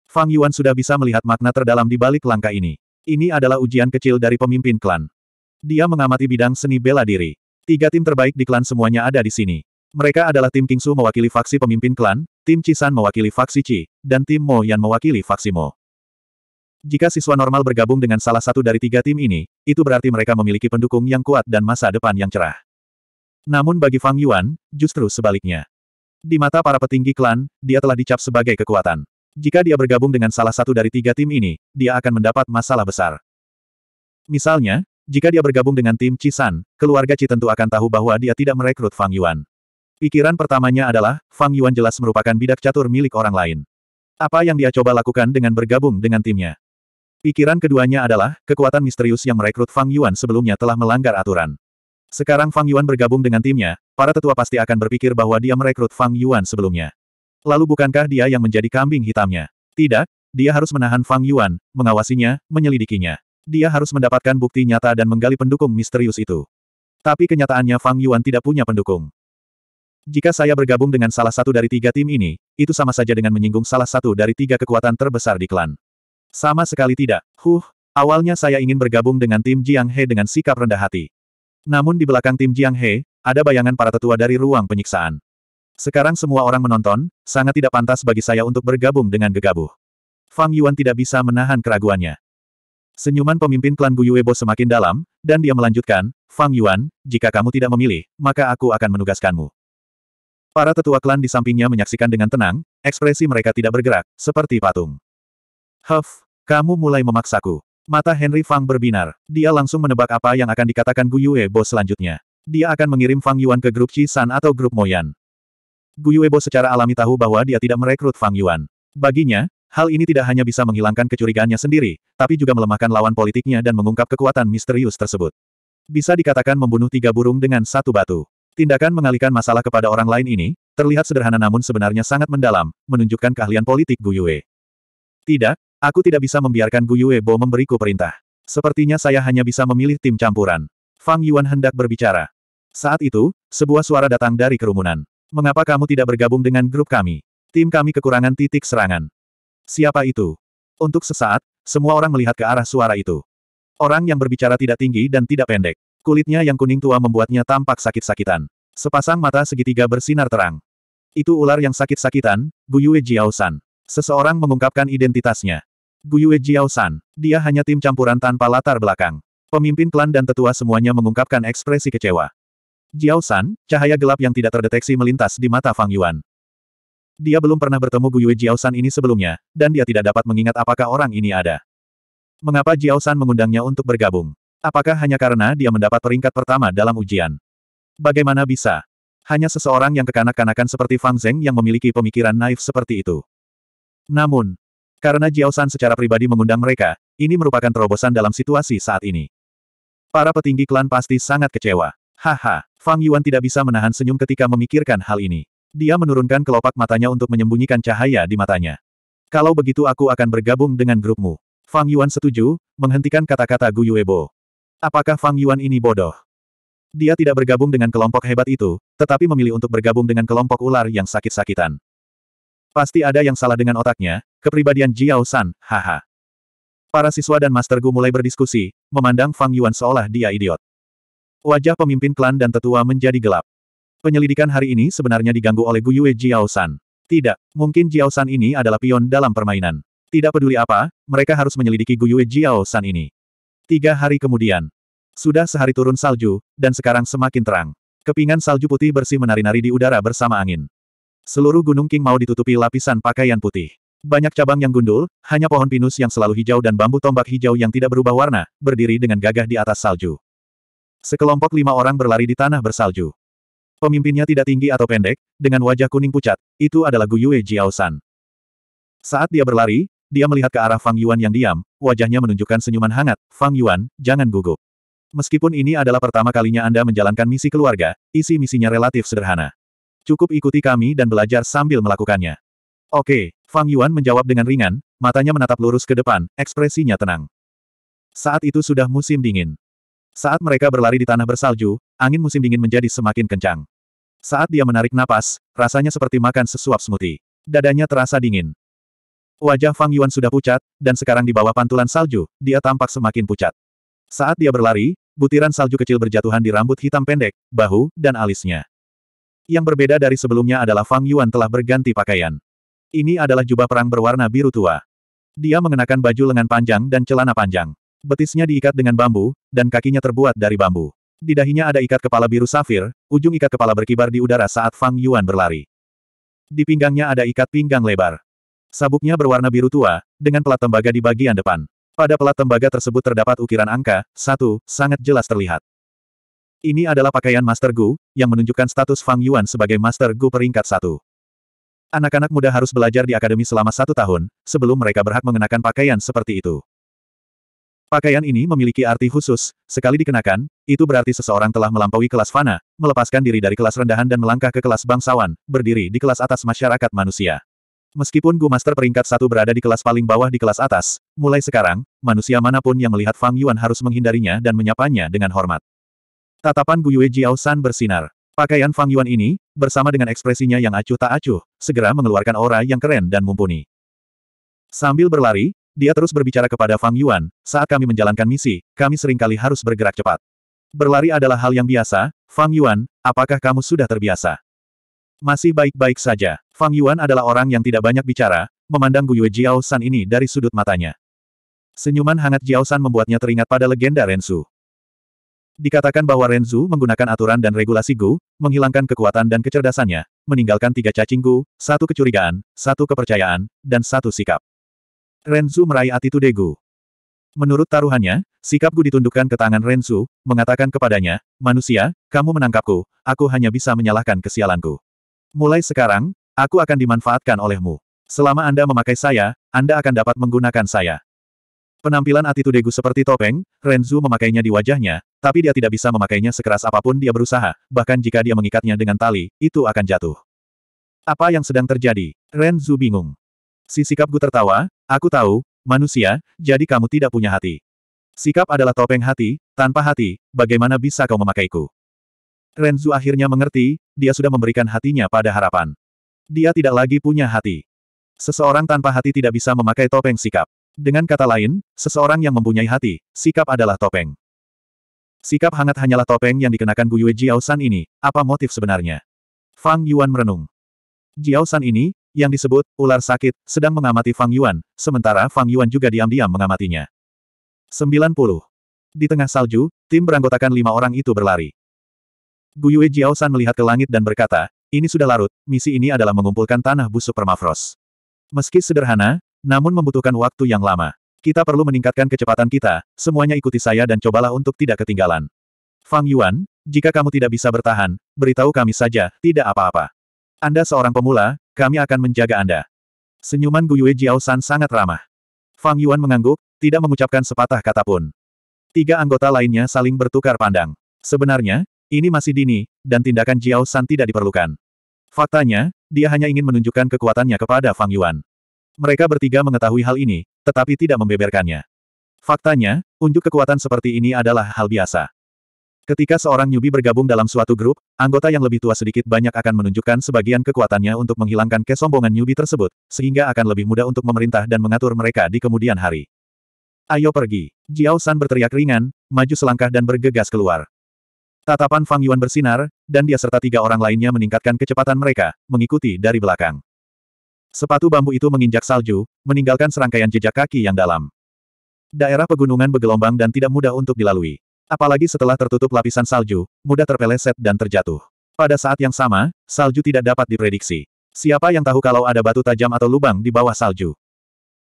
Fang Yuan sudah bisa melihat makna terdalam di balik langkah ini. Ini adalah ujian kecil dari pemimpin klan. Dia mengamati bidang seni bela diri. Tiga tim terbaik di klan semuanya ada di sini. Mereka adalah tim Kingsu mewakili faksi pemimpin klan, tim Cisan mewakili faksi Chi, dan tim Mo Yan mewakili faksi Mo. Jika siswa normal bergabung dengan salah satu dari tiga tim ini, itu berarti mereka memiliki pendukung yang kuat dan masa depan yang cerah. Namun bagi Fang Yuan, justru sebaliknya. Di mata para petinggi klan, dia telah dicap sebagai kekuatan. Jika dia bergabung dengan salah satu dari tiga tim ini, dia akan mendapat masalah besar. Misalnya, jika dia bergabung dengan tim Cisan, keluarga Ci tentu akan tahu bahwa dia tidak merekrut Fang Yuan. Pikiran pertamanya adalah, Fang Yuan jelas merupakan bidak catur milik orang lain. Apa yang dia coba lakukan dengan bergabung dengan timnya? Pikiran keduanya adalah, kekuatan misterius yang merekrut Fang Yuan sebelumnya telah melanggar aturan. Sekarang Fang Yuan bergabung dengan timnya, para tetua pasti akan berpikir bahwa dia merekrut Fang Yuan sebelumnya. Lalu bukankah dia yang menjadi kambing hitamnya? Tidak, dia harus menahan Fang Yuan, mengawasinya, menyelidikinya. Dia harus mendapatkan bukti nyata dan menggali pendukung misterius itu. Tapi kenyataannya Fang Yuan tidak punya pendukung. Jika saya bergabung dengan salah satu dari tiga tim ini, itu sama saja dengan menyinggung salah satu dari tiga kekuatan terbesar di klan. Sama sekali tidak. Huh, awalnya saya ingin bergabung dengan tim Jiang He dengan sikap rendah hati. Namun di belakang tim Jiang He, ada bayangan para tetua dari ruang penyiksaan. Sekarang semua orang menonton, sangat tidak pantas bagi saya untuk bergabung dengan gegabah. Fang Yuan tidak bisa menahan keraguannya. Senyuman pemimpin klan Guyuebo semakin dalam, dan dia melanjutkan, Fang Yuan, jika kamu tidak memilih, maka aku akan menugaskanmu. Para tetua klan di sampingnya menyaksikan dengan tenang, ekspresi mereka tidak bergerak, seperti patung. Huff, kamu mulai memaksaku. Mata Henry Fang berbinar. Dia langsung menebak apa yang akan dikatakan Gu Bo selanjutnya. Dia akan mengirim Fang Yuan ke grup Qi San atau grup Moyan. Gu Bo secara alami tahu bahwa dia tidak merekrut Fang Yuan. Baginya, hal ini tidak hanya bisa menghilangkan kecurigaannya sendiri, tapi juga melemahkan lawan politiknya dan mengungkap kekuatan misterius tersebut. Bisa dikatakan membunuh tiga burung dengan satu batu. Tindakan mengalihkan masalah kepada orang lain ini, terlihat sederhana namun sebenarnya sangat mendalam, menunjukkan keahlian politik Gu Yue. Tidak, Aku tidak bisa membiarkan Gu Yuebo memberiku perintah. Sepertinya saya hanya bisa memilih tim campuran. Fang Yuan hendak berbicara. Saat itu, sebuah suara datang dari kerumunan. Mengapa kamu tidak bergabung dengan grup kami? Tim kami kekurangan titik serangan. Siapa itu? Untuk sesaat, semua orang melihat ke arah suara itu. Orang yang berbicara tidak tinggi dan tidak pendek. Kulitnya yang kuning tua membuatnya tampak sakit-sakitan. Sepasang mata segitiga bersinar terang. Itu ular yang sakit-sakitan, Bu Jiao Jiaosan. Seseorang mengungkapkan identitasnya. Guyue Jiaosan, dia hanya tim campuran tanpa latar belakang. Pemimpin klan dan tetua semuanya mengungkapkan ekspresi kecewa. Jiaosan, cahaya gelap yang tidak terdeteksi melintas di mata Fang Yuan. Dia belum pernah bertemu Guyue Jiaosan ini sebelumnya, dan dia tidak dapat mengingat apakah orang ini ada. Mengapa Jiaosan mengundangnya untuk bergabung? Apakah hanya karena dia mendapat peringkat pertama dalam ujian? Bagaimana bisa? Hanya seseorang yang kekanak-kanakan seperti Fang Zeng yang memiliki pemikiran naif seperti itu. Namun, karena Jiao San secara pribadi mengundang mereka, ini merupakan terobosan dalam situasi saat ini. Para petinggi klan pasti sangat kecewa. Haha, Fang Yuan tidak bisa menahan senyum ketika memikirkan hal ini. Dia menurunkan kelopak matanya untuk menyembunyikan cahaya di matanya. Kalau begitu aku akan bergabung dengan grupmu. Fang Yuan setuju, menghentikan kata-kata Gu Yuebo. Apakah Fang Yuan ini bodoh? Dia tidak bergabung dengan kelompok hebat itu, tetapi memilih untuk bergabung dengan kelompok ular yang sakit-sakitan. Pasti ada yang salah dengan otaknya, kepribadian Jiao San, haha. Para siswa dan Master Gu mulai berdiskusi, memandang Fang Yuan seolah dia idiot. Wajah pemimpin klan dan tetua menjadi gelap. Penyelidikan hari ini sebenarnya diganggu oleh Gu Yue Jiao San. Tidak, mungkin Jiao San ini adalah pion dalam permainan. Tidak peduli apa, mereka harus menyelidiki Gu Yue Jiao San ini. Tiga hari kemudian. Sudah sehari turun salju, dan sekarang semakin terang. Kepingan salju putih bersih menari-nari di udara bersama angin. Seluruh gunung King mau ditutupi lapisan pakaian putih. Banyak cabang yang gundul, hanya pohon pinus yang selalu hijau dan bambu tombak hijau yang tidak berubah warna, berdiri dengan gagah di atas salju. Sekelompok lima orang berlari di tanah bersalju. Pemimpinnya tidak tinggi atau pendek, dengan wajah kuning pucat, itu adalah Gu Yue Jiaosan. Saat dia berlari, dia melihat ke arah Fang Yuan yang diam, wajahnya menunjukkan senyuman hangat, Fang Yuan, jangan gugup. Meskipun ini adalah pertama kalinya Anda menjalankan misi keluarga, isi misinya relatif sederhana cukup ikuti kami dan belajar sambil melakukannya. Oke, Fang Yuan menjawab dengan ringan, matanya menatap lurus ke depan, ekspresinya tenang. Saat itu sudah musim dingin. Saat mereka berlari di tanah bersalju, angin musim dingin menjadi semakin kencang. Saat dia menarik napas, rasanya seperti makan sesuap smoothie. Dadanya terasa dingin. Wajah Fang Yuan sudah pucat, dan sekarang di bawah pantulan salju, dia tampak semakin pucat. Saat dia berlari, butiran salju kecil berjatuhan di rambut hitam pendek, bahu, dan alisnya. Yang berbeda dari sebelumnya adalah Fang Yuan telah berganti pakaian. Ini adalah jubah perang berwarna biru tua. Dia mengenakan baju lengan panjang dan celana panjang. Betisnya diikat dengan bambu, dan kakinya terbuat dari bambu. Di dahinya ada ikat kepala biru safir, ujung ikat kepala berkibar di udara saat Fang Yuan berlari. Di pinggangnya ada ikat pinggang lebar. Sabuknya berwarna biru tua, dengan pelat tembaga di bagian depan. Pada pelat tembaga tersebut terdapat ukiran angka, satu, sangat jelas terlihat. Ini adalah pakaian Master Gu, yang menunjukkan status Fang Yuan sebagai Master Gu peringkat satu. Anak-anak muda harus belajar di akademi selama satu tahun, sebelum mereka berhak mengenakan pakaian seperti itu. Pakaian ini memiliki arti khusus, sekali dikenakan, itu berarti seseorang telah melampaui kelas fana, melepaskan diri dari kelas rendahan dan melangkah ke kelas bangsawan, berdiri di kelas atas masyarakat manusia. Meskipun Gu Master peringkat satu berada di kelas paling bawah di kelas atas, mulai sekarang, manusia manapun yang melihat Fang Yuan harus menghindarinya dan menyapanya dengan hormat. Tatapan Guyue Jiao San bersinar. Pakaian Fang Yuan ini, bersama dengan ekspresinya yang acuh tak acuh, segera mengeluarkan aura yang keren dan mumpuni. Sambil berlari, dia terus berbicara kepada Fang Yuan, saat kami menjalankan misi, kami seringkali harus bergerak cepat. Berlari adalah hal yang biasa, Fang Yuan, apakah kamu sudah terbiasa? Masih baik-baik saja. Fang Yuan adalah orang yang tidak banyak bicara, memandang Guyue Jiao San ini dari sudut matanya. Senyuman hangat Jiao membuatnya teringat pada legenda Ren Su. Dikatakan bahwa Renzu menggunakan aturan dan regulasi Gu, menghilangkan kekuatan dan kecerdasannya, meninggalkan tiga cacing Gu, satu kecurigaan, satu kepercayaan, dan satu sikap. Renzu meraih attitude Gu. Menurut taruhannya, sikap Gu ditundukkan ke tangan Renzu, mengatakan kepadanya, manusia, kamu menangkapku, aku hanya bisa menyalahkan kesialanku. Mulai sekarang, aku akan dimanfaatkan olehmu. Selama Anda memakai saya, Anda akan dapat menggunakan saya. Penampilan attitude Gu seperti topeng, Renzu memakainya di wajahnya, tapi dia tidak bisa memakainya sekeras apapun dia berusaha, bahkan jika dia mengikatnya dengan tali, itu akan jatuh. Apa yang sedang terjadi? Renzu bingung. Si sikap Gu tertawa, aku tahu, manusia, jadi kamu tidak punya hati. Sikap adalah topeng hati, tanpa hati, bagaimana bisa kau memakaiku? Renzu akhirnya mengerti, dia sudah memberikan hatinya pada harapan. Dia tidak lagi punya hati. Seseorang tanpa hati tidak bisa memakai topeng sikap. Dengan kata lain, seseorang yang mempunyai hati, sikap adalah topeng. Sikap hangat hanyalah topeng yang dikenakan Bu Yue Jiao San ini, apa motif sebenarnya? Fang Yuan merenung. Jiao San ini, yang disebut ular sakit, sedang mengamati Fang Yuan, sementara Fang Yuan juga diam-diam mengamatinya. 90. Di tengah salju, tim beranggotakan lima orang itu berlari. Gu Yue Jiao San melihat ke langit dan berkata, ini sudah larut, misi ini adalah mengumpulkan tanah busuk permafrost. Meski sederhana, namun membutuhkan waktu yang lama. Kita perlu meningkatkan kecepatan kita, semuanya ikuti saya dan cobalah untuk tidak ketinggalan. Fang Yuan, jika kamu tidak bisa bertahan, beritahu kami saja, tidak apa-apa. Anda seorang pemula, kami akan menjaga Anda. Senyuman Guyue Jiao San sangat ramah. Fang Yuan mengangguk, tidak mengucapkan sepatah kata pun. Tiga anggota lainnya saling bertukar pandang. Sebenarnya, ini masih dini, dan tindakan Jiao San tidak diperlukan. Faktanya, dia hanya ingin menunjukkan kekuatannya kepada Fang Yuan. Mereka bertiga mengetahui hal ini, tetapi tidak membeberkannya. Faktanya, unjuk kekuatan seperti ini adalah hal biasa. Ketika seorang newbie bergabung dalam suatu grup, anggota yang lebih tua sedikit banyak akan menunjukkan sebagian kekuatannya untuk menghilangkan kesombongan newbie tersebut, sehingga akan lebih mudah untuk memerintah dan mengatur mereka di kemudian hari. Ayo pergi. Jiao San berteriak ringan, maju selangkah dan bergegas keluar. Tatapan Fang Yuan bersinar, dan dia serta tiga orang lainnya meningkatkan kecepatan mereka, mengikuti dari belakang. Sepatu bambu itu menginjak salju, meninggalkan serangkaian jejak kaki yang dalam. Daerah pegunungan bergelombang dan tidak mudah untuk dilalui. Apalagi setelah tertutup lapisan salju, mudah terpeleset dan terjatuh. Pada saat yang sama, salju tidak dapat diprediksi. Siapa yang tahu kalau ada batu tajam atau lubang di bawah salju?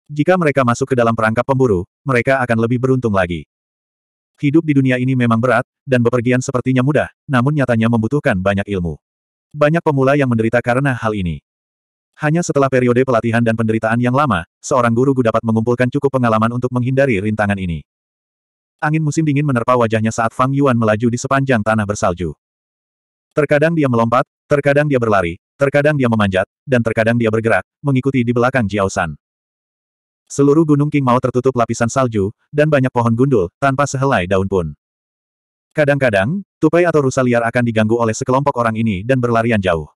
Jika mereka masuk ke dalam perangkap pemburu, mereka akan lebih beruntung lagi. Hidup di dunia ini memang berat, dan bepergian sepertinya mudah, namun nyatanya membutuhkan banyak ilmu. Banyak pemula yang menderita karena hal ini. Hanya setelah periode pelatihan dan penderitaan yang lama, seorang guru Gu dapat mengumpulkan cukup pengalaman untuk menghindari rintangan ini. Angin musim dingin menerpa wajahnya saat Fang Yuan melaju di sepanjang tanah bersalju. Terkadang dia melompat, terkadang dia berlari, terkadang dia memanjat, dan terkadang dia bergerak, mengikuti di belakang Jiao San. Seluruh gunung King Mao tertutup lapisan salju, dan banyak pohon gundul, tanpa sehelai daun pun. Kadang-kadang, tupai atau rusa liar akan diganggu oleh sekelompok orang ini dan berlarian jauh.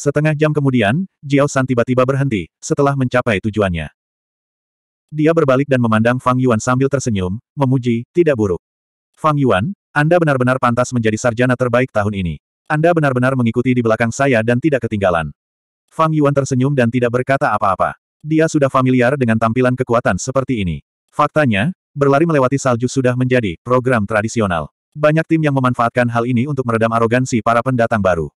Setengah jam kemudian, Jiao San tiba-tiba berhenti, setelah mencapai tujuannya. Dia berbalik dan memandang Fang Yuan sambil tersenyum, memuji, tidak buruk. Fang Yuan, Anda benar-benar pantas menjadi sarjana terbaik tahun ini. Anda benar-benar mengikuti di belakang saya dan tidak ketinggalan. Fang Yuan tersenyum dan tidak berkata apa-apa. Dia sudah familiar dengan tampilan kekuatan seperti ini. Faktanya, berlari melewati salju sudah menjadi program tradisional. Banyak tim yang memanfaatkan hal ini untuk meredam arogansi para pendatang baru.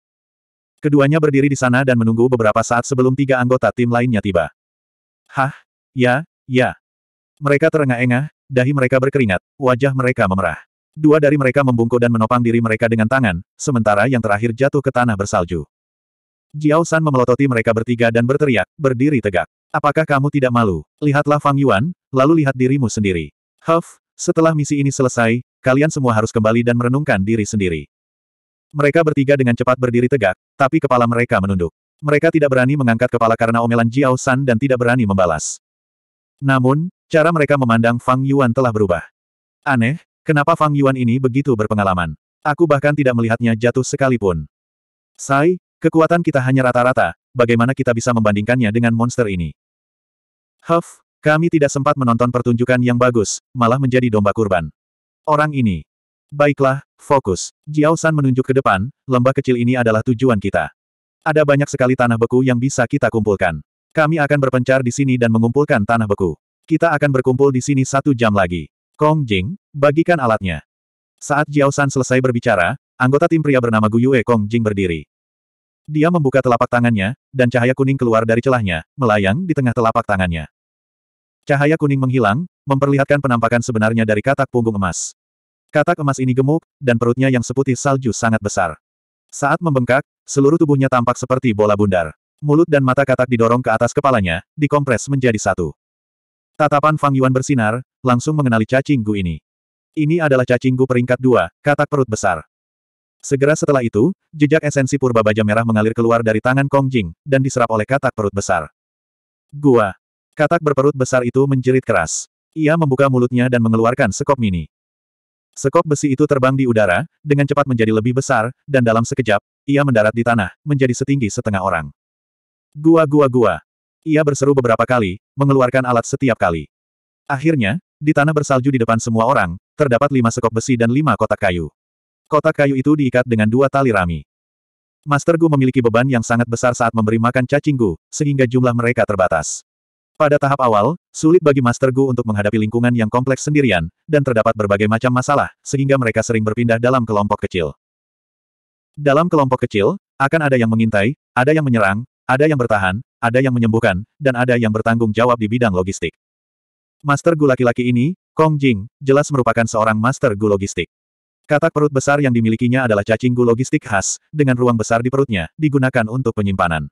Keduanya berdiri di sana dan menunggu beberapa saat sebelum tiga anggota tim lainnya tiba. Hah? Ya, ya. Mereka terengah-engah, dahi mereka berkeringat, wajah mereka memerah. Dua dari mereka membungkuk dan menopang diri mereka dengan tangan, sementara yang terakhir jatuh ke tanah bersalju. Jiao San memelototi mereka bertiga dan berteriak, berdiri tegak. Apakah kamu tidak malu? Lihatlah Fang Yuan, lalu lihat dirimu sendiri. Huff, setelah misi ini selesai, kalian semua harus kembali dan merenungkan diri sendiri. Mereka bertiga dengan cepat berdiri tegak, tapi kepala mereka menunduk. Mereka tidak berani mengangkat kepala karena omelan Jiao San dan tidak berani membalas. Namun, cara mereka memandang Fang Yuan telah berubah. Aneh, kenapa Fang Yuan ini begitu berpengalaman? Aku bahkan tidak melihatnya jatuh sekalipun. Sai, kekuatan kita hanya rata-rata, bagaimana kita bisa membandingkannya dengan monster ini? Huff, kami tidak sempat menonton pertunjukan yang bagus, malah menjadi domba kurban. Orang ini, Baiklah, fokus. Jiao San menunjuk ke depan, lembah kecil ini adalah tujuan kita. Ada banyak sekali tanah beku yang bisa kita kumpulkan. Kami akan berpencar di sini dan mengumpulkan tanah beku. Kita akan berkumpul di sini satu jam lagi. Kong Jing, bagikan alatnya. Saat Jiao San selesai berbicara, anggota tim pria bernama Gu Yue Kong Jing berdiri. Dia membuka telapak tangannya, dan cahaya kuning keluar dari celahnya, melayang di tengah telapak tangannya. Cahaya kuning menghilang, memperlihatkan penampakan sebenarnya dari katak punggung emas. Katak emas ini gemuk, dan perutnya yang seputih salju sangat besar. Saat membengkak, seluruh tubuhnya tampak seperti bola bundar. Mulut dan mata katak didorong ke atas kepalanya, dikompres menjadi satu. Tatapan Fang Yuan bersinar, langsung mengenali cacing gu ini. Ini adalah cacing gu peringkat dua, katak perut besar. Segera setelah itu, jejak esensi purba baja merah mengalir keluar dari tangan Kong Jing, dan diserap oleh katak perut besar. Gua. Katak berperut besar itu menjerit keras. Ia membuka mulutnya dan mengeluarkan sekop mini. Sekop besi itu terbang di udara, dengan cepat menjadi lebih besar, dan dalam sekejap, ia mendarat di tanah, menjadi setinggi setengah orang. Gua gua gua. Ia berseru beberapa kali, mengeluarkan alat setiap kali. Akhirnya, di tanah bersalju di depan semua orang, terdapat lima sekop besi dan lima kotak kayu. Kotak kayu itu diikat dengan dua tali rami. Master Gu memiliki beban yang sangat besar saat memberi makan cacing Gu, sehingga jumlah mereka terbatas. Pada tahap awal, sulit bagi Master Gu untuk menghadapi lingkungan yang kompleks sendirian, dan terdapat berbagai macam masalah, sehingga mereka sering berpindah dalam kelompok kecil. Dalam kelompok kecil, akan ada yang mengintai, ada yang menyerang, ada yang bertahan, ada yang menyembuhkan, dan ada yang bertanggung jawab di bidang logistik. Master Gu laki-laki ini, Kong Jing, jelas merupakan seorang Master Gu logistik. Katak perut besar yang dimilikinya adalah cacing Gu logistik khas, dengan ruang besar di perutnya, digunakan untuk penyimpanan.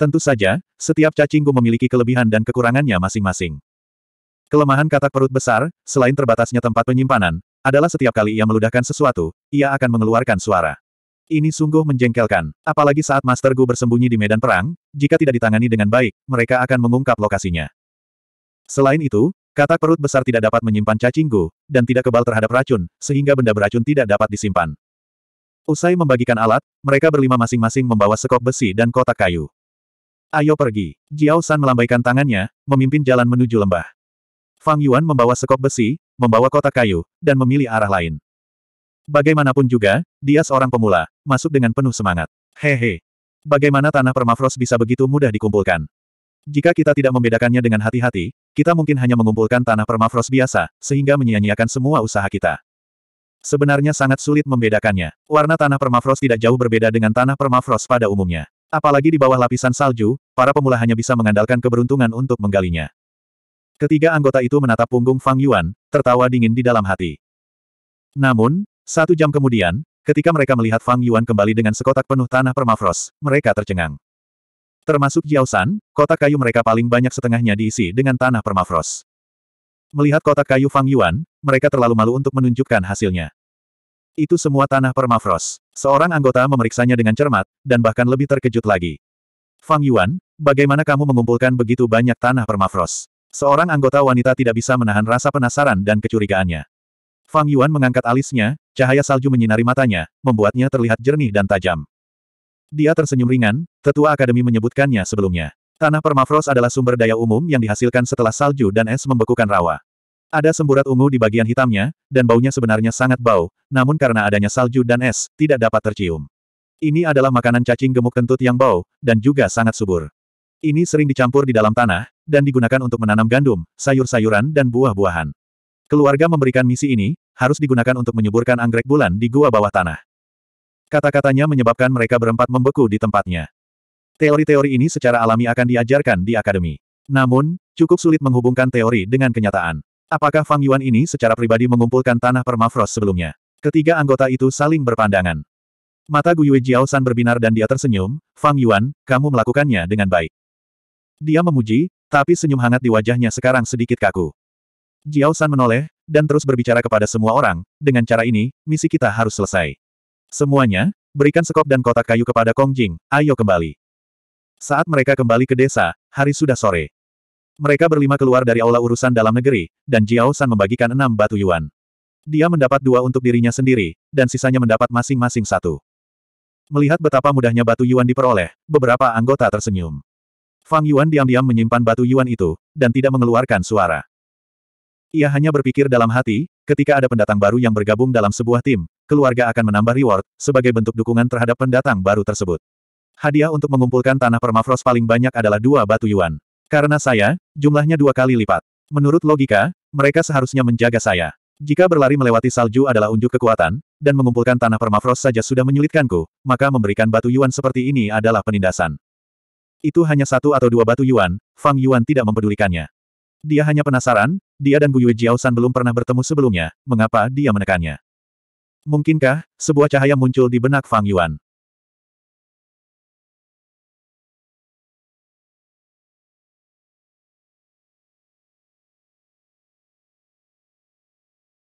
Tentu saja, setiap cacingku memiliki kelebihan dan kekurangannya masing-masing. Kelemahan katak perut besar, selain terbatasnya tempat penyimpanan, adalah setiap kali ia meludahkan sesuatu, ia akan mengeluarkan suara. Ini sungguh menjengkelkan, apalagi saat Master Gu bersembunyi di medan perang, jika tidak ditangani dengan baik, mereka akan mengungkap lokasinya. Selain itu, katak perut besar tidak dapat menyimpan cacing dan tidak kebal terhadap racun, sehingga benda beracun tidak dapat disimpan. Usai membagikan alat, mereka berlima masing-masing membawa sekop besi dan kotak kayu. Ayo pergi. Jiao San melambaikan tangannya, memimpin jalan menuju lembah. Fang Yuan membawa sekop besi, membawa kotak kayu, dan memilih arah lain. Bagaimanapun juga, dia seorang pemula, masuk dengan penuh semangat. Hehe. Bagaimana tanah permafrost bisa begitu mudah dikumpulkan? Jika kita tidak membedakannya dengan hati-hati, kita mungkin hanya mengumpulkan tanah permafrost biasa, sehingga menyia-nyiakan semua usaha kita. Sebenarnya sangat sulit membedakannya. Warna tanah permafrost tidak jauh berbeda dengan tanah permafrost pada umumnya. Apalagi di bawah lapisan salju, para pemula hanya bisa mengandalkan keberuntungan untuk menggalinya. Ketiga anggota itu menatap punggung Fang Yuan, tertawa dingin di dalam hati. Namun, satu jam kemudian, ketika mereka melihat Fang Yuan kembali dengan sekotak penuh tanah permafrost, mereka tercengang. Termasuk Jiao San, kotak kayu mereka paling banyak setengahnya diisi dengan tanah permafrost. Melihat kotak kayu Fang Yuan, mereka terlalu malu untuk menunjukkan hasilnya. Itu semua tanah permafrost. Seorang anggota memeriksanya dengan cermat, dan bahkan lebih terkejut lagi. Fang Yuan, bagaimana kamu mengumpulkan begitu banyak tanah permafrost? Seorang anggota wanita tidak bisa menahan rasa penasaran dan kecurigaannya. Fang Yuan mengangkat alisnya, cahaya salju menyinari matanya, membuatnya terlihat jernih dan tajam. Dia tersenyum ringan, tetua akademi menyebutkannya sebelumnya. Tanah permafrost adalah sumber daya umum yang dihasilkan setelah salju dan es membekukan rawa. Ada semburat ungu di bagian hitamnya, dan baunya sebenarnya sangat bau, namun karena adanya salju dan es, tidak dapat tercium. Ini adalah makanan cacing gemuk kentut yang bau, dan juga sangat subur. Ini sering dicampur di dalam tanah, dan digunakan untuk menanam gandum, sayur-sayuran dan buah-buahan. Keluarga memberikan misi ini, harus digunakan untuk menyuburkan anggrek bulan di gua bawah tanah. Kata-katanya menyebabkan mereka berempat membeku di tempatnya. Teori-teori ini secara alami akan diajarkan di akademi. Namun, cukup sulit menghubungkan teori dengan kenyataan. Apakah Fang Yuan ini secara pribadi mengumpulkan tanah permafrost sebelumnya? Ketiga anggota itu saling berpandangan. Mata Gu Jiao Jiaosan berbinar dan dia tersenyum, Fang Yuan, kamu melakukannya dengan baik. Dia memuji, tapi senyum hangat di wajahnya sekarang sedikit kaku. Jiaosan menoleh, dan terus berbicara kepada semua orang, dengan cara ini, misi kita harus selesai. Semuanya, berikan sekop dan kotak kayu kepada Kong Jing, ayo kembali. Saat mereka kembali ke desa, hari sudah sore. Mereka berlima keluar dari aula urusan dalam negeri, dan Jiao San membagikan enam batu yuan. Dia mendapat dua untuk dirinya sendiri, dan sisanya mendapat masing-masing satu. Melihat betapa mudahnya batu yuan diperoleh, beberapa anggota tersenyum. Fang Yuan diam-diam menyimpan batu yuan itu, dan tidak mengeluarkan suara. Ia hanya berpikir dalam hati, ketika ada pendatang baru yang bergabung dalam sebuah tim, keluarga akan menambah reward, sebagai bentuk dukungan terhadap pendatang baru tersebut. Hadiah untuk mengumpulkan tanah permafrost paling banyak adalah dua batu yuan. Karena saya, jumlahnya dua kali lipat. Menurut logika, mereka seharusnya menjaga saya. Jika berlari melewati salju adalah unjuk kekuatan, dan mengumpulkan tanah permafrost saja sudah menyulitkanku, maka memberikan batu yuan seperti ini adalah penindasan. Itu hanya satu atau dua batu yuan, Fang Yuan tidak mempedulikannya. Dia hanya penasaran, dia dan Guyue Jiaosan belum pernah bertemu sebelumnya, mengapa dia menekannya. Mungkinkah, sebuah cahaya muncul di benak Fang Yuan.